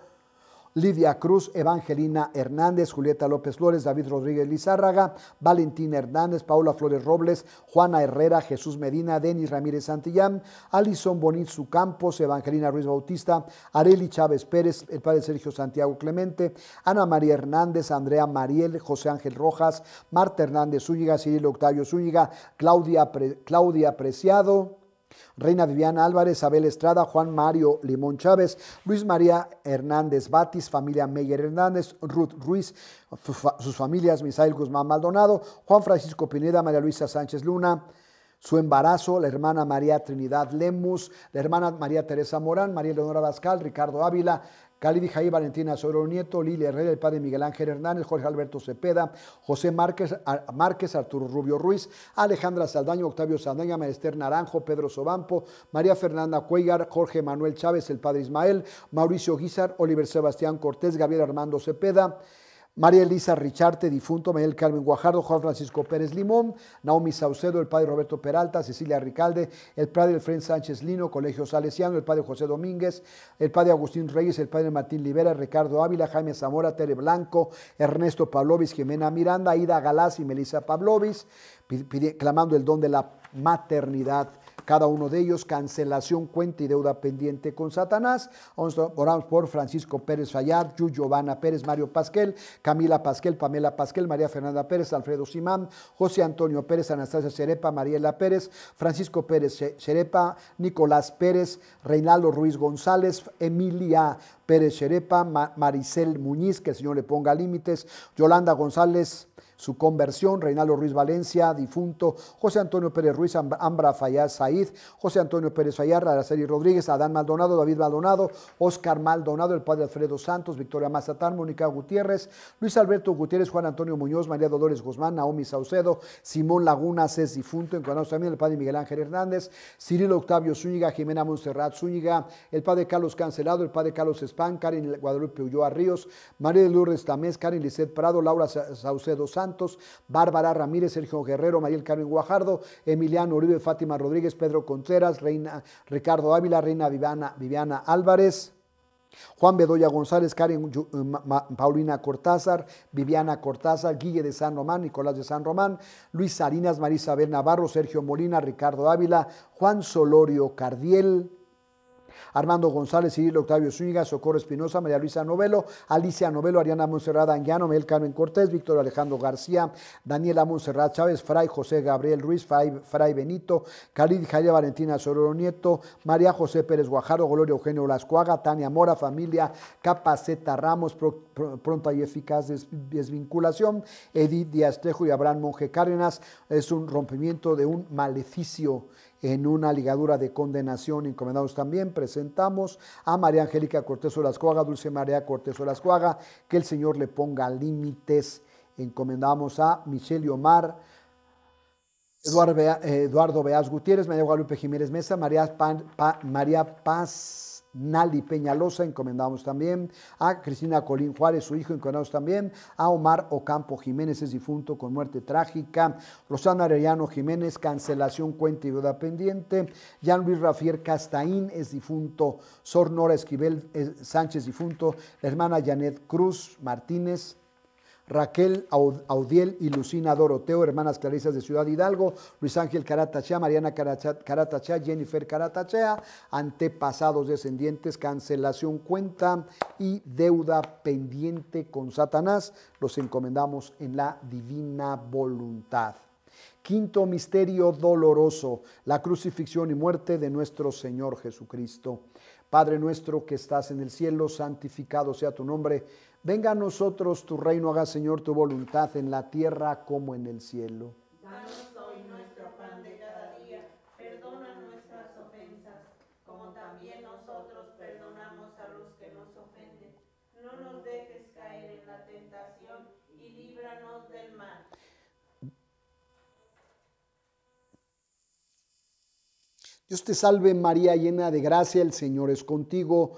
S1: Lidia Cruz, Evangelina Hernández, Julieta López Flores, David Rodríguez Lizárraga, Valentina Hernández, Paula Flores Robles, Juana Herrera, Jesús Medina, Denis Ramírez Santillán, Alison Bonitzu Campos, Evangelina Ruiz Bautista, Areli Chávez Pérez, el padre Sergio Santiago Clemente, Ana María Hernández, Andrea Mariel, José Ángel Rojas, Marta Hernández Zúñiga, Cirilo Octavio Zúñiga, Claudia, Claudia Preciado, Reina Viviana Álvarez, Abel Estrada, Juan Mario Limón Chávez, Luis María Hernández Batis, familia Meyer Hernández, Ruth Ruiz, sus familias Misael Guzmán Maldonado, Juan Francisco Pineda, María Luisa Sánchez Luna, su embarazo, la hermana María Trinidad Lemus, la hermana María Teresa Morán, María Leonora Bascal, Ricardo Ávila, Cali Jaime Valentina Soro Nieto, Lili Herrera, el padre Miguel Ángel Hernández, Jorge Alberto Cepeda, José Márquez, Arturo Rubio Ruiz, Alejandra Saldaño, Octavio Saldaña, Maester Naranjo, Pedro Sobampo, María Fernanda Cuegar, Jorge Manuel Chávez, el padre Ismael, Mauricio Guizar, Oliver Sebastián Cortés, Gabriel Armando Cepeda, María Elisa Richarte, difunto, Manuel Carmen Guajardo, Juan Francisco Pérez Limón, Naomi Saucedo, el padre Roberto Peralta, Cecilia Ricalde, el padre Elfrén Sánchez Lino, Colegio Salesiano, el padre José Domínguez, el padre Agustín Reyes, el padre Martín Libera, Ricardo Ávila, Jaime Zamora, Tere Blanco, Ernesto Pablovis Jimena Miranda, Ida Galás y Melisa Pablovis, clamando el don de la maternidad cada uno de ellos, cancelación, cuenta y deuda pendiente con Satanás. Oramos por Francisco Pérez Fallar, Yu Giovanna Pérez, Mario Pasquel, Camila Pasquel, Pamela Pasquel, María Fernanda Pérez, Alfredo Simán, José Antonio Pérez, Anastasia Cerepa, Mariela Pérez, Francisco Pérez Cerepa, Nicolás Pérez, Reinaldo Ruiz González, Emilia Pérez Cerepa, Maricel Muñiz, que el Señor le ponga límites, Yolanda González, su conversión, Reinaldo Ruiz Valencia, difunto, José Antonio Pérez Ruiz, Ambra Fayaz Said, José Antonio Pérez Fayar, Araceli Rodríguez, Adán Maldonado, David Maldonado, Oscar Maldonado, el padre Alfredo Santos, Victoria Mazatán, Mónica Gutiérrez, Luis Alberto Gutiérrez, Juan Antonio Muñoz, María Dolores Guzmán, Naomi Saucedo, Simón Lagunas es difunto, encontramos también el padre Miguel Ángel Hernández, Cirilo Octavio Zúñiga, Jimena Montserrat Zúñiga, el padre Carlos Cancelado, el padre Carlos Espán, Karen Guadalupe Ulloa Ríos, María de Lourdes Tamés, Karen Lisset Prado, Laura Saucedo Santos, Bárbara Ramírez, Sergio Guerrero, Mariel Carmen Guajardo, Emiliano Uribe, Fátima Rodríguez, Pedro Contreras, Reina, Ricardo Ávila, Reina Viviana, Viviana Álvarez. Juan Bedoya González, Karen eh, Paulina Cortázar, Viviana Cortázar, Guille de San Román, Nicolás de San Román, Luis Sarinas, Marisa Bernabarro, Navarro, Sergio Molina, Ricardo Ávila, Juan Solorio Cardiel, Armando González, Cirilo Octavio Zúñiga, Socorro Espinosa, María Luisa Novelo, Alicia Novelo, Ariana Monserrat Anguiano, Mel Carmen Cortés, Víctor Alejandro García, Daniela Monserrat Chávez, Fray José Gabriel Ruiz, Fray, Benito, Khalid Jaya Valentina Sororo Nieto, María José Pérez Guajardo, Gloria Eugenio Lascuaga, Tania Mora, Familia Capaceta Ramos, Pronta y Eficaz Desvinculación, Edith Díaz Tejo y Abraham Monje Cárdenas, es un rompimiento de un maleficio en una ligadura de condenación. Encomendados también presentamos a María Angélica Cortés Olascuaga, Dulce María Cortés Olascuaga, que el Señor le ponga límites. Encomendamos a Michelle Omar, Eduardo Beas Gutiérrez, María Guadalupe Jiménez Mesa, María Paz. Nali Peñalosa, encomendamos también, a Cristina Colín Juárez, su hijo, encomendamos también, a Omar Ocampo Jiménez, es difunto con muerte trágica, Rosana Arellano Jiménez, cancelación, cuenta y deuda pendiente, Jean Luis Rafier Castaín, es difunto, Sor Nora Esquivel eh, Sánchez, difunto, la hermana Janet Cruz Martínez, Raquel Audiel y Lucina Doroteo, hermanas clarisas de Ciudad Hidalgo, Luis Ángel Caratachea, Mariana Caratachea, Jennifer Caratachea, antepasados descendientes, cancelación cuenta y deuda pendiente con Satanás, los encomendamos en la divina voluntad. Quinto misterio doloroso, la crucifixión y muerte de nuestro Señor Jesucristo. Padre nuestro que estás en el cielo, santificado sea tu nombre Venga a nosotros tu reino, haga Señor tu voluntad en la tierra como en el cielo.
S2: Danos hoy nuestro pan de cada día, perdona nuestras ofensas, como también nosotros perdonamos a los que nos ofenden. No nos dejes caer en la tentación y líbranos del mal.
S1: Dios te salve María, llena de gracia, el Señor es contigo.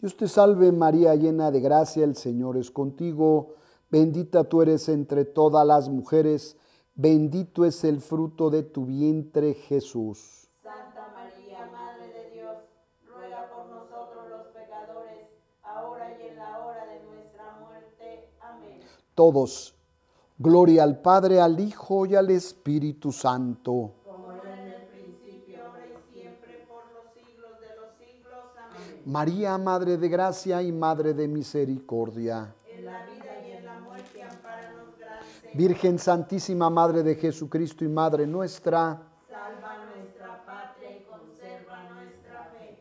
S1: Dios te salve María, llena de gracia, el Señor es contigo, bendita tú eres entre todas las mujeres, bendito es el fruto de tu vientre Jesús. Santa María, Madre de Dios, ruega por nosotros los pecadores, ahora y en la hora de nuestra muerte. Amén. Todos, gloria al Padre, al Hijo y al Espíritu Santo María, Madre de Gracia y Madre de Misericordia.
S2: En la vida y en la muerte,
S1: Virgen Santísima, Madre de Jesucristo y Madre nuestra.
S2: Salva nuestra patria y conserva nuestra fe.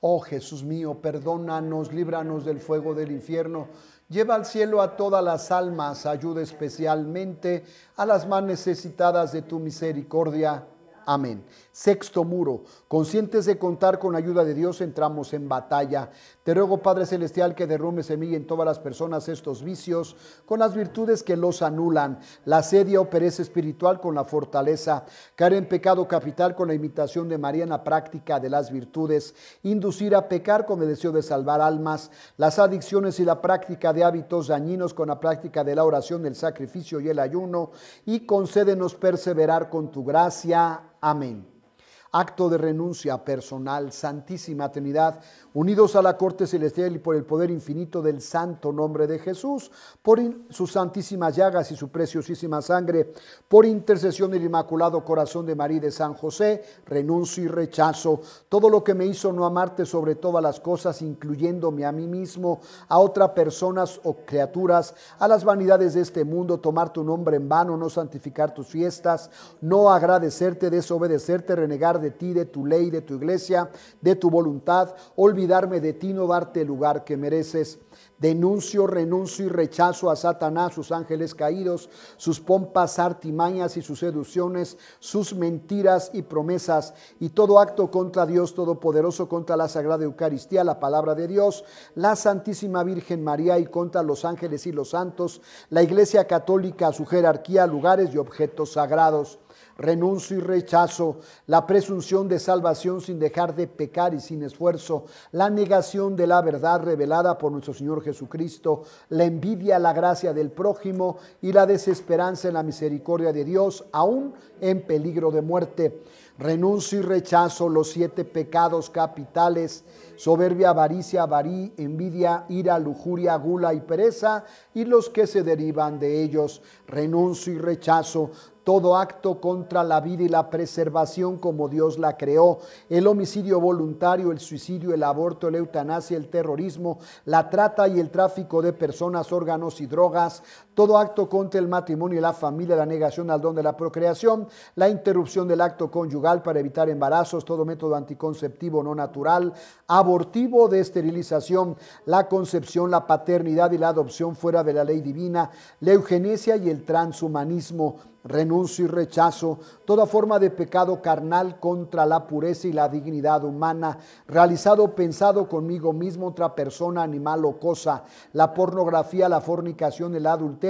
S1: Oh Jesús mío, perdónanos, líbranos del fuego del infierno. Lleva al cielo a todas las almas, ayuda especialmente a las más necesitadas de tu misericordia. Amén. Sexto muro, conscientes de contar con ayuda de Dios, entramos en batalla. Te ruego, Padre Celestial, que mí semilla en todas las personas estos vicios, con las virtudes que los anulan, la sedia o pereza espiritual con la fortaleza, caer en pecado capital con la imitación de María en la práctica de las virtudes, inducir a pecar con el deseo de salvar almas, las adicciones y la práctica de hábitos dañinos con la práctica de la oración, el sacrificio y el ayuno, y concédenos perseverar con tu gracia. Amén acto de renuncia personal, Santísima Trinidad, unidos a la corte celestial y por el poder infinito del santo nombre de Jesús, por sus santísimas llagas y su preciosísima sangre, por intercesión del Inmaculado Corazón de María de San José, renuncio y rechazo todo lo que me hizo no amarte sobre todas las cosas, incluyéndome a mí mismo, a otras personas o criaturas, a las vanidades de este mundo, tomar tu nombre en vano, no santificar tus fiestas, no agradecerte, desobedecerte, renegar de ti, de tu ley, de tu iglesia, de tu voluntad, olvidarme de ti, no darte el lugar que mereces. Denuncio, renuncio y rechazo a Satanás, sus ángeles caídos, sus pompas, artimañas y sus seducciones, sus mentiras y promesas, y todo acto contra Dios Todopoderoso, contra la Sagrada Eucaristía, la palabra de Dios, la Santísima Virgen María y contra los ángeles y los santos, la Iglesia Católica, su jerarquía, lugares y objetos sagrados renuncio y rechazo, la presunción de salvación sin dejar de pecar y sin esfuerzo, la negación de la verdad revelada por nuestro Señor Jesucristo, la envidia a la gracia del prójimo y la desesperanza en la misericordia de Dios, aún en peligro de muerte. Renuncio y rechazo los siete pecados capitales, soberbia, avaricia, avarí, envidia, ira, lujuria, gula y pereza, y los que se derivan de ellos. Renuncio y rechazo todo acto contra la vida y la preservación como Dios la creó, el homicidio voluntario, el suicidio, el aborto, la eutanasia, el terrorismo, la trata y el tráfico de personas, órganos y drogas, todo acto contra el matrimonio y la familia, la negación al don de la procreación, la interrupción del acto conyugal para evitar embarazos, todo método anticonceptivo no natural, abortivo de esterilización, la concepción, la paternidad y la adopción fuera de la ley divina, la eugenesia y el transhumanismo, renuncio y rechazo, toda forma de pecado carnal contra la pureza y la dignidad humana, realizado pensado conmigo mismo, otra persona, animal o cosa, la pornografía, la fornicación, el adulterio,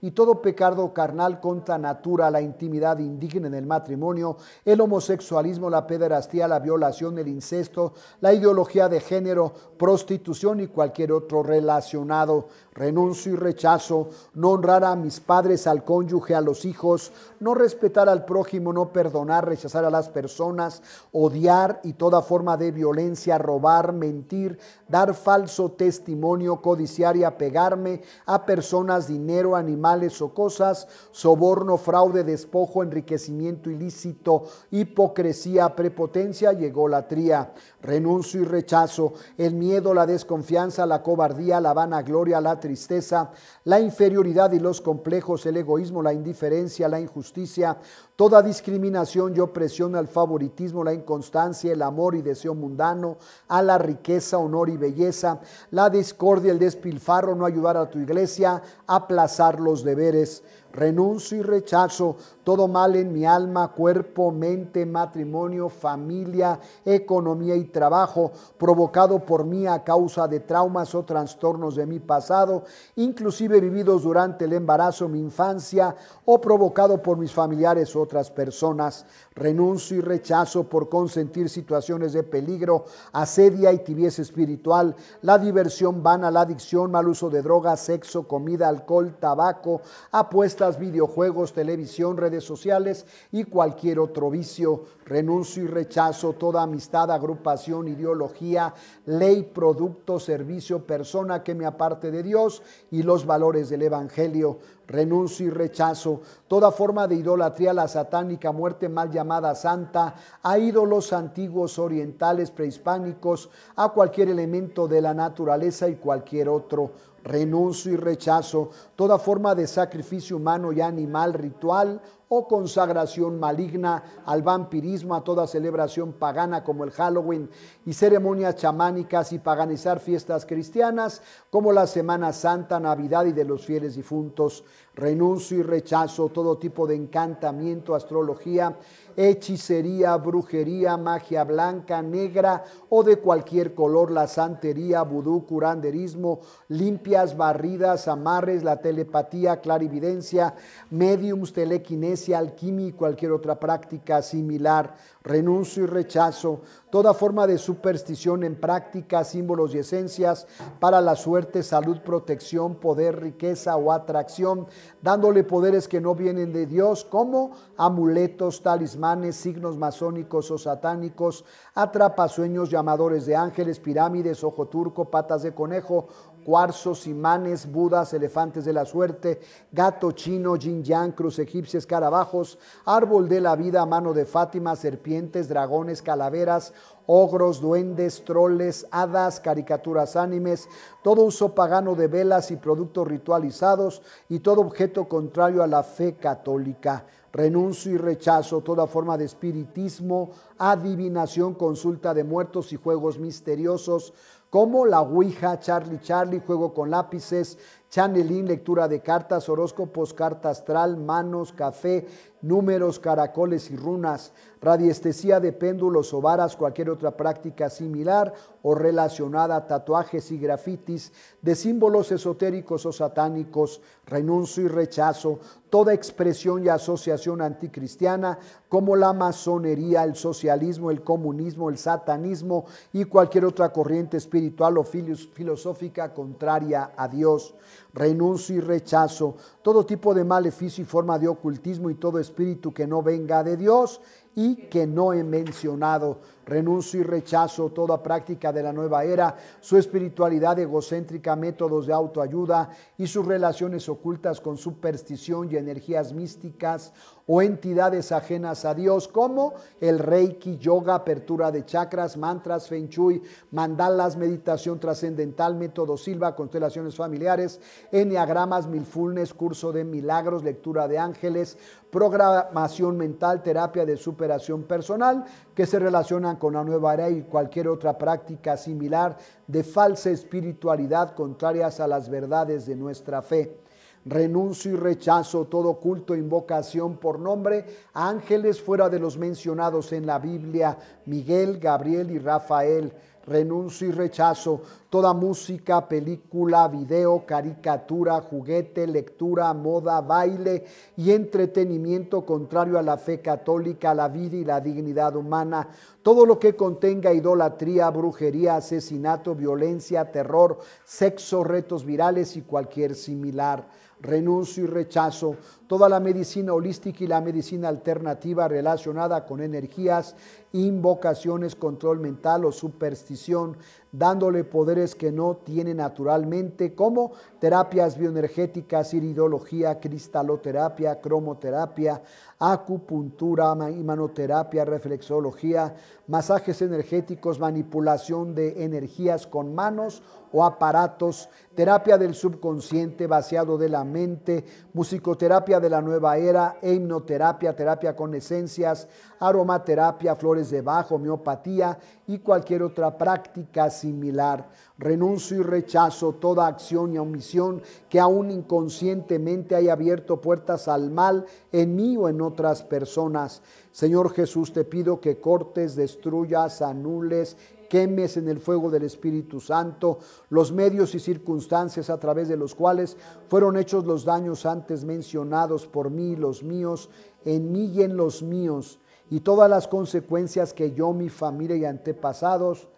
S1: y todo pecado carnal contra natura, la intimidad indigna en el matrimonio, el homosexualismo, la pederastía, la violación, el incesto, la ideología de género, prostitución y cualquier otro relacionado renuncio y rechazo, no honrar a mis padres, al cónyuge, a los hijos, no respetar al prójimo, no perdonar, rechazar a las personas, odiar y toda forma de violencia, robar, mentir, dar falso testimonio, codiciar y apegarme a personas, dinero, animales o cosas, soborno, fraude, despojo, enriquecimiento ilícito, hipocresía, prepotencia la tría. renuncio y rechazo, el miedo, la desconfianza, la cobardía, la vanagloria, la tristeza, la inferioridad y los complejos, el egoísmo, la indiferencia, la injusticia, toda discriminación y opresión al favoritismo, la inconstancia, el amor y deseo mundano, a la riqueza, honor y belleza, la discordia, el despilfarro, no ayudar a tu iglesia, aplazar los deberes renuncio y rechazo todo mal en mi alma, cuerpo, mente, matrimonio, familia, economía y trabajo, provocado por mí a causa de traumas o trastornos de mi pasado, inclusive vividos durante el embarazo, mi infancia, o provocado por mis familiares o otras personas. Renuncio y rechazo por consentir situaciones de peligro, asedia y tibieza espiritual, la diversión vana, la adicción, mal uso de drogas, sexo, comida, alcohol, tabaco, apuestas, videojuegos, televisión, sociales y cualquier otro vicio. Renuncio y rechazo toda amistad, agrupación, ideología, ley, producto, servicio, persona que me aparte de Dios y los valores del Evangelio. Renuncio y rechazo toda forma de idolatría, la satánica muerte mal llamada santa, a ídolos antiguos, orientales, prehispánicos, a cualquier elemento de la naturaleza y cualquier otro Renuncio y rechazo toda forma de sacrificio humano y animal ritual o consagración maligna al vampirismo, a toda celebración pagana como el Halloween y ceremonias chamánicas y paganizar fiestas cristianas como la Semana Santa, Navidad y de los fieles difuntos. Renuncio y rechazo todo tipo de encantamiento, astrología hechicería, brujería, magia blanca, negra o de cualquier color, la santería, vudú, curanderismo, limpias, barridas, amarres, la telepatía, clarividencia, mediums, telequinesia, alquimia y cualquier otra práctica similar. Renuncio y rechazo toda forma de superstición en práctica, símbolos y esencias para la suerte, salud, protección, poder, riqueza o atracción, dándole poderes que no vienen de Dios como amuletos, talismanes, signos masónicos o satánicos, atrapasueños, llamadores de ángeles, pirámides, ojo turco, patas de conejo cuarzos, imanes, budas, elefantes de la suerte, gato chino, yin yang, cruz egipcia, escarabajos, árbol de la vida, mano de Fátima, serpientes, dragones, calaveras, ogros, duendes, troles, hadas, caricaturas ánimes, todo uso pagano de velas y productos ritualizados y todo objeto contrario a la fe católica. Renuncio y rechazo toda forma de espiritismo, adivinación, consulta de muertos y juegos misteriosos como la Ouija, Charlie Charlie, juego con lápices, Chanelín, lectura de cartas, horóscopos, carta astral, manos, café, números, caracoles y runas, radiestesía de péndulos o varas, cualquier otra práctica similar o relacionada tatuajes y grafitis de símbolos esotéricos o satánicos, renuncio y rechazo, toda expresión y asociación anticristiana como la masonería, el socialismo, el comunismo, el satanismo y cualquier otra corriente espiritual o filosófica contraria a Dios renuncio y rechazo todo tipo de maleficio y forma de ocultismo y todo espíritu que no venga de Dios y que no he mencionado Renuncio y rechazo toda práctica de la nueva era, su espiritualidad egocéntrica, métodos de autoayuda y sus relaciones ocultas con superstición y energías místicas o entidades ajenas a Dios, como el reiki, yoga, apertura de chakras, mantras, feng shui, mandalas, meditación trascendental, método silva, constelaciones familiares, enneagramas, milfulness, curso de milagros, lectura de ángeles, programación mental, terapia de superación personal, que se relacionan con la nueva era y cualquier otra práctica similar de falsa espiritualidad contrarias a las verdades de nuestra fe. Renuncio y rechazo todo culto, e invocación por nombre a ángeles fuera de los mencionados en la Biblia, Miguel, Gabriel y Rafael renuncio y rechazo toda música, película, video, caricatura, juguete, lectura, moda, baile y entretenimiento contrario a la fe católica, la vida y la dignidad humana, todo lo que contenga idolatría, brujería, asesinato, violencia, terror, sexo, retos virales y cualquier similar renuncio y rechazo toda la medicina holística y la medicina alternativa relacionada con energías, invocaciones, control mental o superstición, dándole poderes que no tiene naturalmente, como terapias bioenergéticas, iridología, cristaloterapia, cromoterapia, acupuntura, manoterapia, reflexología, masajes energéticos, manipulación de energías con manos o aparatos, terapia del subconsciente vaciado de la mente, musicoterapia de la nueva era, hipnoterapia, terapia con esencias, aromaterapia, flores de bajo, homeopatía y cualquier otra práctica similar. Renuncio y rechazo toda acción y omisión que aún inconscientemente haya abierto puertas al mal en mí o en otras personas. Señor Jesús, te pido que cortes, destruyas, anules, quemes en el fuego del Espíritu Santo los medios y circunstancias a través de los cuales fueron hechos los daños antes mencionados por mí y los míos, en mí y en los míos, y todas las consecuencias que yo, mi familia y antepasados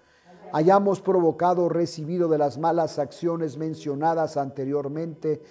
S1: hayamos provocado o recibido de las malas acciones mencionadas anteriormente.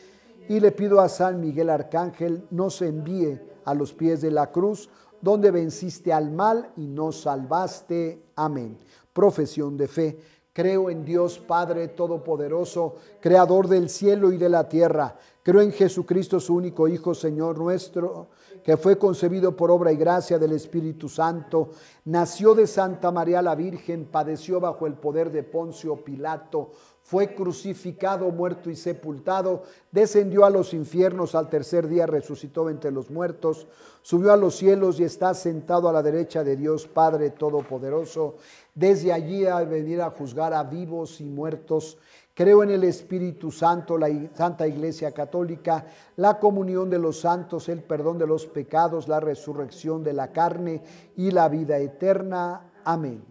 S1: Y le pido a San Miguel Arcángel se envíe a los pies de la cruz donde venciste al mal y nos salvaste. Amén. Profesión de fe. Creo en Dios Padre Todopoderoso, Creador del cielo y de la tierra. Creo en Jesucristo, su único Hijo, Señor nuestro, que fue concebido por obra y gracia del Espíritu Santo, nació de Santa María la Virgen, padeció bajo el poder de Poncio Pilato fue crucificado, muerto y sepultado, descendió a los infiernos, al tercer día resucitó entre los muertos, subió a los cielos y está sentado a la derecha de Dios Padre Todopoderoso. Desde allí ha venir a juzgar a vivos y muertos. Creo en el Espíritu Santo, la Santa Iglesia Católica, la comunión de los santos, el perdón de los pecados, la resurrección de la carne y la vida eterna. Amén.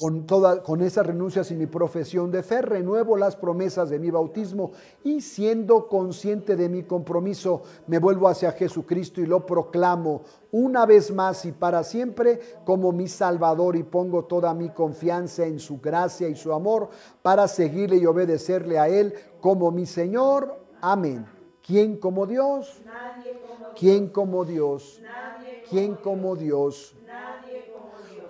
S1: Con, con esas renuncias y mi profesión de fe, renuevo las promesas de mi bautismo y siendo consciente de mi compromiso, me vuelvo hacia Jesucristo y lo proclamo una vez más y para siempre como mi Salvador y pongo toda mi confianza en su gracia y su amor para seguirle y obedecerle a Él como mi Señor. Amén. ¿Quién como Dios?
S2: Nadie como
S1: ¿Quién como Dios? Nadie ¿Quién como Dios? Nadie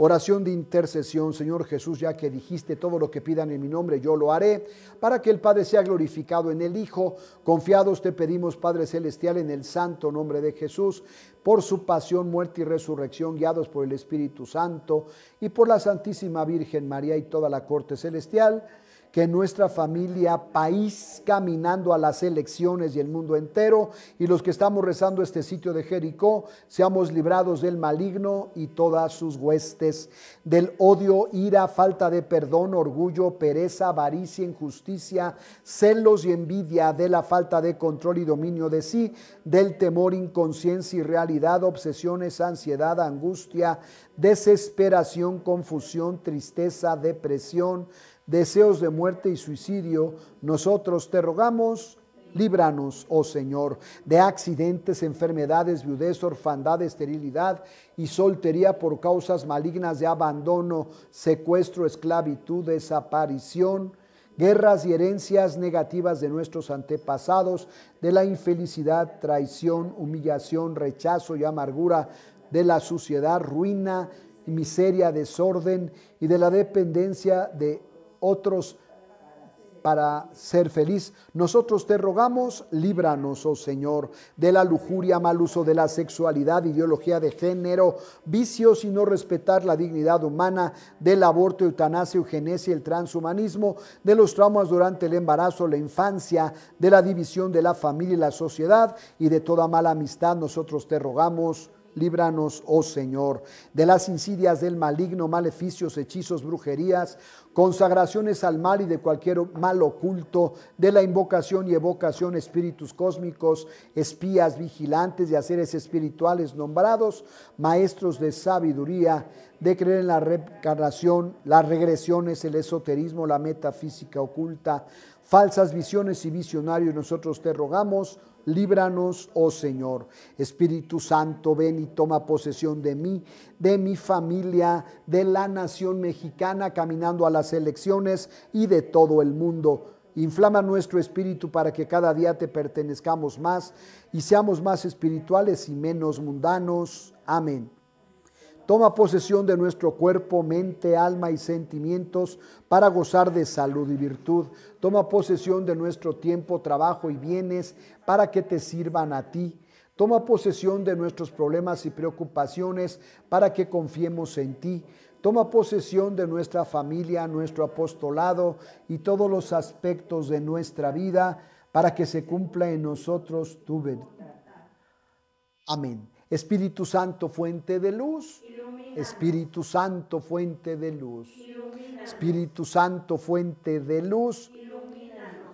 S1: Oración de intercesión, Señor Jesús, ya que dijiste todo lo que pidan en mi nombre, yo lo haré, para que el Padre sea glorificado en el Hijo. Confiados te pedimos, Padre Celestial, en el santo nombre de Jesús, por su pasión, muerte y resurrección, guiados por el Espíritu Santo y por la Santísima Virgen María y toda la corte celestial que nuestra familia, país, caminando a las elecciones y el mundo entero, y los que estamos rezando este sitio de Jericó, seamos librados del maligno y todas sus huestes, del odio, ira, falta de perdón, orgullo, pereza, avaricia, injusticia, celos y envidia, de la falta de control y dominio de sí, del temor, inconsciencia y realidad, obsesiones, ansiedad, angustia, desesperación, confusión, tristeza, depresión, deseos de muerte y suicidio, nosotros te rogamos, líbranos, oh Señor, de accidentes, enfermedades, viudez, orfandad, esterilidad y soltería por causas malignas de abandono, secuestro, esclavitud, desaparición, guerras y herencias negativas de nuestros antepasados, de la infelicidad, traición, humillación, rechazo y amargura, de la suciedad, ruina, miseria, desorden y de la dependencia de otros para ser feliz. Nosotros te rogamos, líbranos, oh Señor, de la lujuria, mal uso de la sexualidad, ideología de género, vicios y no respetar la dignidad humana, del aborto, eutanasia, eugenesia, el transhumanismo, de los traumas durante el embarazo, la infancia, de la división de la familia y la sociedad y de toda mala amistad. Nosotros te rogamos, Líbranos, oh Señor, de las insidias del maligno, maleficios, hechizos, brujerías, consagraciones al mal y de cualquier mal oculto, de la invocación y evocación espíritus cósmicos, espías, vigilantes y haceres espirituales nombrados, maestros de sabiduría, de creer en la reencarnación, las regresiones, el esoterismo, la metafísica oculta, falsas visiones y visionarios, nosotros te rogamos, líbranos, oh Señor. Espíritu Santo, ven y toma posesión de mí, de mi familia, de la nación mexicana, caminando a las elecciones y de todo el mundo. Inflama nuestro espíritu para que cada día te pertenezcamos más y seamos más espirituales y menos mundanos. Amén. Toma posesión de nuestro cuerpo, mente, alma y sentimientos para gozar de salud y virtud. Toma posesión de nuestro tiempo, trabajo y bienes para que te sirvan a ti. Toma posesión de nuestros problemas y preocupaciones para que confiemos en ti. Toma posesión de nuestra familia, nuestro apostolado y todos los aspectos de nuestra vida para que se cumpla en nosotros tu verdad. Amén. Espíritu Santo, fuente de luz. Espíritu Santo, fuente de luz. Espíritu Santo, fuente de luz.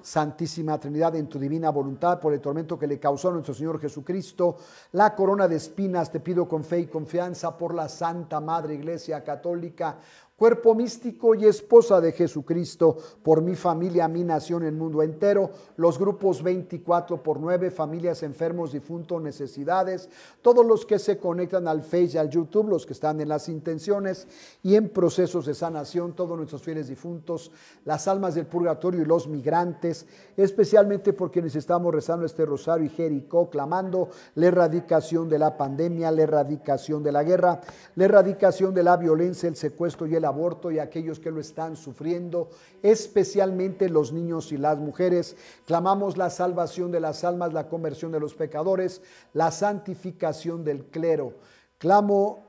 S1: Santísima Trinidad, en tu divina voluntad, por el tormento que le causó a nuestro Señor Jesucristo, la corona de espinas te pido con fe y confianza por la Santa Madre Iglesia Católica, cuerpo místico y esposa de Jesucristo, por mi familia, mi nación, el mundo entero, los grupos 24 por 9, familias, enfermos, difuntos, necesidades, todos los que se conectan al Facebook, y al YouTube, los que están en las intenciones y en procesos de sanación, todos nuestros fieles difuntos, las almas del purgatorio y los migrantes, especialmente porque quienes estamos rezando este rosario y Jericó, clamando la erradicación de la pandemia, la erradicación de la guerra, la erradicación de la violencia, el secuestro y el aborto y aquellos que lo están sufriendo, especialmente los niños y las mujeres. Clamamos la salvación de las almas, la conversión de los pecadores, la santificación del clero. Clamo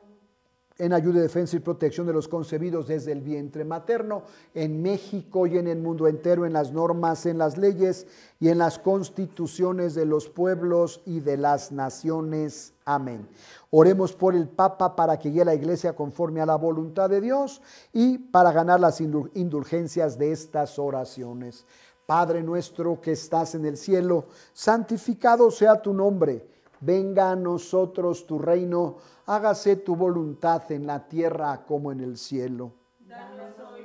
S1: en ayuda, defensa y protección de los concebidos desde el vientre materno, en México y en el mundo entero, en las normas, en las leyes y en las constituciones de los pueblos y de las naciones. Amén. Oremos por el Papa para que guíe la iglesia conforme a la voluntad de Dios y para ganar las indulgencias de estas oraciones. Padre nuestro que estás en el cielo, santificado sea tu nombre. Venga a nosotros tu reino, hágase tu voluntad en la tierra como en el cielo.
S2: Danos hoy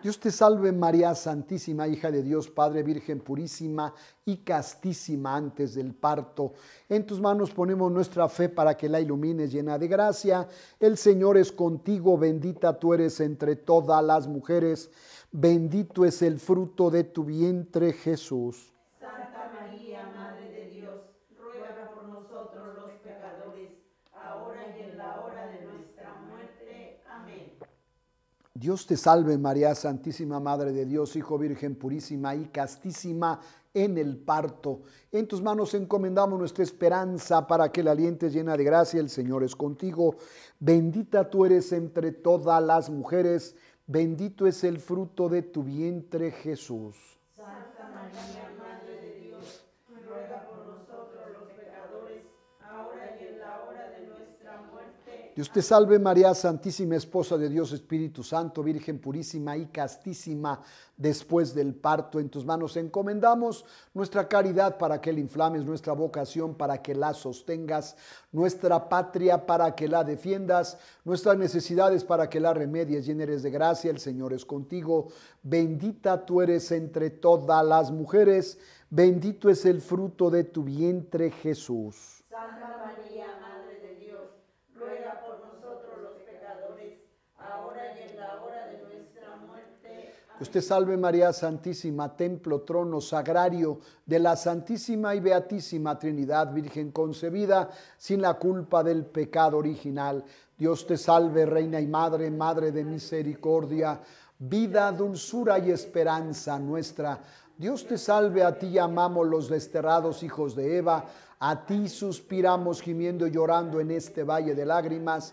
S1: Dios te salve María Santísima, hija de Dios, Padre Virgen purísima y castísima antes del parto. En tus manos ponemos nuestra fe para que la ilumines llena de gracia. El Señor es contigo, bendita tú eres entre todas las mujeres, bendito es el fruto de tu vientre Jesús. Dios te salve María, Santísima Madre de Dios, Hijo Virgen purísima y castísima en el parto. En tus manos encomendamos nuestra esperanza para que la alientes llena de gracia. El Señor es contigo. Bendita tú eres entre todas las mujeres. Bendito es el fruto de tu vientre, Jesús. Santa María. Dios te salve María, Santísima Esposa de Dios, Espíritu Santo, Virgen purísima y castísima, después del parto en tus manos encomendamos nuestra caridad para que la inflames, nuestra vocación para que la sostengas, nuestra patria para que la defiendas, nuestras necesidades para que la remedies, llena de gracia, el Señor es contigo, bendita tú eres entre todas las mujeres, bendito es el fruto de tu vientre Jesús. usted salve María Santísima, templo, trono, sagrario de la Santísima y Beatísima Trinidad Virgen concebida sin la culpa del pecado original. Dios te salve, Reina y Madre, Madre de misericordia, vida, dulzura y esperanza nuestra. Dios te salve, a ti amamos los desterrados hijos de Eva, a ti suspiramos gimiendo y llorando en este valle de lágrimas.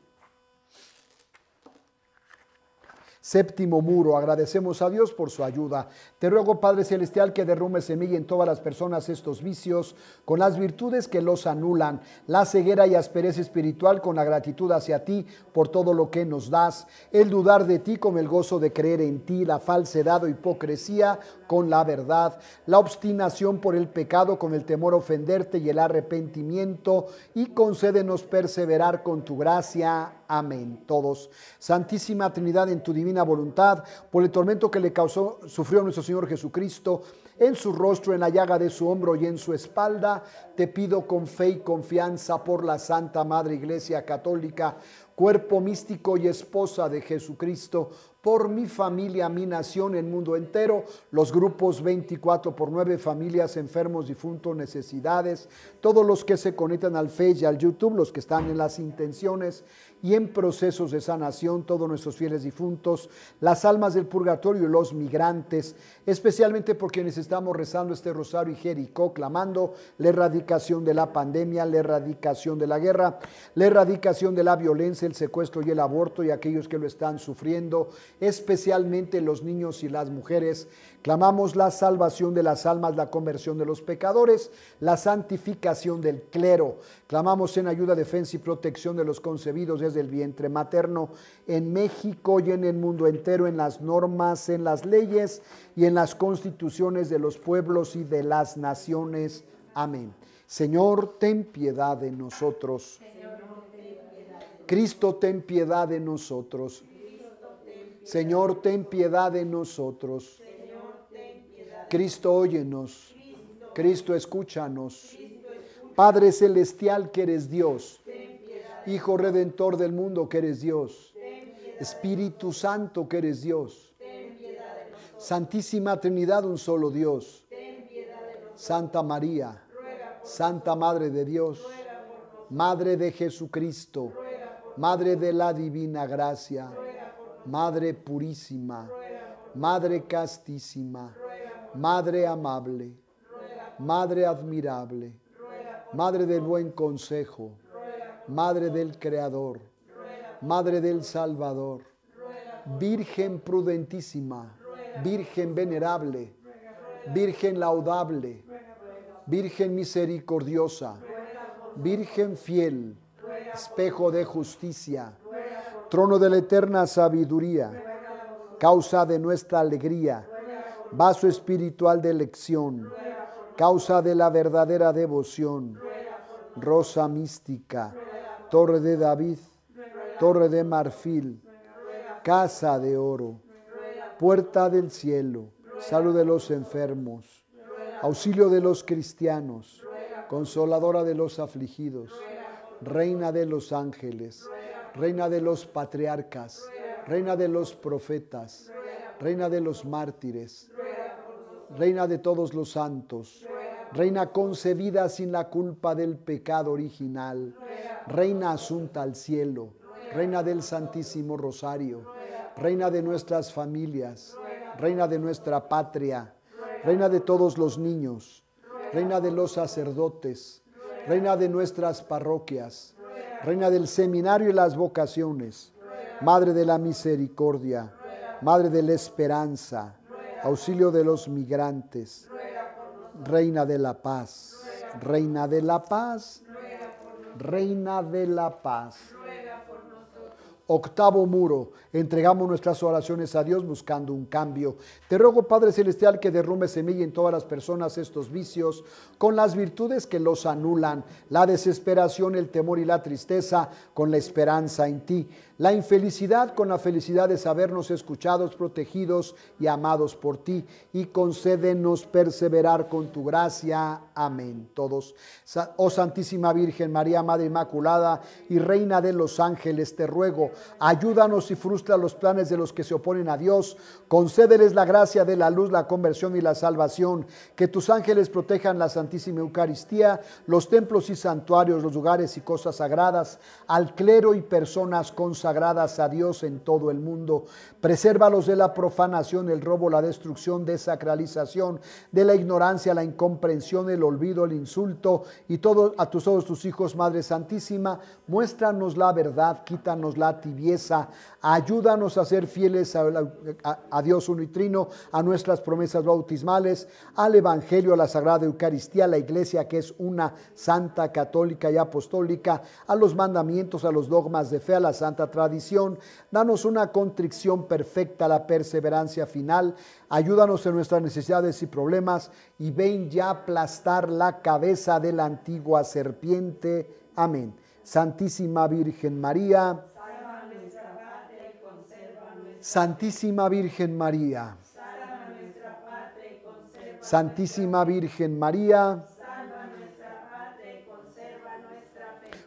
S1: Séptimo muro, agradecemos a Dios por su ayuda. Te ruego, Padre Celestial, que derrume semilla en todas las personas estos vicios, con las virtudes que los anulan, la ceguera y aspereza espiritual, con la gratitud hacia ti por todo lo que nos das, el dudar de ti con el gozo de creer en ti, la falsedad o hipocresía con la verdad, la obstinación por el pecado con el temor a ofenderte y el arrepentimiento, y concédenos perseverar con tu gracia. Amén. Todos. Santísima Trinidad, en tu divina voluntad, por el tormento que le causó, sufrió nuestro Señor Jesucristo, en su rostro, en la llaga de su hombro y en su espalda, te pido con fe y confianza por la Santa Madre Iglesia Católica, cuerpo místico y esposa de Jesucristo, por mi familia, mi nación, el mundo entero, los grupos 24 por 9, familias, enfermos, difuntos, necesidades, todos los que se conectan al Facebook y al YouTube, los que están en las intenciones y en procesos de sanación, todos nuestros fieles difuntos, las almas del purgatorio y los migrantes, especialmente por quienes estamos rezando este rosario y Jericó, clamando la erradicación de la pandemia, la erradicación de la guerra, la erradicación de la violencia, el secuestro y el aborto y aquellos que lo están sufriendo, especialmente los niños y las mujeres. Clamamos la salvación de las almas, la conversión de los pecadores, la santificación del clero. Clamamos en ayuda, defensa y protección de los concebidos desde el vientre materno en México y en el mundo entero, en las normas, en las leyes y en las constituciones de los pueblos y de las naciones. Amén. Señor, ten piedad de nosotros. Cristo, ten piedad de nosotros. Señor, ten piedad de nosotros. Cristo, óyenos. Cristo, escúchanos. Cristo, escúchanos. Padre celestial que eres Dios. Hijo redentor del mundo que eres Dios. Espíritu Santo que eres Dios. Santísima Trinidad, un solo Dios. Santa María, Santa Madre de Dios, Madre de Jesucristo, Madre de la Divina Gracia Madre purísima, Madre castísima, Madre amable, Madre admirable, Madre del buen consejo, Madre del Creador, Madre del Salvador, Virgen prudentísima, Virgen venerable, Virgen laudable, Virgen misericordiosa, Virgen fiel, espejo de justicia, trono de la eterna sabiduría, causa de nuestra alegría, vaso espiritual de elección, causa de la verdadera devoción, rosa mística, torre de David, torre de marfil, casa de oro, puerta del cielo, salud de los enfermos, auxilio de los cristianos, consoladora de los afligidos, reina de los ángeles Reina de los patriarcas, reina de los profetas, reina de los mártires, reina de todos los santos, reina concebida sin la culpa del pecado original, reina asunta al cielo, reina del Santísimo Rosario, reina de nuestras familias, reina de nuestra patria, reina de todos los niños, reina de los sacerdotes, reina de nuestras parroquias, Reina del seminario y las vocaciones. Madre de la misericordia. Madre de la esperanza. Auxilio de los migrantes. Reina de la paz. Reina de la paz. Reina de la paz. Octavo muro, entregamos nuestras oraciones a Dios buscando un cambio. Te ruego, Padre Celestial, que derrumbe semilla en todas las personas estos vicios, con las virtudes que los anulan, la desesperación, el temor y la tristeza, con la esperanza en ti, la infelicidad con la felicidad de sabernos escuchados, protegidos y amados por ti, y concédenos perseverar con tu gracia. Amén. Todos, oh Santísima Virgen María, Madre Inmaculada y Reina de los Ángeles, te ruego, ayúdanos y frustra los planes de los que se oponen a Dios, concédeles la gracia de la luz, la conversión y la salvación, que tus ángeles protejan la Santísima Eucaristía, los templos y santuarios, los lugares y cosas sagradas, al clero y personas consagradas a Dios en todo el mundo, presérvalos de la profanación, el robo, la destrucción, desacralización, de la ignorancia, la incomprensión, el olvido, el insulto y todo, a tus, todos tus hijos, Madre Santísima, muéstranos la verdad, quítanos la Ayúdanos a ser fieles a, Dios unitrino, a nuestras promesas bautismales, al Evangelio, a la Sagrada Eucaristía, a la Iglesia que es una santa, católica y apostólica, a los mandamientos, a los dogmas de fe, a la santa tradición. Danos una contrición perfecta, la perseverancia final. Ayúdanos en nuestras necesidades y problemas y ven ya aplastar la cabeza de la antigua serpiente. Amén. Santísima Virgen María
S2: Santísima
S1: Virgen María. Santísima Virgen María.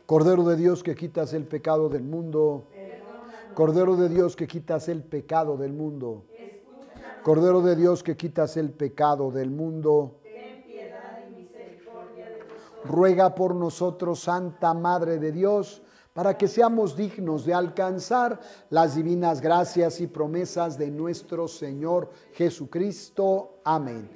S1: Cordero de Dios que quitas el pecado del mundo. Cordero de Dios que quitas el pecado del mundo. Cordero de Dios que quitas el pecado del mundo. Ruega por nosotros, Santa Madre de Dios para que seamos dignos de alcanzar las divinas gracias y promesas de nuestro Señor Jesucristo. Amén.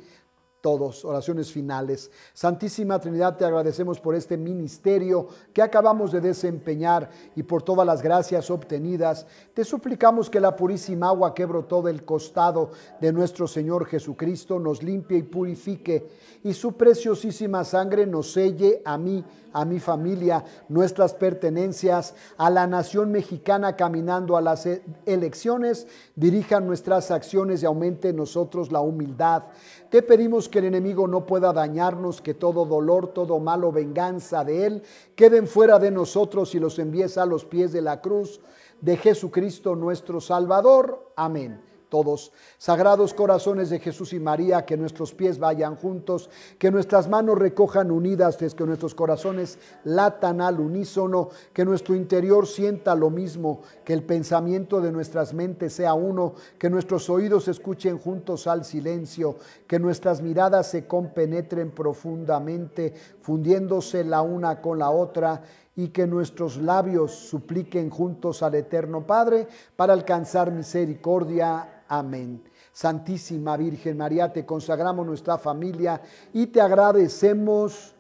S1: Todos, oraciones finales. Santísima Trinidad, te agradecemos por este ministerio que acabamos de desempeñar y por todas las gracias obtenidas. Te suplicamos que la purísima agua que brotó del costado de nuestro Señor Jesucristo nos limpie y purifique y su preciosísima sangre nos selle a mí a mi familia, nuestras pertenencias, a la nación mexicana caminando a las e-, elecciones, dirijan nuestras acciones y aumente en nosotros la humildad. Te pedimos que el enemigo no pueda dañarnos, que todo dolor, todo malo, venganza de él queden fuera de nosotros y los envíes a los pies de la cruz de Jesucristo nuestro Salvador. Amén todos. Sagrados corazones de Jesús y María, que nuestros pies vayan juntos, que nuestras manos recojan unidas, que nuestros corazones latan al unísono, que nuestro interior sienta lo mismo, que el pensamiento de nuestras mentes sea uno, que nuestros oídos escuchen juntos al silencio, que nuestras miradas se compenetren profundamente, fundiéndose la una con la otra y que nuestros labios supliquen juntos al Eterno Padre para alcanzar misericordia. Amén. Santísima Virgen María, te consagramos nuestra familia y te agradecemos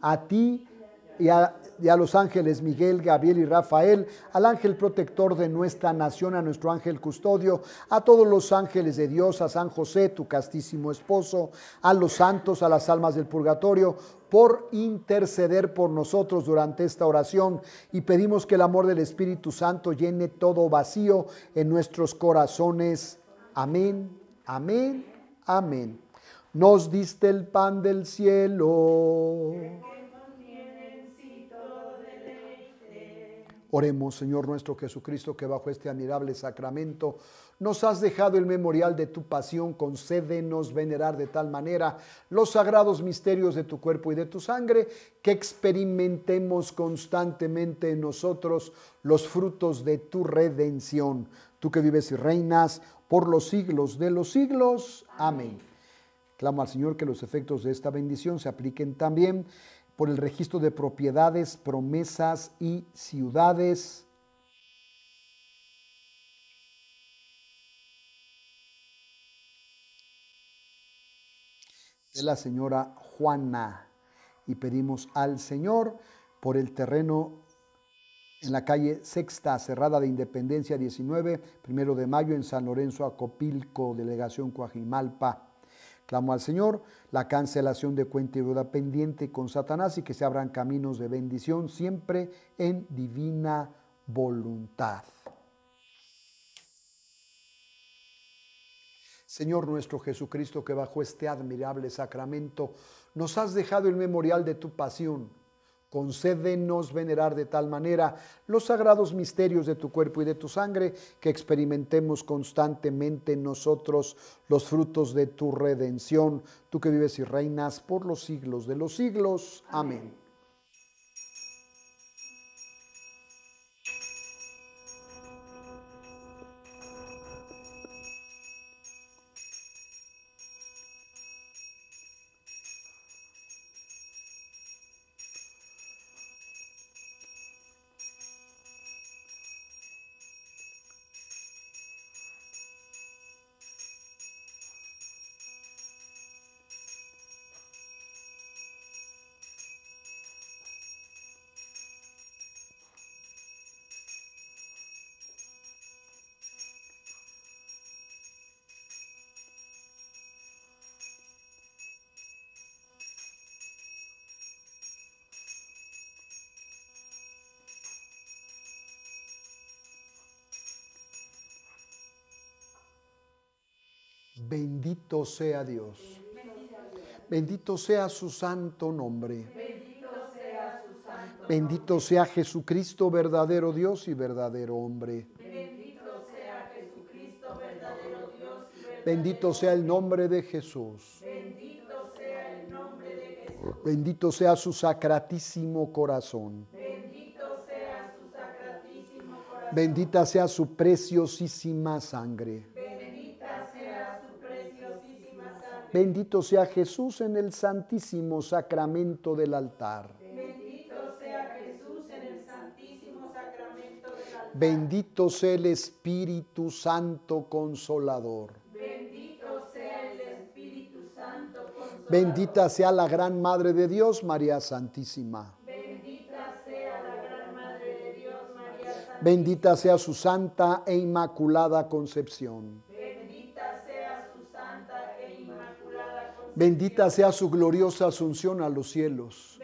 S1: a ti y a y a los ángeles Miguel, Gabriel y Rafael, al ángel protector de nuestra nación, a nuestro ángel custodio, a todos los ángeles de Dios, a San José, tu castísimo esposo, a los santos, a las almas del purgatorio, por interceder por nosotros durante esta oración y pedimos que el amor del Espíritu Santo llene todo vacío en nuestros corazones. Amén, amén, amén. Nos diste el pan del cielo. Oremos, Señor nuestro Jesucristo, que bajo este admirable sacramento nos has dejado el memorial de tu pasión, concédenos venerar de tal manera los sagrados misterios de tu cuerpo y de tu sangre, que experimentemos constantemente en nosotros los frutos de tu redención. Tú que vives y reinas por los siglos de los siglos. Amén. Clamo al Señor que los efectos de esta bendición se apliquen también por el registro de propiedades, promesas y ciudades. de la señora Juana y pedimos al Señor por el terreno en la calle Sexta, cerrada de Independencia 19, primero de mayo en San Lorenzo Acopilco, delegación Coajimalpa. Clamo al Señor la cancelación de cuenta y deuda pendiente con Satanás y que se abran caminos de bendición siempre en divina voluntad. Señor nuestro Jesucristo, que bajo este admirable sacramento nos has dejado el memorial de tu pasión Concédenos venerar de tal manera los sagrados misterios de tu cuerpo y de tu sangre, que experimentemos constantemente nosotros los frutos de tu redención, tú que vives y reinas por los siglos de los siglos. Amén. Bendito sea Dios. Bendito sea su santo nombre. Bendito sea Jesucristo, verdadero Dios y verdadero hombre.
S2: Bendito sea el
S1: nombre de Jesús. Bendito sea su sacratísimo corazón. Bendita sea su preciosísima sangre. Bendito sea Jesús en el santísimo sacramento del altar.
S2: Bendito sea Jesús en el santísimo sacramento del altar.
S1: Bendito sea el Espíritu Santo consolador.
S2: Bendito sea el Espíritu Santo consolador. Bendita
S1: sea la gran Madre de Dios, María Santísima.
S3: Bendita sea la gran Madre
S1: de Dios, María Santísima. Bendita sea su santa e inmaculada concepción.
S2: Bendita sea su gloriosa
S1: asunción a los cielos.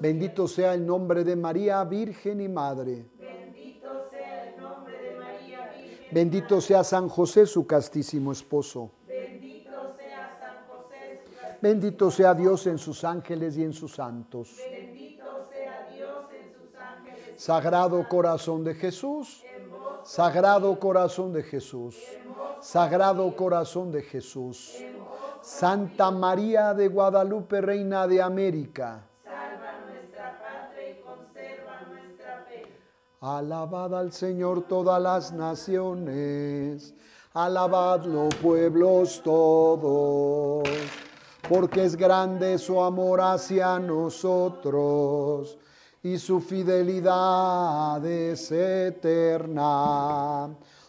S1: Bendito sea el nombre de María, Virgen y Madre. Bendito sea el nombre de María, Bendito sea San José, su castísimo esposo. Bendito sea Bendito sea Dios en sus ángeles y en sus santos.
S2: Bendito sea Dios en sus
S1: ángeles. Sagrado corazón de Jesús. Sagrado corazón de Jesús. Sagrado Corazón de Jesús. Santa María de Guadalupe, Reina de América.
S2: Salva nuestra patria y conserva nuestra fe.
S1: Alabad al Señor todas las naciones. Alabadlo pueblos todos. Porque es grande su amor hacia nosotros y su fidelidad es eterna.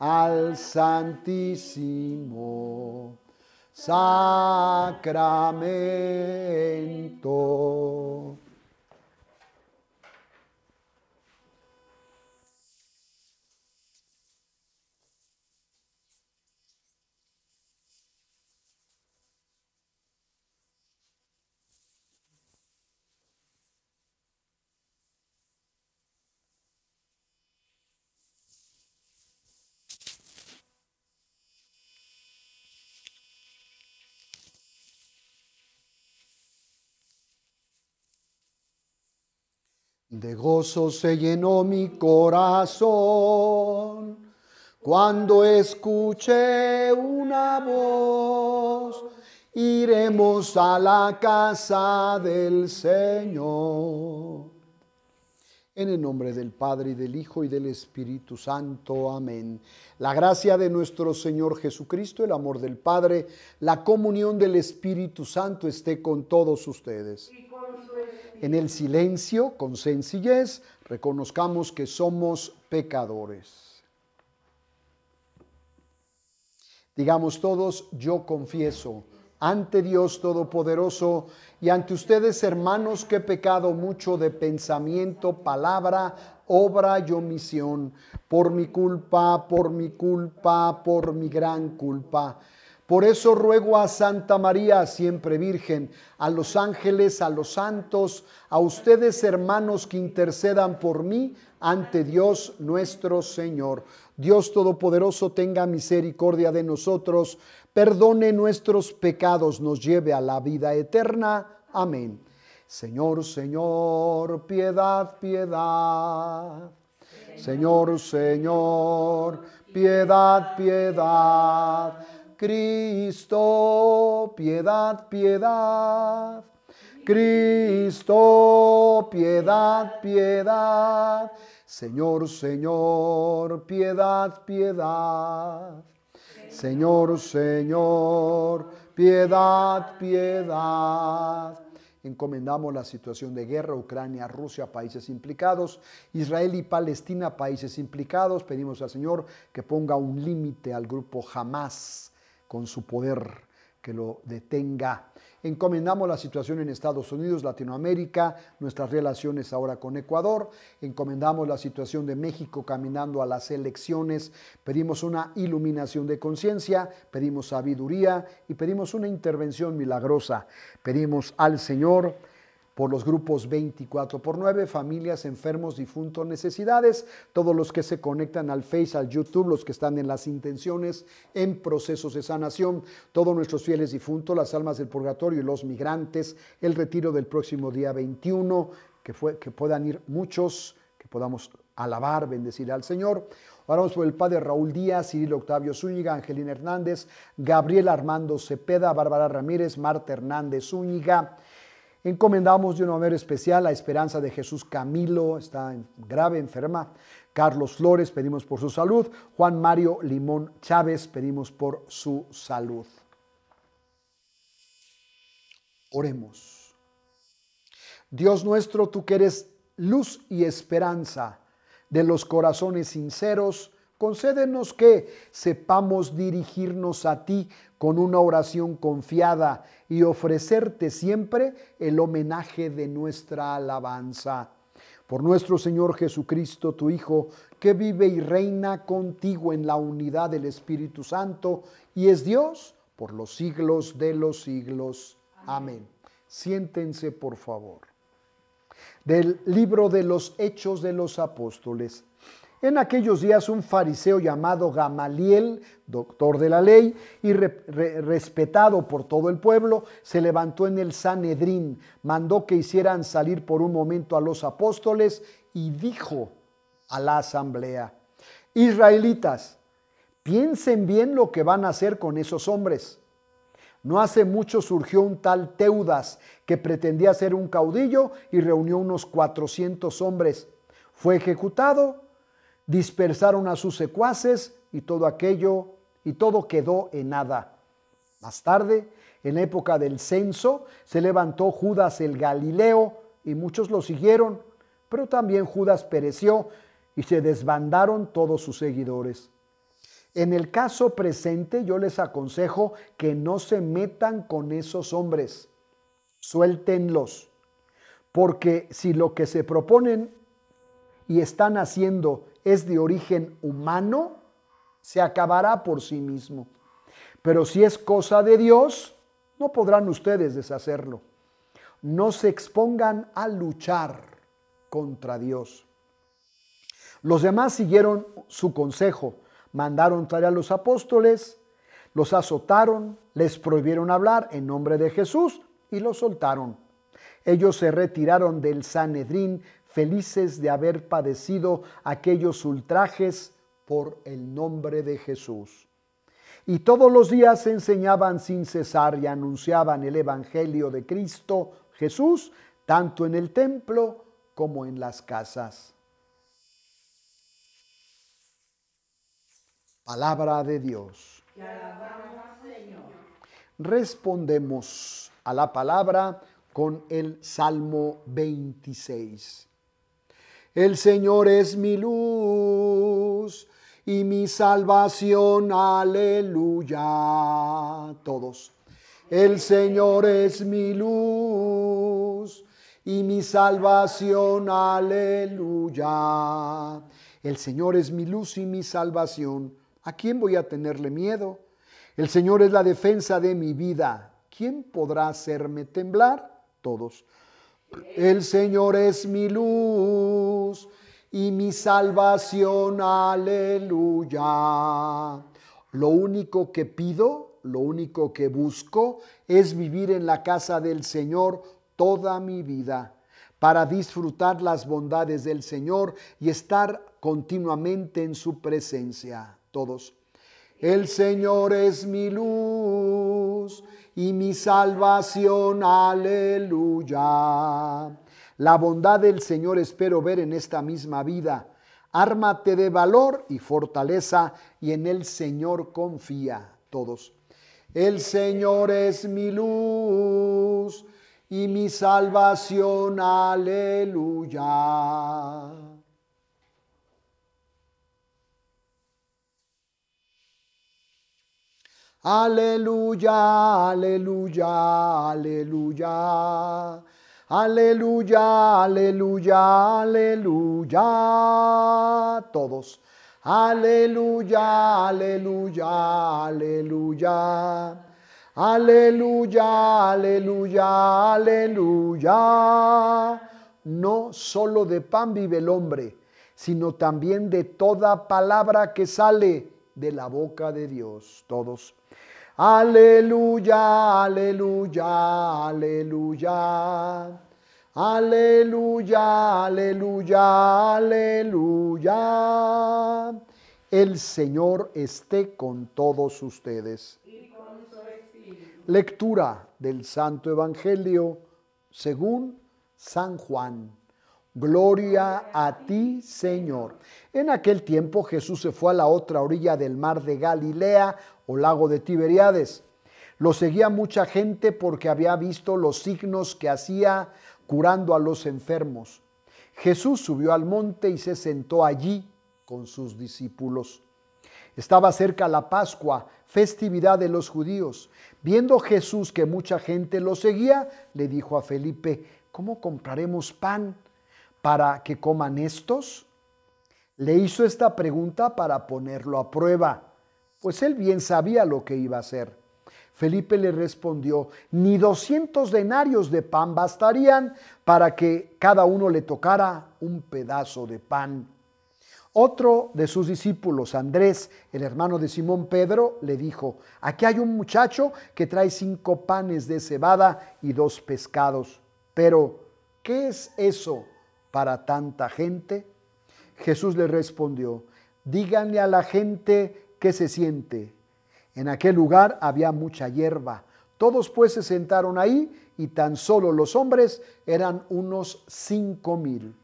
S1: al Santísimo Sacramento. De gozo se llenó mi corazón cuando escuché una voz. Iremos a la casa del Señor. En el nombre del Padre, y del Hijo, y del Espíritu Santo. Amén. La gracia de nuestro Señor Jesucristo, el amor del Padre, la comunión del Espíritu Santo esté con todos ustedes. En el silencio, con sencillez, reconozcamos que somos pecadores. Digamos todos, yo confieso ante Dios Todopoderoso y ante ustedes, hermanos, que he pecado mucho de pensamiento, palabra, obra y omisión, por mi culpa, por mi culpa, por mi gran culpa. Por eso ruego a Santa María, siempre Virgen, a los ángeles, a los santos, a ustedes hermanos que intercedan por mí ante Dios nuestro Señor. Dios Todopoderoso tenga misericordia de nosotros, perdone nuestros pecados, nos lleve a la vida eterna. Amén. Señor, Señor, piedad, piedad. Señor, Señor, piedad, piedad. Cristo, piedad, piedad. Cristo, piedad, piedad. Señor, Señor, piedad, piedad. Señor, Señor, piedad, piedad. Encomendamos la situación de guerra, Ucrania, Rusia, países implicados, Israel y Palestina, países implicados. Pedimos al Señor que ponga un límite al grupo jamás con su poder que lo detenga. Encomendamos la situación en Estados Unidos, Latinoamérica, nuestras relaciones ahora con Ecuador, encomendamos la situación de México caminando a las elecciones, pedimos una iluminación de conciencia, pedimos sabiduría y pedimos una intervención milagrosa. Pedimos al Señor por los grupos 24 por 9, familias, enfermos, difuntos, necesidades, todos los que se conectan al Face, al YouTube, los que están en las intenciones, en procesos de sanación, todos nuestros fieles difuntos, las almas del purgatorio y los migrantes, el retiro del próximo día 21, que, fue, que puedan ir muchos, que podamos alabar, bendecir al Señor. Oramos por el Padre Raúl Díaz, Cirilo Octavio Zúñiga, Angelina Hernández, Gabriel Armando Cepeda, Bárbara Ramírez, Marta Hernández Zúñiga, Encomendamos de una manera especial la Esperanza de Jesús Camilo, está grave, enferma. Carlos Flores, pedimos por su salud. Juan Mario Limón Chávez, pedimos por su salud. Oremos. Dios nuestro, tú que eres luz y esperanza de los corazones sinceros, Concédenos que sepamos dirigirnos a ti con una oración confiada y ofrecerte siempre el homenaje de nuestra alabanza. Por nuestro Señor Jesucristo, tu Hijo, que vive y reina contigo en la unidad del Espíritu Santo y es Dios por los siglos de los siglos. Amén. Siéntense, por favor. Del libro de los Hechos de los Apóstoles. En aquellos días un fariseo llamado Gamaliel, doctor de la ley y respetado por todo el pueblo, se levantó en el Sanedrín, mandó que hicieran salir por un momento a los apóstoles y dijo a la asamblea, Israelitas, piensen bien lo que van a hacer con esos hombres. No hace mucho surgió un tal Teudas que pretendía ser un caudillo y reunió unos 400 hombres. Fue ejecutado dispersaron a sus secuaces y todo aquello y todo quedó en nada. Más tarde, en época del censo, se levantó Judas el Galileo y muchos lo siguieron, pero también Judas pereció y se desbandaron todos sus seguidores. En el caso presente yo les aconsejo que no se metan con esos hombres, suéltenlos, porque si lo que se proponen y están haciendo es de origen humano, se acabará por sí mismo. Pero si es cosa de Dios, no podrán ustedes deshacerlo. No se expongan a luchar contra Dios. Los demás siguieron su consejo, mandaron traer a los apóstoles, los azotaron, les prohibieron hablar en nombre de Jesús y los soltaron. Ellos se retiraron del Sanedrín felices de haber padecido aquellos ultrajes por el nombre de Jesús. Y todos los días enseñaban sin cesar y anunciaban el Evangelio de Cristo Jesús, tanto en el templo como en las casas. Palabra de Dios. Respondemos a la palabra con el Salmo 26. El Señor es mi luz y mi salvación, aleluya. Todos. El Señor es mi luz y mi salvación, aleluya. El Señor es mi luz y mi salvación. ¿A quién voy a tenerle miedo? El Señor es la defensa de mi vida. ¿Quién podrá hacerme temblar? Todos. El Señor es mi luz y mi salvación, aleluya. Lo único que pido, lo único que busco es vivir en la casa del Señor toda mi vida para disfrutar las bondades del Señor y estar continuamente en su presencia. Todos. El Señor es mi luz y mi salvación. Aleluya. La bondad del Señor espero ver en esta misma vida. Ármate de valor y fortaleza y en el Señor confía todos. El Señor es mi luz y mi salvación. Aleluya. Aleluya, aleluya, aleluya. Aleluya, aleluya, aleluya. Todos. Aleluya, aleluya, aleluya. Aleluya, aleluya, aleluya. No solo de pan vive el hombre, sino también de toda palabra que sale de la boca de Dios. Todos. Aleluya, aleluya, aleluya. Aleluya, aleluya, aleluya. El Señor esté con todos ustedes. Lectura del Santo Evangelio según San Juan. Gloria a ti, Señor. En aquel tiempo Jesús se fue a la otra orilla del mar de Galilea, o lago de Tiberiades. Lo seguía mucha gente porque había visto los signos que hacía curando a los enfermos. Jesús subió al monte y se sentó allí con sus discípulos. Estaba cerca la Pascua, festividad de los judíos. Viendo Jesús que mucha gente lo seguía, le dijo a Felipe, ¿cómo compraremos pan para que coman estos? Le hizo esta pregunta para ponerlo a prueba pues él bien sabía lo que iba a hacer. Felipe le respondió, ni 200 denarios de pan bastarían para que cada uno le tocara un pedazo de pan. Otro de sus discípulos, Andrés, el hermano de Simón Pedro, le dijo, aquí hay un muchacho que trae cinco panes de cebada y dos pescados. Pero, ¿qué es eso para tanta gente? Jesús le respondió, díganle a la gente ¿qué se siente? En aquel lugar había mucha hierba. Todos pues se sentaron ahí y tan solo los hombres eran unos cinco mil.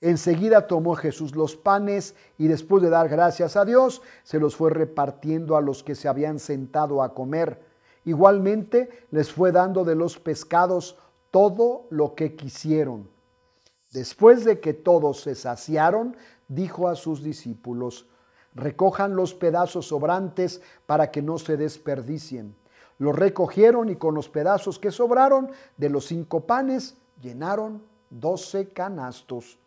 S1: Enseguida tomó Jesús los panes y después de dar gracias a Dios, se los fue repartiendo a los que se habían sentado a comer. Igualmente les fue dando de los pescados todo lo que quisieron. Después de que todos se saciaron, dijo a sus discípulos, recojan los pedazos sobrantes para que no se desperdicien. Los recogieron y con los pedazos que sobraron de los cinco panes llenaron doce canastos.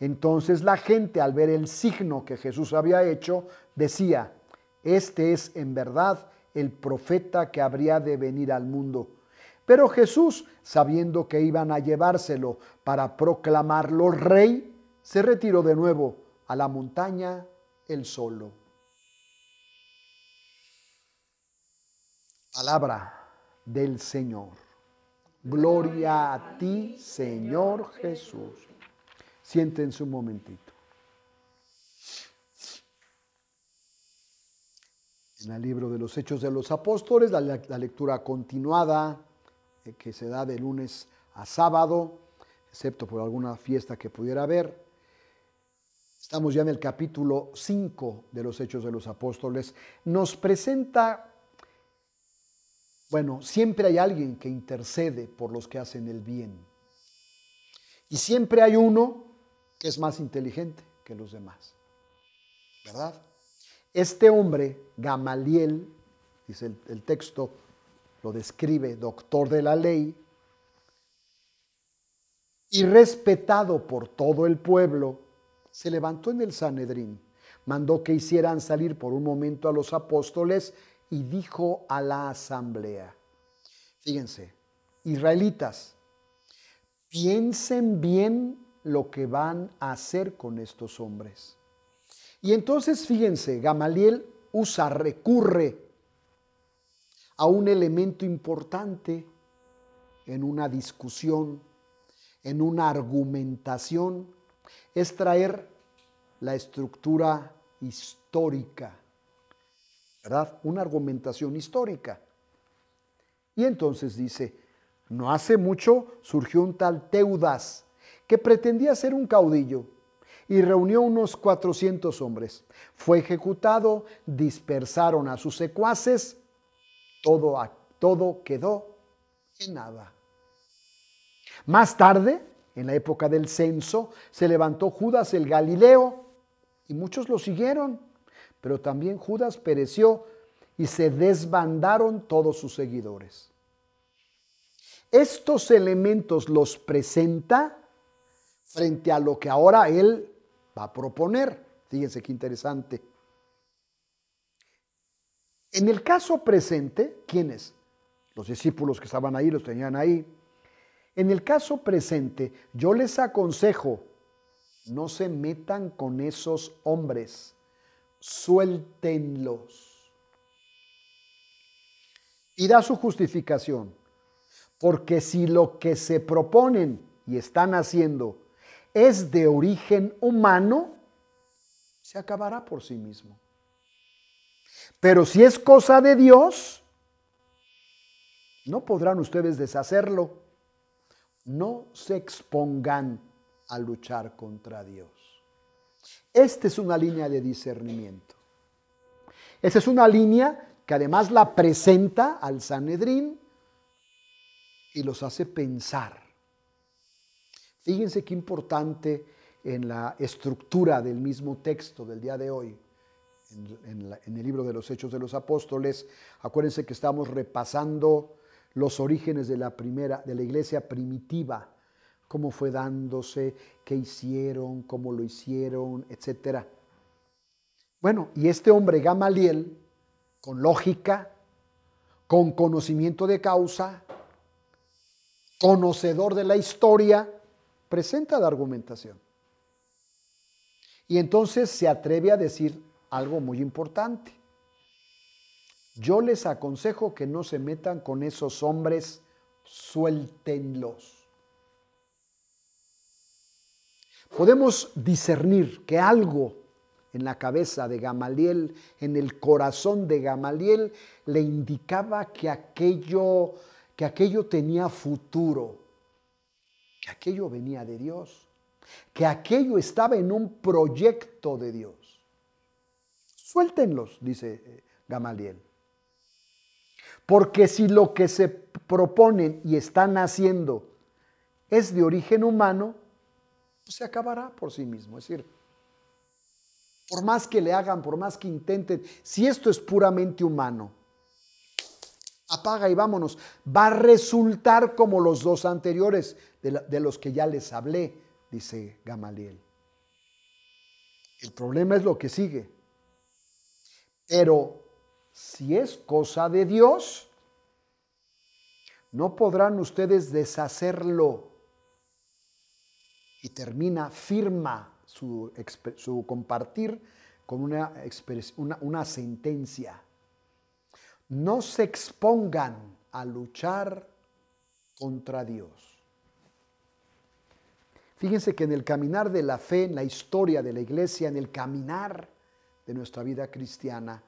S1: Entonces la gente al ver el signo que Jesús había hecho decía, este es en verdad el profeta que habría de venir al mundo. Pero Jesús, sabiendo que iban a llevárselo para proclamarlo rey, se retiró de nuevo a la montaña el solo. Palabra del Señor. Gloria a ti, Señor Jesús. Siéntense un momentito. En el libro de los Hechos de los Apóstoles, la, lectura continuada eh, que se da de lunes a sábado, excepto por alguna fiesta que pudiera haber, estamos ya en el capítulo 5 de los Hechos de los Apóstoles, nos presenta, bueno, siempre hay alguien que intercede por los que hacen el bien. Y siempre hay uno que es más inteligente que los demás. ¿Verdad? Este hombre, Gamaliel, dice el, texto, lo describe, doctor de la ley, y respetado por todo el pueblo, se levantó en el Sanedrín, mandó que hicieran salir por un momento a los apóstoles y dijo a la asamblea, fíjense, israelitas, piensen bien lo que van a hacer con estos hombres. Y entonces, fíjense, Gamaliel usa, recurre a un elemento importante en una discusión, en una argumentación es traer la estructura histórica, ¿verdad? Una argumentación histórica. Y entonces dice, no hace mucho surgió un tal Teudas, que pretendía ser un caudillo, y reunió unos 400 hombres. Fue ejecutado, dispersaron a sus secuaces, todo, todo quedó en nada. Más tarde, en la época del censo se levantó Judas el Galileo y muchos lo siguieron, pero también Judas pereció y se desbandaron todos sus seguidores. Estos elementos los presenta frente a lo que ahora él va a proponer. Fíjense qué interesante. En el caso presente, ¿quiénes? Los discípulos que estaban ahí, los tenían ahí, en el caso presente, yo les aconsejo, no se metan con esos hombres, suéltenlos. Y da su justificación, porque si lo que se proponen y están haciendo es de origen humano, se acabará por sí mismo. Pero si es cosa de Dios, no podrán ustedes deshacerlo no se expongan a luchar contra Dios. Esta es una línea de discernimiento. Esta es una línea que además la presenta al Sanedrín y los hace pensar. Fíjense qué importante en la estructura del mismo texto del día de hoy, en, en el libro de los Hechos de los Apóstoles. Acuérdense que estamos repasando los orígenes de la primera, de la iglesia primitiva, cómo fue dándose, qué hicieron, cómo lo hicieron, etc. Bueno, y este hombre Gamaliel, con lógica, con conocimiento de causa, conocedor de la historia, presenta la argumentación. Y entonces se atreve a decir algo muy importante. Yo les aconsejo que no se metan con esos hombres, suéltenlos. Podemos discernir que algo en la cabeza de Gamaliel, en el corazón de Gamaliel, le indicaba que aquello, que aquello tenía futuro, que aquello venía de Dios, que aquello estaba en un proyecto de Dios. Suéltenlos, dice eh, Gamaliel. Porque si lo que se proponen y están haciendo es de origen humano, pues se acabará por sí mismo. Es decir, por más que le hagan, por más que intenten, si esto es puramente humano, apaga y vámonos, va a resultar como los dos anteriores de, de los que ya les hablé, dice Gamaliel. El problema es lo que sigue. Pero si es cosa de Dios, no podrán ustedes deshacerlo. Y termina, firma su, compartir con una, una sentencia. No se expongan a luchar contra Dios. Fíjense que en el caminar de la fe, en la historia de la iglesia, en el caminar de nuestra vida cristiana,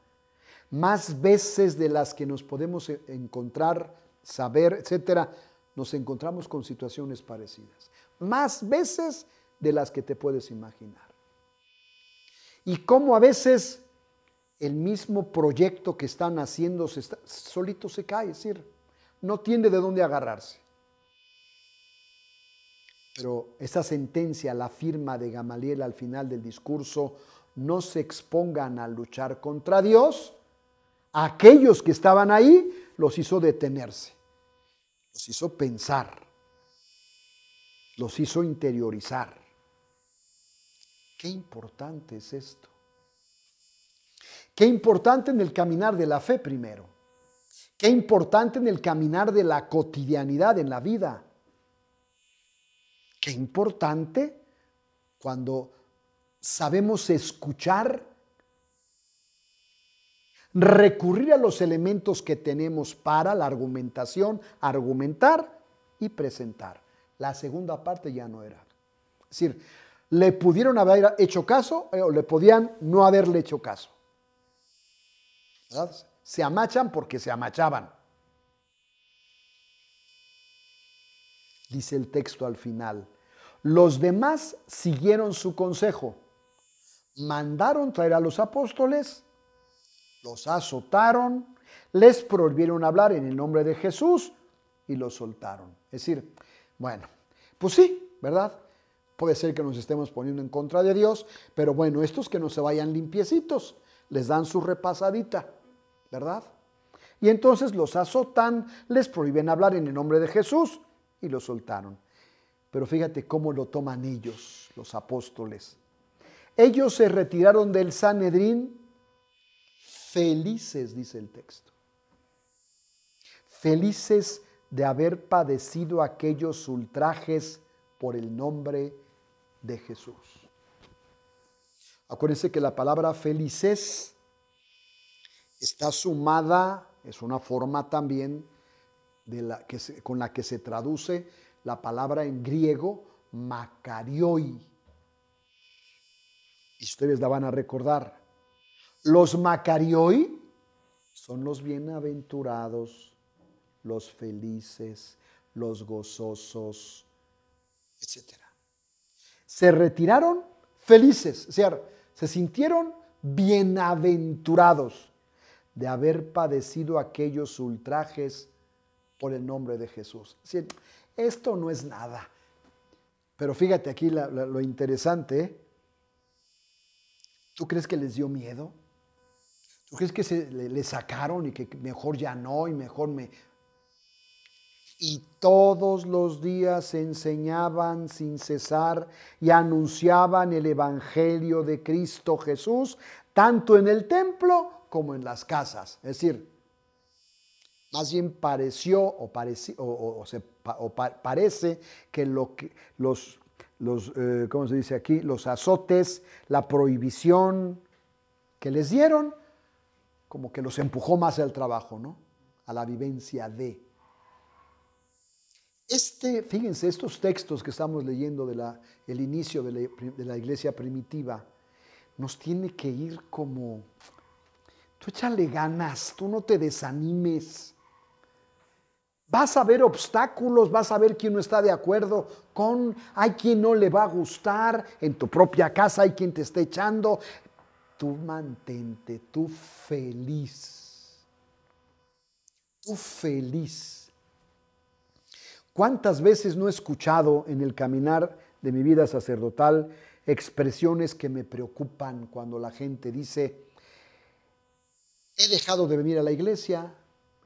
S1: más veces de las que nos podemos e-, encontrar, saber, etcétera, nos encontramos con situaciones parecidas. Más veces de las que te puedes imaginar. Y cómo a veces el mismo proyecto que están haciendo solito se cae, es decir, no tiene de dónde agarrarse. Pero esa sentencia, la firma de Gamaliel al final del discurso, no se expongan a luchar contra Dios, aquellos que estaban ahí, los hizo detenerse, los hizo pensar, los hizo interiorizar. Qué importante es esto. Qué importante en el caminar de la fe primero. Qué importante en el caminar de la cotidianidad en la vida. Qué importante cuando sabemos escuchar recurrir a los elementos que tenemos para la argumentación, argumentar y presentar. La segunda parte ya no era. Es decir, le pudieron haber hecho caso eh, o le podían no haberle hecho caso. Se amachan porque se amachaban. Dice el texto al final. Los demás siguieron su consejo. Mandaron traer a los apóstoles los azotaron, les prohibieron hablar en el nombre de Jesús y los soltaron. Es decir, bueno, pues sí, ¿verdad? Puede ser que nos estemos poniendo en contra de Dios, pero bueno, estos que no se vayan limpiecitos, les dan su repasadita, ¿verdad? Y entonces los azotan, les prohíben hablar en el nombre de Jesús y los soltaron. Pero fíjate cómo lo toman ellos, los apóstoles. Ellos se retiraron del Sanedrín Felices, dice el texto. Felices de haber padecido aquellos ultrajes por el nombre de Jesús. Acuérdense que la palabra felices está sumada, es una forma también de la que con la que se traduce la palabra en griego makarioi. Y ustedes la van a recordar. Los Macarioi son los bienaventurados, los felices, los gozosos, etc. Se retiraron felices, o sea, se sintieron bienaventurados de haber padecido aquellos ultrajes por el nombre de Jesús. Esto no es nada. Pero fíjate aquí lo interesante. ¿Tú crees que les dio miedo? es que se, le, sacaron y que mejor ya no y mejor me... Y todos los días enseñaban sin cesar y anunciaban el Evangelio de Cristo Jesús, tanto en el templo como en las casas. Es decir, más bien pareció o, parece que, lo que los, eh, ¿cómo se dice aquí? Los azotes, la prohibición que les dieron, como que los empujó más al trabajo, ¿no? A la vivencia de. Este, fíjense, estos textos que estamos leyendo del inicio de la, de la, iglesia primitiva, nos tiene que ir como, tú échale ganas, tú no te desanimes. Vas a ver obstáculos, vas a ver quién no está de acuerdo con, hay quien no le va a gustar, en tu propia casa hay quien te está echando, tú mantente, tú feliz. Tú feliz. ¿Cuántas veces no he escuchado en el caminar de mi vida sacerdotal expresiones que me preocupan cuando la gente dice, he dejado de venir a la iglesia,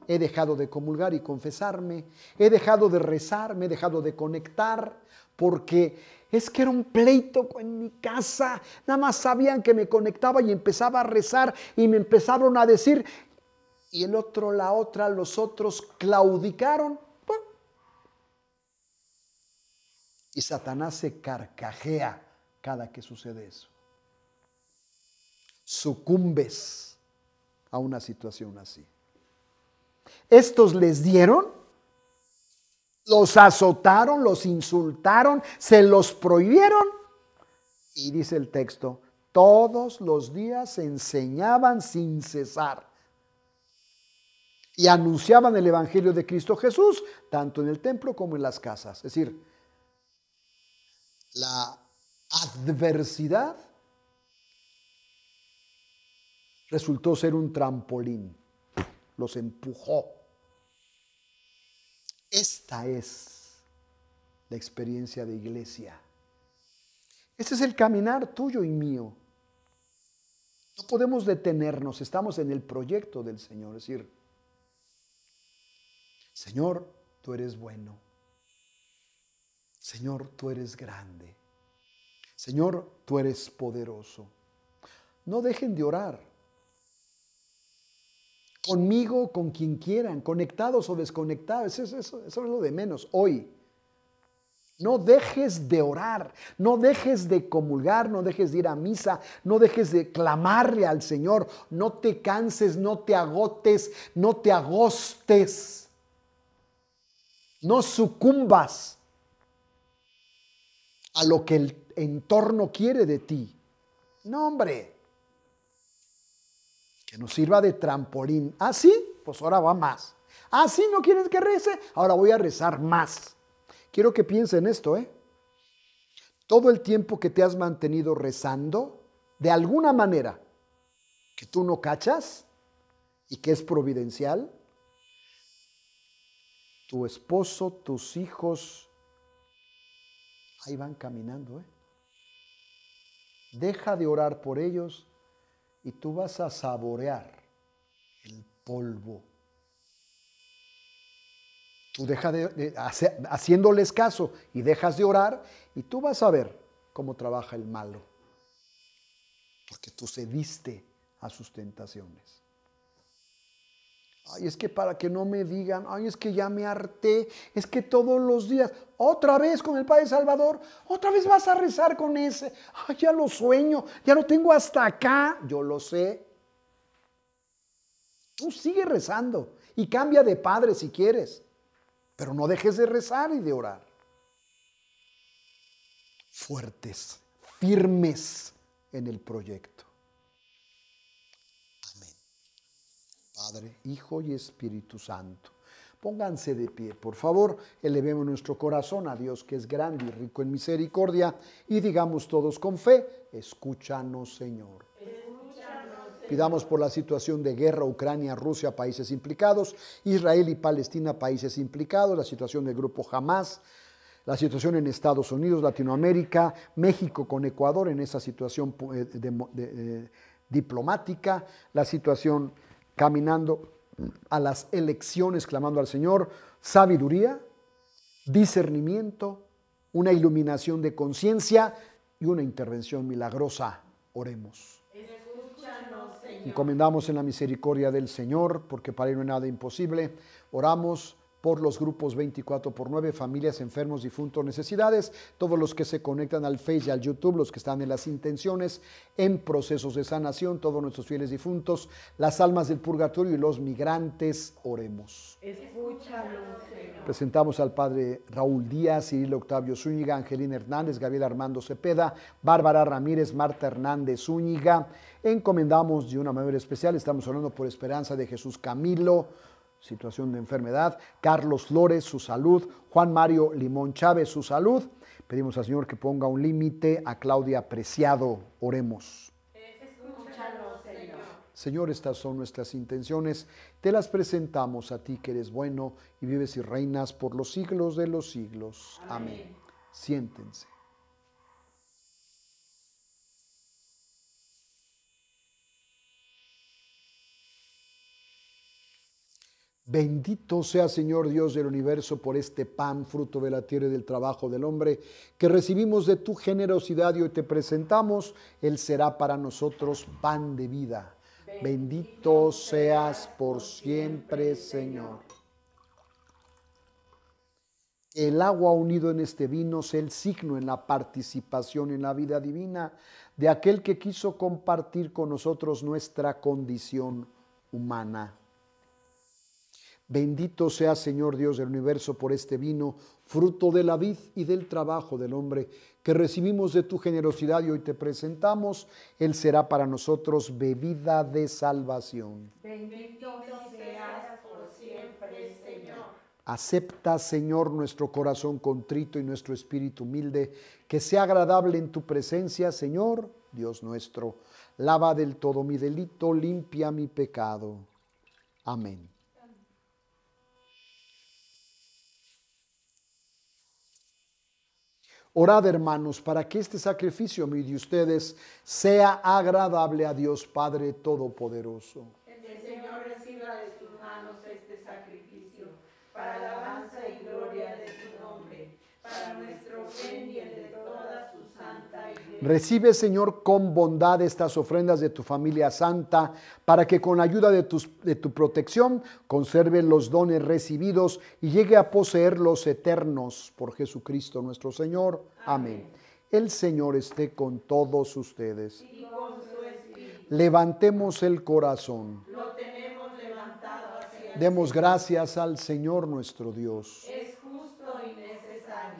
S1: he dejado de comulgar y confesarme, he dejado de rezar, me he dejado de conectar, porque es que era un pleito en mi casa. Nada más sabían que me conectaba y empezaba a rezar y me empezaron a decir. Y el otro, la otra, los otros claudicaron. Y Satanás se carcajea cada que sucede eso. Sucumbes a una situación así. Estos les dieron los azotaron, los insultaron, se los prohibieron. Y dice el texto, todos los días enseñaban sin cesar y anunciaban el Evangelio de Cristo Jesús, tanto en el templo como en las casas. Es decir, la adversidad resultó ser un trampolín, los empujó esta es la experiencia de iglesia. Este es el caminar tuyo y mío. No podemos detenernos, estamos en el proyecto del Señor. Es decir, Señor, tú eres bueno. Señor, tú eres grande. Señor, tú eres poderoso. No dejen de orar conmigo, con quien quieran, conectados o desconectados, eso, eso, es lo de menos hoy. No dejes de orar, no dejes de comulgar, no dejes de ir a misa, no dejes de clamarle al Señor, no te canses, no te agotes, no te agostes, no sucumbas a lo que el entorno quiere de ti. No, hombre que nos sirva de trampolín. Ah, sí, pues ahora va más. Ah, sí, no quieres que rece, ahora voy a rezar más. Quiero que piensen esto, ¿eh? Todo el tiempo que te has mantenido rezando, de alguna manera, que tú no cachas y que es providencial, tu esposo, tus hijos, ahí van caminando, ¿eh? Deja de orar por ellos, y tú vas a saborear el polvo. Tú deja de, haciéndoles caso y dejas de orar y tú vas a ver cómo trabaja el malo. Porque tú cediste a sus tentaciones. Ay, es que para que no me digan, ay, es que ya me harté, es que todos los días, otra vez con el Padre Salvador, otra vez vas a rezar con ese, ay, ya lo sueño, ya lo tengo hasta acá, yo lo sé. Tú sigue rezando y cambia de padre si quieres, pero no dejes de rezar y de orar. Fuertes, firmes en el proyecto. Padre, Hijo y Espíritu Santo. Pónganse de pie, por favor, elevemos nuestro corazón a Dios que es grande y rico en misericordia y digamos todos con fe, escúchanos Señor. Pidamos por la situación de guerra, Ucrania, Rusia, países implicados, Israel y Palestina, países implicados, la situación del grupo Hamas, la situación en Estados Unidos, Latinoamérica, México con Ecuador en esa situación eh, eh, diplomática, la situación caminando a las elecciones clamando al Señor, sabiduría, discernimiento, una iluminación de conciencia y una intervención milagrosa. Oremos. Encomendamos en la misericordia del Señor, porque para él no hay nada imposible. Oramos por los grupos 24 por 9, familias, enfermos, difuntos, necesidades, todos los que se conectan al Facebook y al YouTube, los que están en las intenciones, en procesos de sanación, todos nuestros fieles difuntos, las almas del purgatorio y los migrantes, oremos. Presentamos al Padre Raúl Díaz, Cirilo Octavio Zúñiga, Angelina Hernández, Gabriel Armando Cepeda, Bárbara Ramírez, Marta Hernández Zúñiga. Encomendamos de una manera especial, estamos hablando por esperanza de Jesús Camilo situación de enfermedad, Carlos Flores, su salud, Juan Mario Limón Chávez, su salud. Pedimos al Señor que ponga un límite a Claudia Preciado. Oremos. Señor. estas son nuestras intenciones. Te las presentamos a ti que eres bueno y vives y reinas por los siglos de los siglos. Amén. Siéntense. Bendito sea Señor Dios del universo por este pan, fruto de la tierra y del trabajo del hombre, que recibimos de tu generosidad y hoy te presentamos. Él será para nosotros pan de vida. Bendito seas por siempre, Señor. El agua unido en este vino es el signo en la participación en la vida divina de aquel que quiso compartir con nosotros nuestra condición humana. Bendito sea Señor Dios del universo por este vino, fruto de la vid y del trabajo del hombre, que recibimos de tu generosidad y hoy te presentamos. Él será para nosotros bebida de salvación.
S3: Bendito
S2: seas por siempre, Señor.
S1: Acepta, Señor, nuestro corazón contrito y nuestro espíritu humilde, que sea agradable en tu presencia, Señor, Dios nuestro. Lava del todo mi delito, limpia mi pecado. Amén. Orad hermanos para que este sacrificio mío de ustedes sea agradable a Dios Padre Todopoderoso.
S2: El Señor reciba de sus manos este sacrificio para alabanza y gloria de su
S1: nombre, para nuestro bien Recibe, Señor, con bondad estas ofrendas de tu familia santa, para que con ayuda de tu, de tu protección conserven los dones recibidos y llegue a poseerlos eternos por Jesucristo nuestro Señor. Amén. El Señor esté con todos ustedes. Levantemos el corazón.
S2: Lo tenemos levantado Demos
S1: gracias al Señor nuestro Dios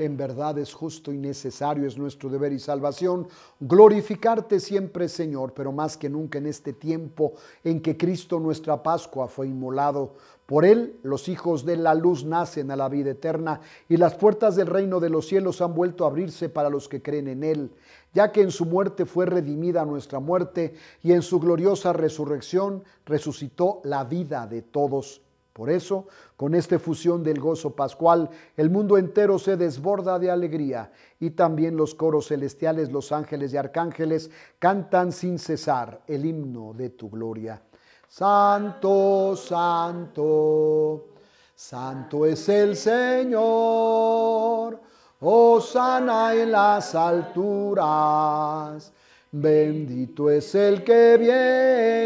S1: en verdad es justo y necesario, es nuestro deber y salvación glorificarte siempre, Señor, pero más que nunca en este tiempo en que Cristo nuestra Pascua fue inmolado. Por él los hijos de la luz nacen a la vida eterna y las puertas del reino de los cielos han vuelto a abrirse para los que creen en él, ya que en su muerte fue redimida nuestra muerte y en su gloriosa resurrección resucitó la vida de todos por eso, con esta efusión del gozo pascual, el mundo entero se desborda de alegría y también los coros celestiales, los ángeles y arcángeles cantan sin cesar el himno de tu gloria. Santo, santo, santo es el Señor. Oh, sana en las alturas. Bendito es el que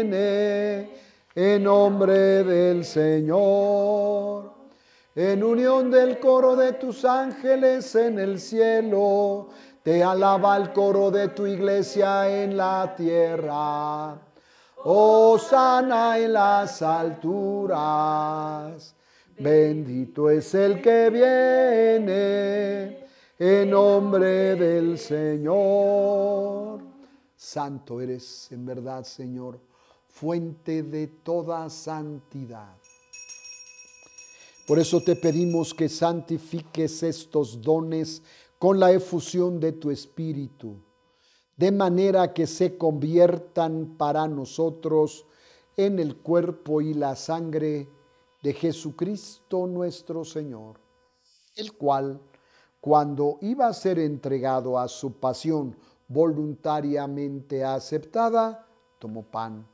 S1: viene en nombre del Señor. En unión del coro de tus ángeles en el cielo, te alaba el coro de tu iglesia en la tierra. Oh sana en las alturas. Bendito es el que viene en nombre del Señor. Santo eres en verdad, Señor fuente de toda santidad. Por eso te pedimos que santifiques estos dones con la efusión de tu Espíritu, de manera que se conviertan para nosotros en el cuerpo y la sangre de Jesucristo nuestro Señor, el cual, cuando iba a ser entregado a su pasión voluntariamente aceptada, tomó pan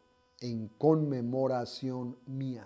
S1: en conmemoración mía.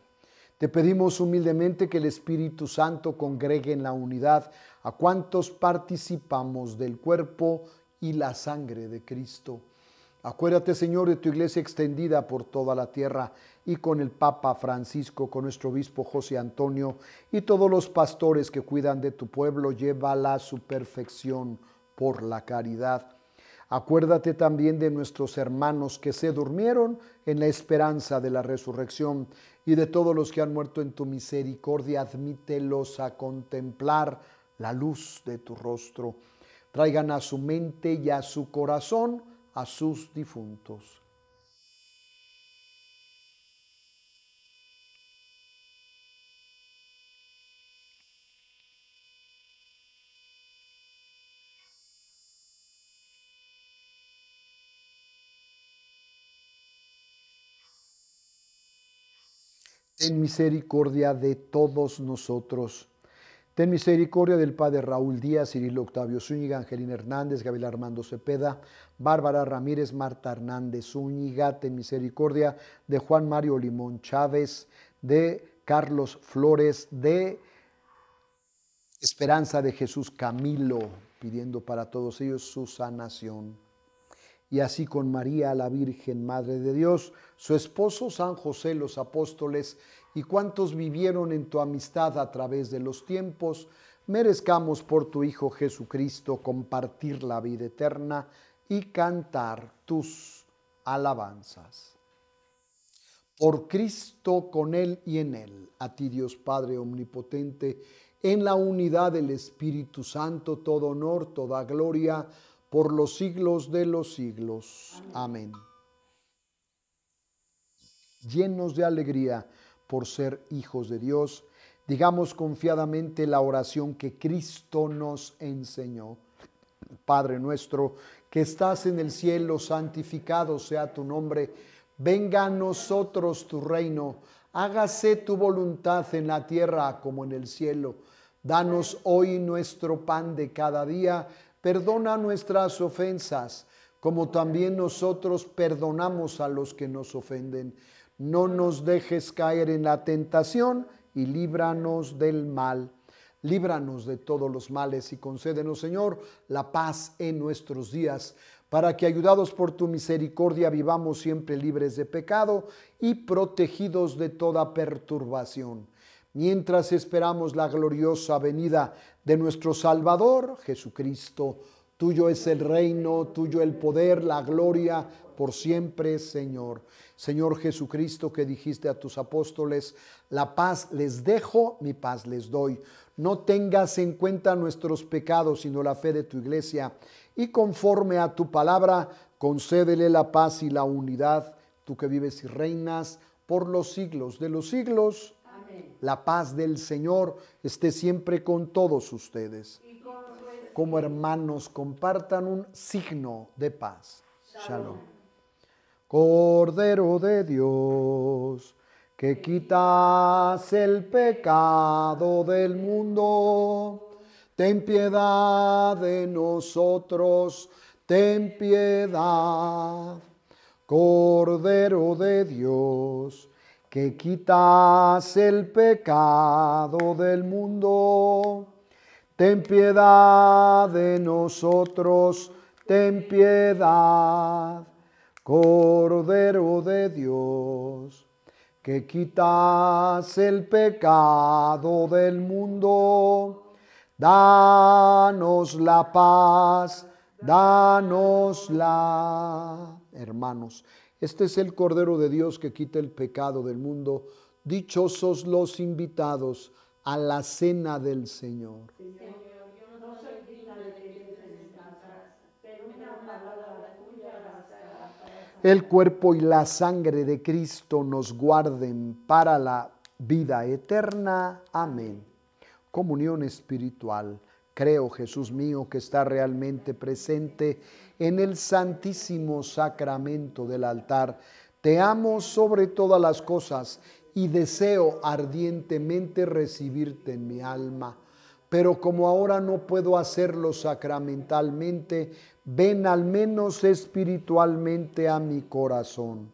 S1: te pedimos humildemente que el Espíritu Santo congregue en la unidad a cuantos participamos del cuerpo y la sangre de Cristo. Acuérdate, Señor, de tu iglesia extendida por toda la tierra y con el Papa Francisco, con nuestro obispo José Antonio y todos los pastores que cuidan de tu pueblo, llévala a su perfección por la caridad. Acuérdate también de nuestros hermanos que se durmieron en la esperanza de la resurrección y de todos los que han muerto en tu misericordia, admítelos a contemplar la luz de tu rostro. Traigan a su mente y a su corazón a sus difuntos ten misericordia de todos nosotros. Ten misericordia del Padre Raúl Díaz, Cirilo Octavio Zúñiga, Angelina Hernández, Gabriel Armando Cepeda, Bárbara Ramírez, Marta Hernández Zúñiga. Ten misericordia de Juan Mario Limón Chávez, de Carlos Flores, de Esperanza de Jesús Camilo, pidiendo para todos ellos su sanación y así con María la Virgen, Madre de Dios, su esposo San José, los apóstoles, y cuantos vivieron en tu amistad a través de los tiempos, merezcamos por tu Hijo Jesucristo compartir la vida eterna y cantar tus alabanzas. Por Cristo, con Él y en Él, a ti Dios Padre Omnipotente, en la unidad del Espíritu Santo, todo honor, toda gloria, por los siglos de los siglos. Amén. Llenos de alegría por ser hijos de Dios, digamos confiadamente la oración que Cristo nos enseñó. Padre nuestro, que estás en el cielo, santificado sea tu nombre. Venga a nosotros tu reino. Hágase tu voluntad en la tierra como en el cielo. Danos hoy nuestro pan de cada día Perdona nuestras ofensas, como también nosotros perdonamos a los que nos ofenden. No nos dejes caer en la tentación y líbranos del mal. Líbranos de todos los males y concédenos, Señor, la paz en nuestros días, para que, ayudados por tu misericordia, vivamos siempre libres de pecado y protegidos de toda perturbación mientras esperamos la gloriosa venida de nuestro Salvador, Jesucristo. Tuyo es el reino, tuyo el poder, la gloria por siempre, Señor. Señor Jesucristo, que dijiste a tus apóstoles, la paz les dejo, mi paz les doy. No tengas en cuenta nuestros pecados, sino la fe de tu iglesia. Y conforme a tu palabra, concédele la paz y la unidad, tú que vives y reinas por los siglos de los siglos. La paz del Señor esté siempre con todos ustedes. Como hermanos, compartan un signo de paz. Shalom. Cordero de Dios, que quitas el pecado del mundo, ten piedad de nosotros, ten piedad. Cordero de Dios, que quitas el pecado del mundo. Ten piedad de nosotros, ten piedad, Cordero de Dios, que quitas el pecado del mundo. Danos la paz, danos la... hermanos. Este es el Cordero de Dios que quita el pecado del mundo. Dichosos los invitados a la cena del Señor. El cuerpo y la sangre de Cristo nos guarden para la vida eterna. Amén. Comunión espiritual. Creo, Jesús mío, que está realmente presente en el santísimo sacramento del altar. Te amo sobre todas las cosas y deseo ardientemente recibirte en mi alma. Pero como ahora no puedo hacerlo sacramentalmente, ven al menos espiritualmente a mi corazón.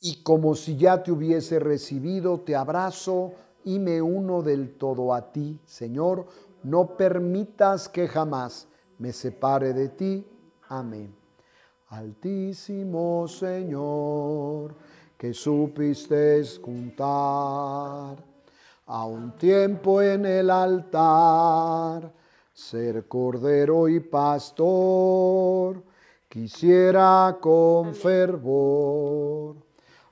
S1: Y como si ya te hubiese recibido, te abrazo y me uno del todo a ti, Señor, no permitas que jamás me separe de ti. Amén. Altísimo Señor, que supiste juntar a un tiempo en el altar, ser cordero y pastor, quisiera con fervor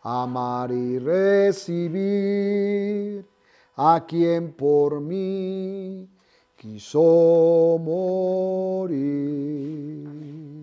S1: amar y recibir a quien por mí きそもり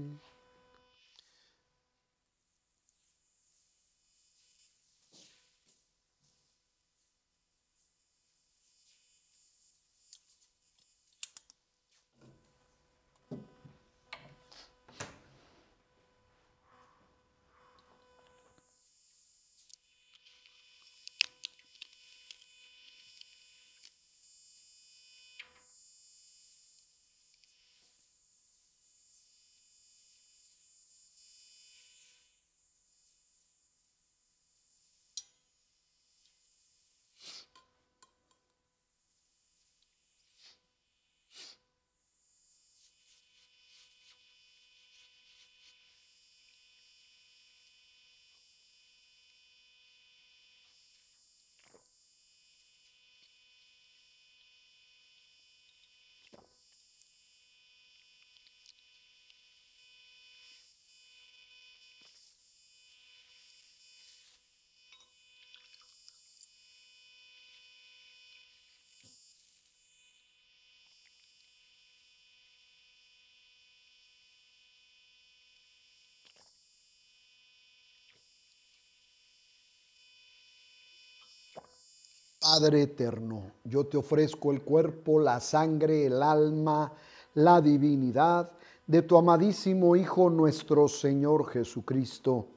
S1: Padre eterno, yo te ofrezco el cuerpo, la sangre, el alma, la divinidad de tu amadísimo Hijo nuestro Señor Jesucristo,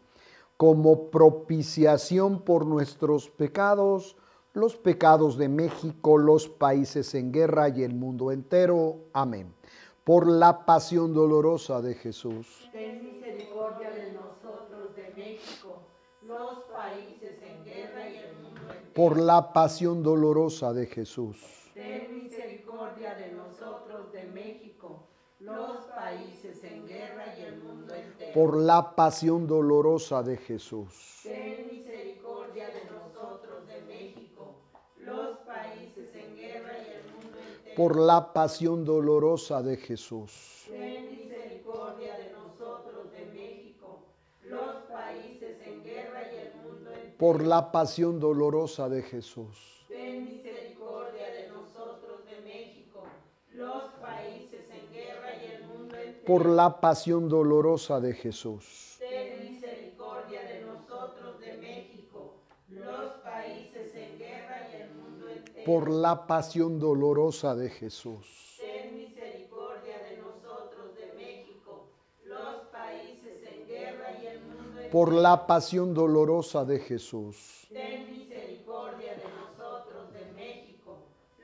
S1: como propiciación por nuestros pecados, los pecados de México, los países en guerra y el mundo entero. Amén. Por la pasión dolorosa de Jesús.
S2: Ten misericordia de nosotros, de México, los países
S1: en por la pasión dolorosa de Jesús.
S2: Ten misericordia de nosotros, de México, los países
S1: en guerra y el mundo entero. Por la pasión dolorosa de Jesús.
S2: Ten misericordia de nosotros, de México, los países en guerra y el mundo entero.
S1: Por la pasión dolorosa de Jesús.
S2: Ten por
S1: la pasión dolorosa de Jesús.
S2: Ten misericordia de nosotros, de México, los países en guerra y el mundo entero. Por la
S1: pasión dolorosa de Jesús.
S2: Ten misericordia de nosotros, de México, los países en guerra y el mundo entero. Por
S1: la pasión dolorosa de Jesús. por la pasión dolorosa de Jesús. Ten
S2: misericordia de nosotros, de México,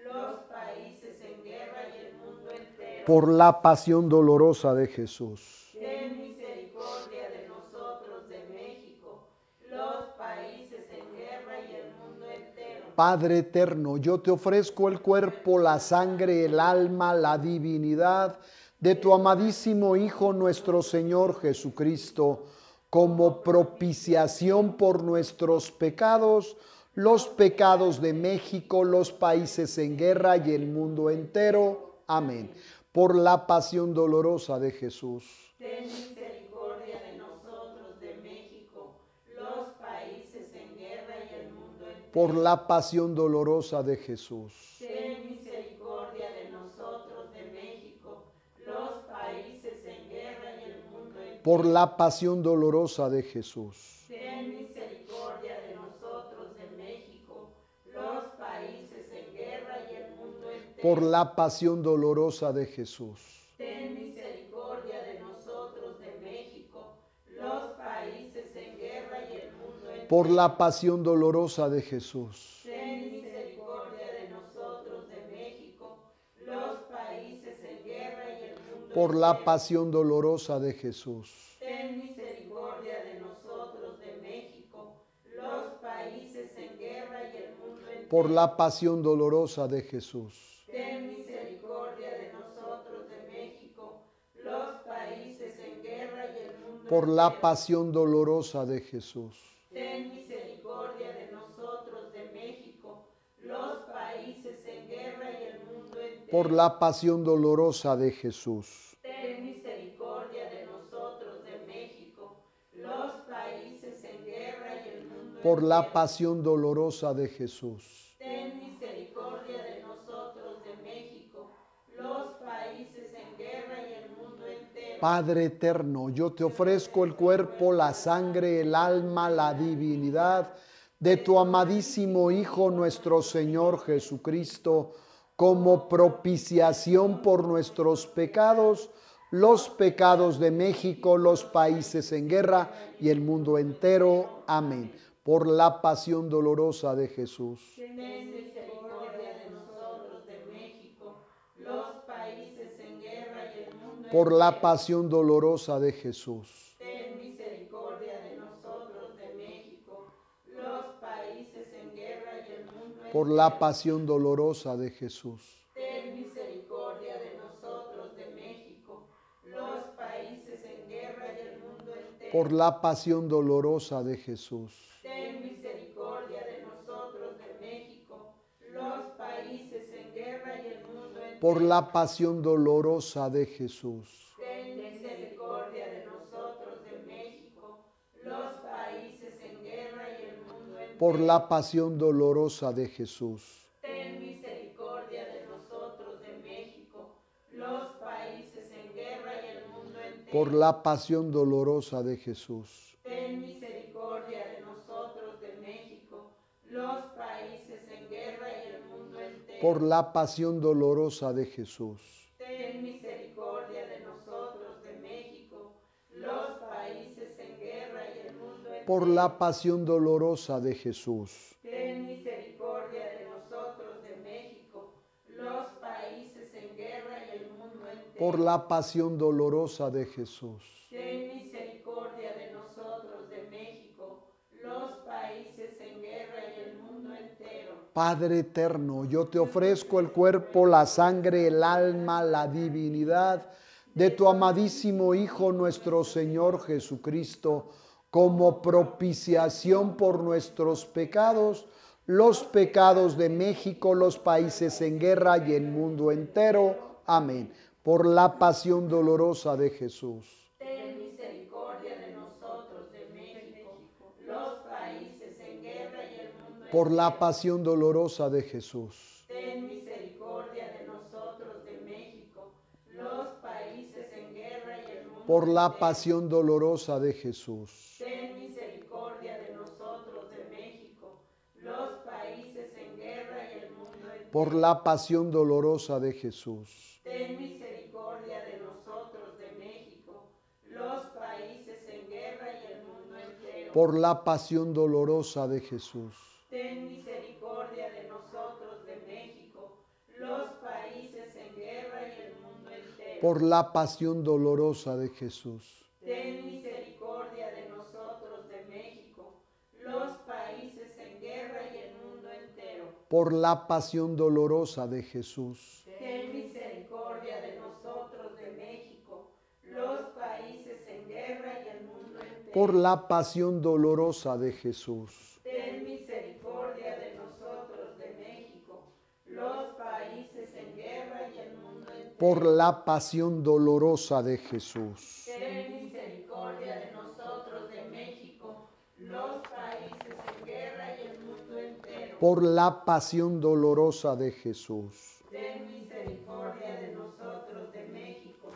S2: los países en guerra y el mundo entero. Por la
S1: pasión dolorosa de Jesús.
S2: Ten misericordia de nosotros, de México, los países en guerra y el mundo
S1: entero. Padre eterno, yo te ofrezco el cuerpo, la sangre, el alma, la divinidad de tu amadísimo Hijo nuestro Señor Jesucristo como propiciación por nuestros pecados, los pecados de México, los países en guerra y el mundo entero. Amén. Por la pasión dolorosa de Jesús.
S3: Ten
S2: misericordia de nosotros, de México,
S1: los países en guerra y el mundo entero. Por la pasión dolorosa de Jesús. por la pasión dolorosa de Jesús.
S2: Ten misericordia de nosotros, de México, los países en guerra y el mundo entero. Por la
S1: pasión dolorosa de Jesús.
S2: Ten misericordia de nosotros, de México, los países en guerra y el mundo entero. Por la
S1: pasión dolorosa de Jesús. por la pasión dolorosa de Jesús. Ten misericordia de nosotros, de México,
S2: los países en guerra y el mundo entero. Por
S1: la pasión dolorosa de Jesús.
S2: Ten misericordia de nosotros, de México, los países en guerra y el mundo Por la
S1: pasión dolorosa de Jesús. por la pasión dolorosa de Jesús.
S2: Ten misericordia de nosotros, de México, los países en guerra y el
S1: mundo. Por la pasión dolorosa de Jesús.
S2: Ten misericordia de nosotros, de México, los países en guerra y el mundo entero.
S1: Padre eterno, yo te ofrezco el cuerpo, la sangre, el alma, la divinidad de tu amadísimo Hijo nuestro Señor Jesucristo como propiciación por nuestros pecados, los pecados de México, los países en guerra y el mundo entero. Amén. Por la pasión dolorosa de Jesús.
S2: Por la pasión
S1: dolorosa de Jesús. por la pasión dolorosa de Jesús.
S2: Ten misericordia de nosotros, de México, los países en guerra y
S1: el mundo entero. Por la pasión dolorosa de Jesús. Ten
S2: misericordia de nosotros, de México, los países en guerra y el mundo entero.
S1: Por la pasión dolorosa de Jesús. por la pasión dolorosa de Jesús.
S2: Ten misericordia de nosotros, de México, los países en guerra y el mundo entero. Por
S1: la pasión dolorosa de Jesús.
S2: Ten misericordia de nosotros, de México, los países en guerra y el mundo entero.
S1: Por la pasión dolorosa de Jesús por la pasión dolorosa de Jesús.
S2: Ten misericordia de nosotros, de México, los países en guerra y el mundo entero.
S1: Por la pasión dolorosa de Jesús.
S2: Ten misericordia de nosotros, de México, los países en guerra y el mundo
S1: entero. Padre eterno, yo te ofrezco el cuerpo, la sangre, el alma, la divinidad de tu amadísimo Hijo nuestro Señor Jesucristo como propiciación por nuestros pecados, los pecados de México, los países en guerra y el mundo entero. Amén. Por la pasión dolorosa de Jesús. Ten
S2: misericordia de de nosotros México, los países en guerra y el mundo
S1: por la pasión dolorosa de Jesús. por la pasión dolorosa de Jesús.
S2: Ten misericordia de nosotros, de México, los países en guerra y el mundo entero. Por
S1: la pasión dolorosa de Jesús.
S2: Ten misericordia de nosotros, de México, los países en guerra y el mundo entero.
S1: Por la pasión dolorosa de Jesús.
S2: Ten por
S1: la pasión dolorosa de Jesús.
S2: Ten misericordia de nosotros, de México, los países en guerra y el mundo
S1: entero. Por la pasión dolorosa de Jesús.
S2: Ten misericordia de nosotros, de México, los países en
S1: guerra y el mundo entero. Por la pasión dolorosa de Jesús. por la pasión dolorosa de Jesús.
S2: Ten misericordia de nosotros, de México, los países en guerra y el mundo entero.
S1: Por la pasión dolorosa de Jesús.
S2: Ten misericordia de nosotros, de México,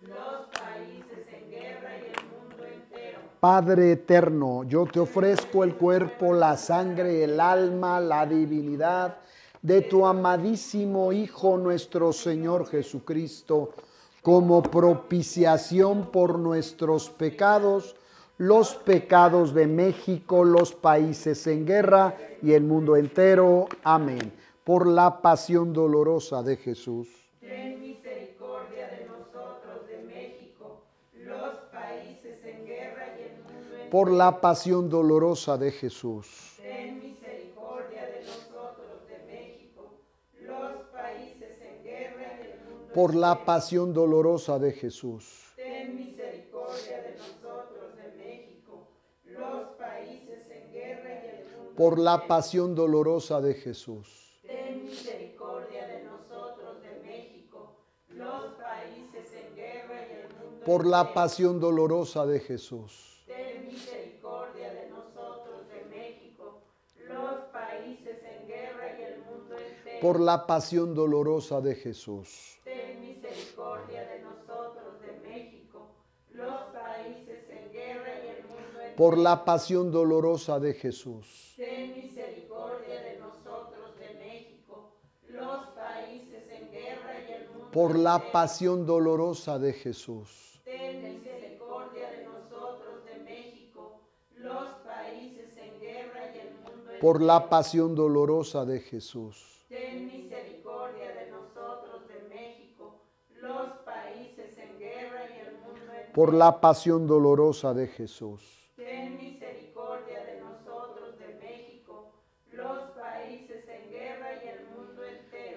S2: los países en guerra y el mundo
S1: entero. Padre eterno, yo te ofrezco el cuerpo, la sangre, el alma, la divinidad de tu amadísimo Hijo nuestro Señor Jesucristo, como propiciación por nuestros pecados, los pecados de México, los países en guerra y el mundo entero. Amén. Por la pasión dolorosa de Jesús.
S2: Ten misericordia de nosotros, de México, los países en guerra y el mundo entero. Por la
S1: pasión dolorosa de Jesús. por la pasión dolorosa de Jesús.
S2: Ten misericordia de nosotros, de México, los países en guerra y el mundo. Por la
S1: pasión dolorosa de Jesús. Ten misericordia
S2: de nosotros, de México, los países en guerra y el mundo. Por la pasión
S1: dolorosa de Jesús. Ten misericordia de nosotros, de México,
S2: los países en guerra y el mundo entero. Por
S1: la pasión dolorosa de Jesús por la pasión dolorosa de Jesús.
S2: Ten misericordia de nosotros, de México, los países en guerra y el mundo. Por la
S1: pasión dolorosa de Jesús.
S2: Ten misericordia de nosotros, de México, los países en guerra y el mundo. Por
S1: la pasión dolorosa de Jesús. Ten misericordia
S2: de nosotros, de México, los países en guerra y el mundo. Por la
S1: pasión dolorosa de Jesús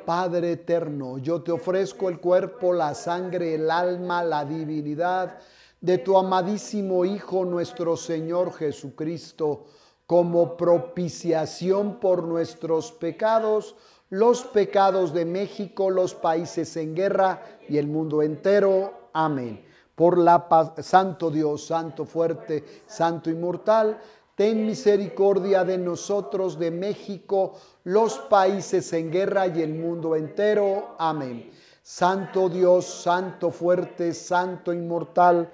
S1: Padre eterno, yo te ofrezco el cuerpo, la sangre, el alma, la divinidad de tu amadísimo Hijo nuestro Señor Jesucristo, como propiciación por nuestros pecados, los pecados de México, los países en guerra y el mundo entero. Amén. Por la paz, Santo Dios, Santo fuerte, Santo inmortal, Ten misericordia de nosotros, de México, los países en guerra y el mundo entero. Amén. Santo Dios, Santo fuerte, Santo inmortal,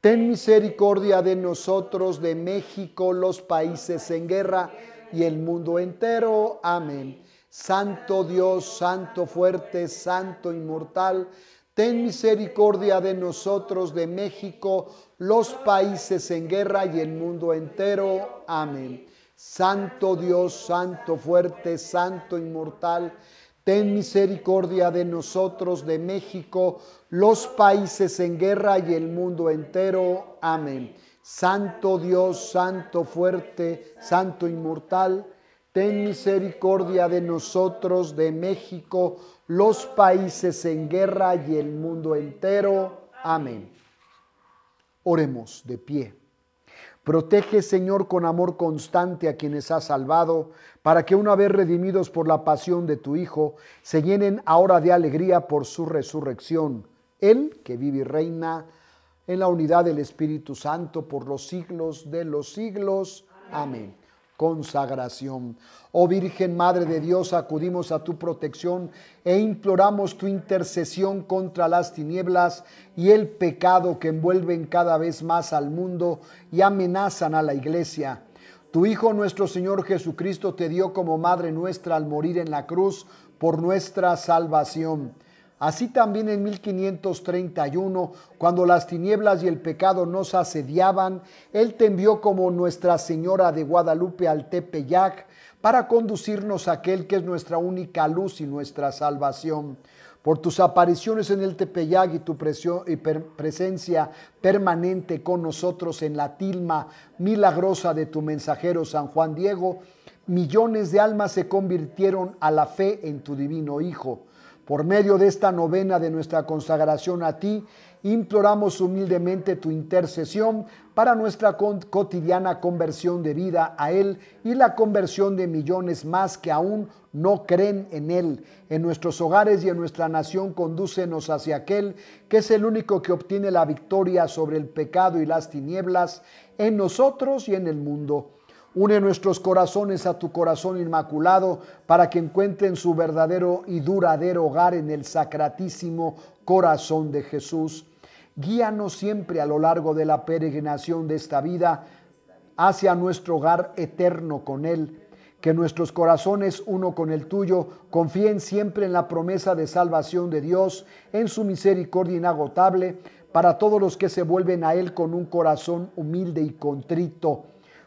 S1: ten misericordia de nosotros, de México, los países en guerra y el mundo entero. Amén. Santo Dios, Santo fuerte, Santo inmortal, ten misericordia de nosotros, de México, los países en guerra y el mundo entero. Amén. Santo Dios, Santo fuerte, Santo inmortal, ten misericordia de nosotros, de México, los países en guerra y el mundo entero. Amén. Santo Dios, Santo fuerte, Santo inmortal, ten misericordia de nosotros, de México, los países en guerra y el mundo entero. Amén. Oremos de pie. Protege, Señor, con amor constante a quienes has salvado, para que una vez redimidos por la pasión de tu Hijo, se llenen ahora de alegría por su resurrección. Él, que vive y reina en la unidad del Espíritu Santo por los siglos de los siglos. Amén consagración. Oh Virgen Madre de Dios, acudimos a tu protección e imploramos tu intercesión contra las tinieblas y el pecado que envuelven cada vez más al mundo y amenazan a la iglesia. Tu Hijo nuestro Señor Jesucristo te dio como Madre nuestra al morir en la cruz por nuestra salvación. Así también en 1531, cuando las tinieblas y el pecado nos asediaban, Él te envió como Nuestra Señora de Guadalupe al Tepeyac para conducirnos a aquel que es nuestra única luz y nuestra salvación. Por tus apariciones en el Tepeyac y tu presencia permanente con nosotros en la tilma milagrosa de tu mensajero San Juan Diego, millones de almas se convirtieron a la fe en tu divino Hijo por medio de esta novena de nuestra consagración a ti, imploramos humildemente tu intercesión para nuestra cotidiana conversión de vida a Él y la conversión de millones más que aún no creen en Él. En nuestros hogares y en nuestra nación condúcenos hacia aquel que es el único que obtiene la victoria sobre el pecado y las tinieblas en nosotros y en el mundo. Une nuestros corazones a tu corazón inmaculado para que encuentren su verdadero y duradero hogar en el sacratísimo corazón de Jesús. Guíanos siempre a lo largo de la peregrinación de esta vida hacia nuestro hogar eterno con Él. Que nuestros corazones, uno con el tuyo, confíen siempre en la promesa de salvación de Dios, en su misericordia inagotable, para todos los que se vuelven a Él con un corazón humilde y contrito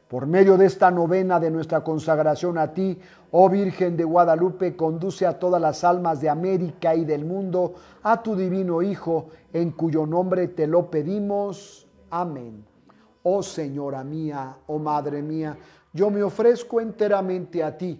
S1: por medio de esta novena de nuestra consagración a ti, oh Virgen de Guadalupe, conduce a todas las almas de América y del mundo a tu divino Hijo, en cuyo nombre te lo pedimos. Amén. Oh Señora mía, oh Madre mía, yo me ofrezco enteramente a ti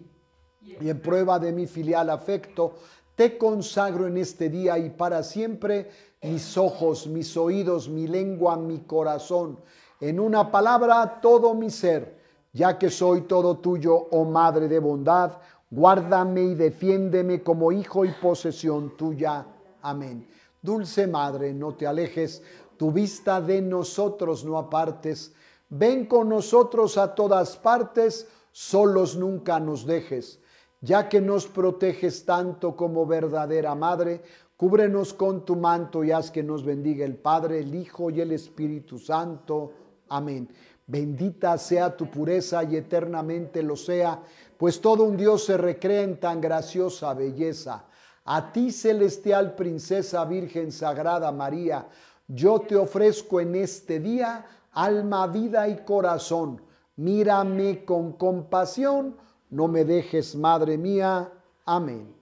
S1: y en prueba de mi filial afecto, te consagro en este día y para siempre mis ojos, mis oídos, mi lengua, mi corazón en una palabra todo mi ser, ya que soy todo tuyo, oh Madre de bondad, guárdame y defiéndeme como hijo y posesión tuya. Amén. Dulce Madre, no te alejes, tu vista de nosotros no apartes, ven con nosotros a todas partes, solos nunca nos dejes, ya que nos proteges tanto como verdadera Madre, Cúbrenos con tu manto y haz que nos bendiga el Padre, el Hijo y el Espíritu Santo. Amén. Bendita sea tu pureza y eternamente lo sea, pues todo un Dios se recrea en tan graciosa belleza. A ti, celestial princesa Virgen Sagrada María, yo te ofrezco en este día alma, vida y corazón. Mírame con compasión, no me dejes, Madre mía. Amén.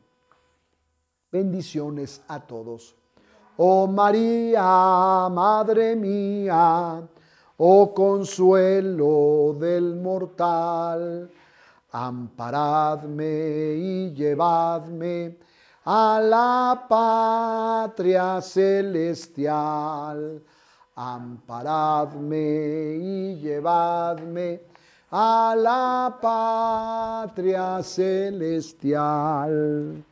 S1: Bendiciones a todos. Oh María, Madre mía oh consuelo del mortal, amparadme y llevadme a la patria celestial. Amparadme y llevadme a la patria celestial.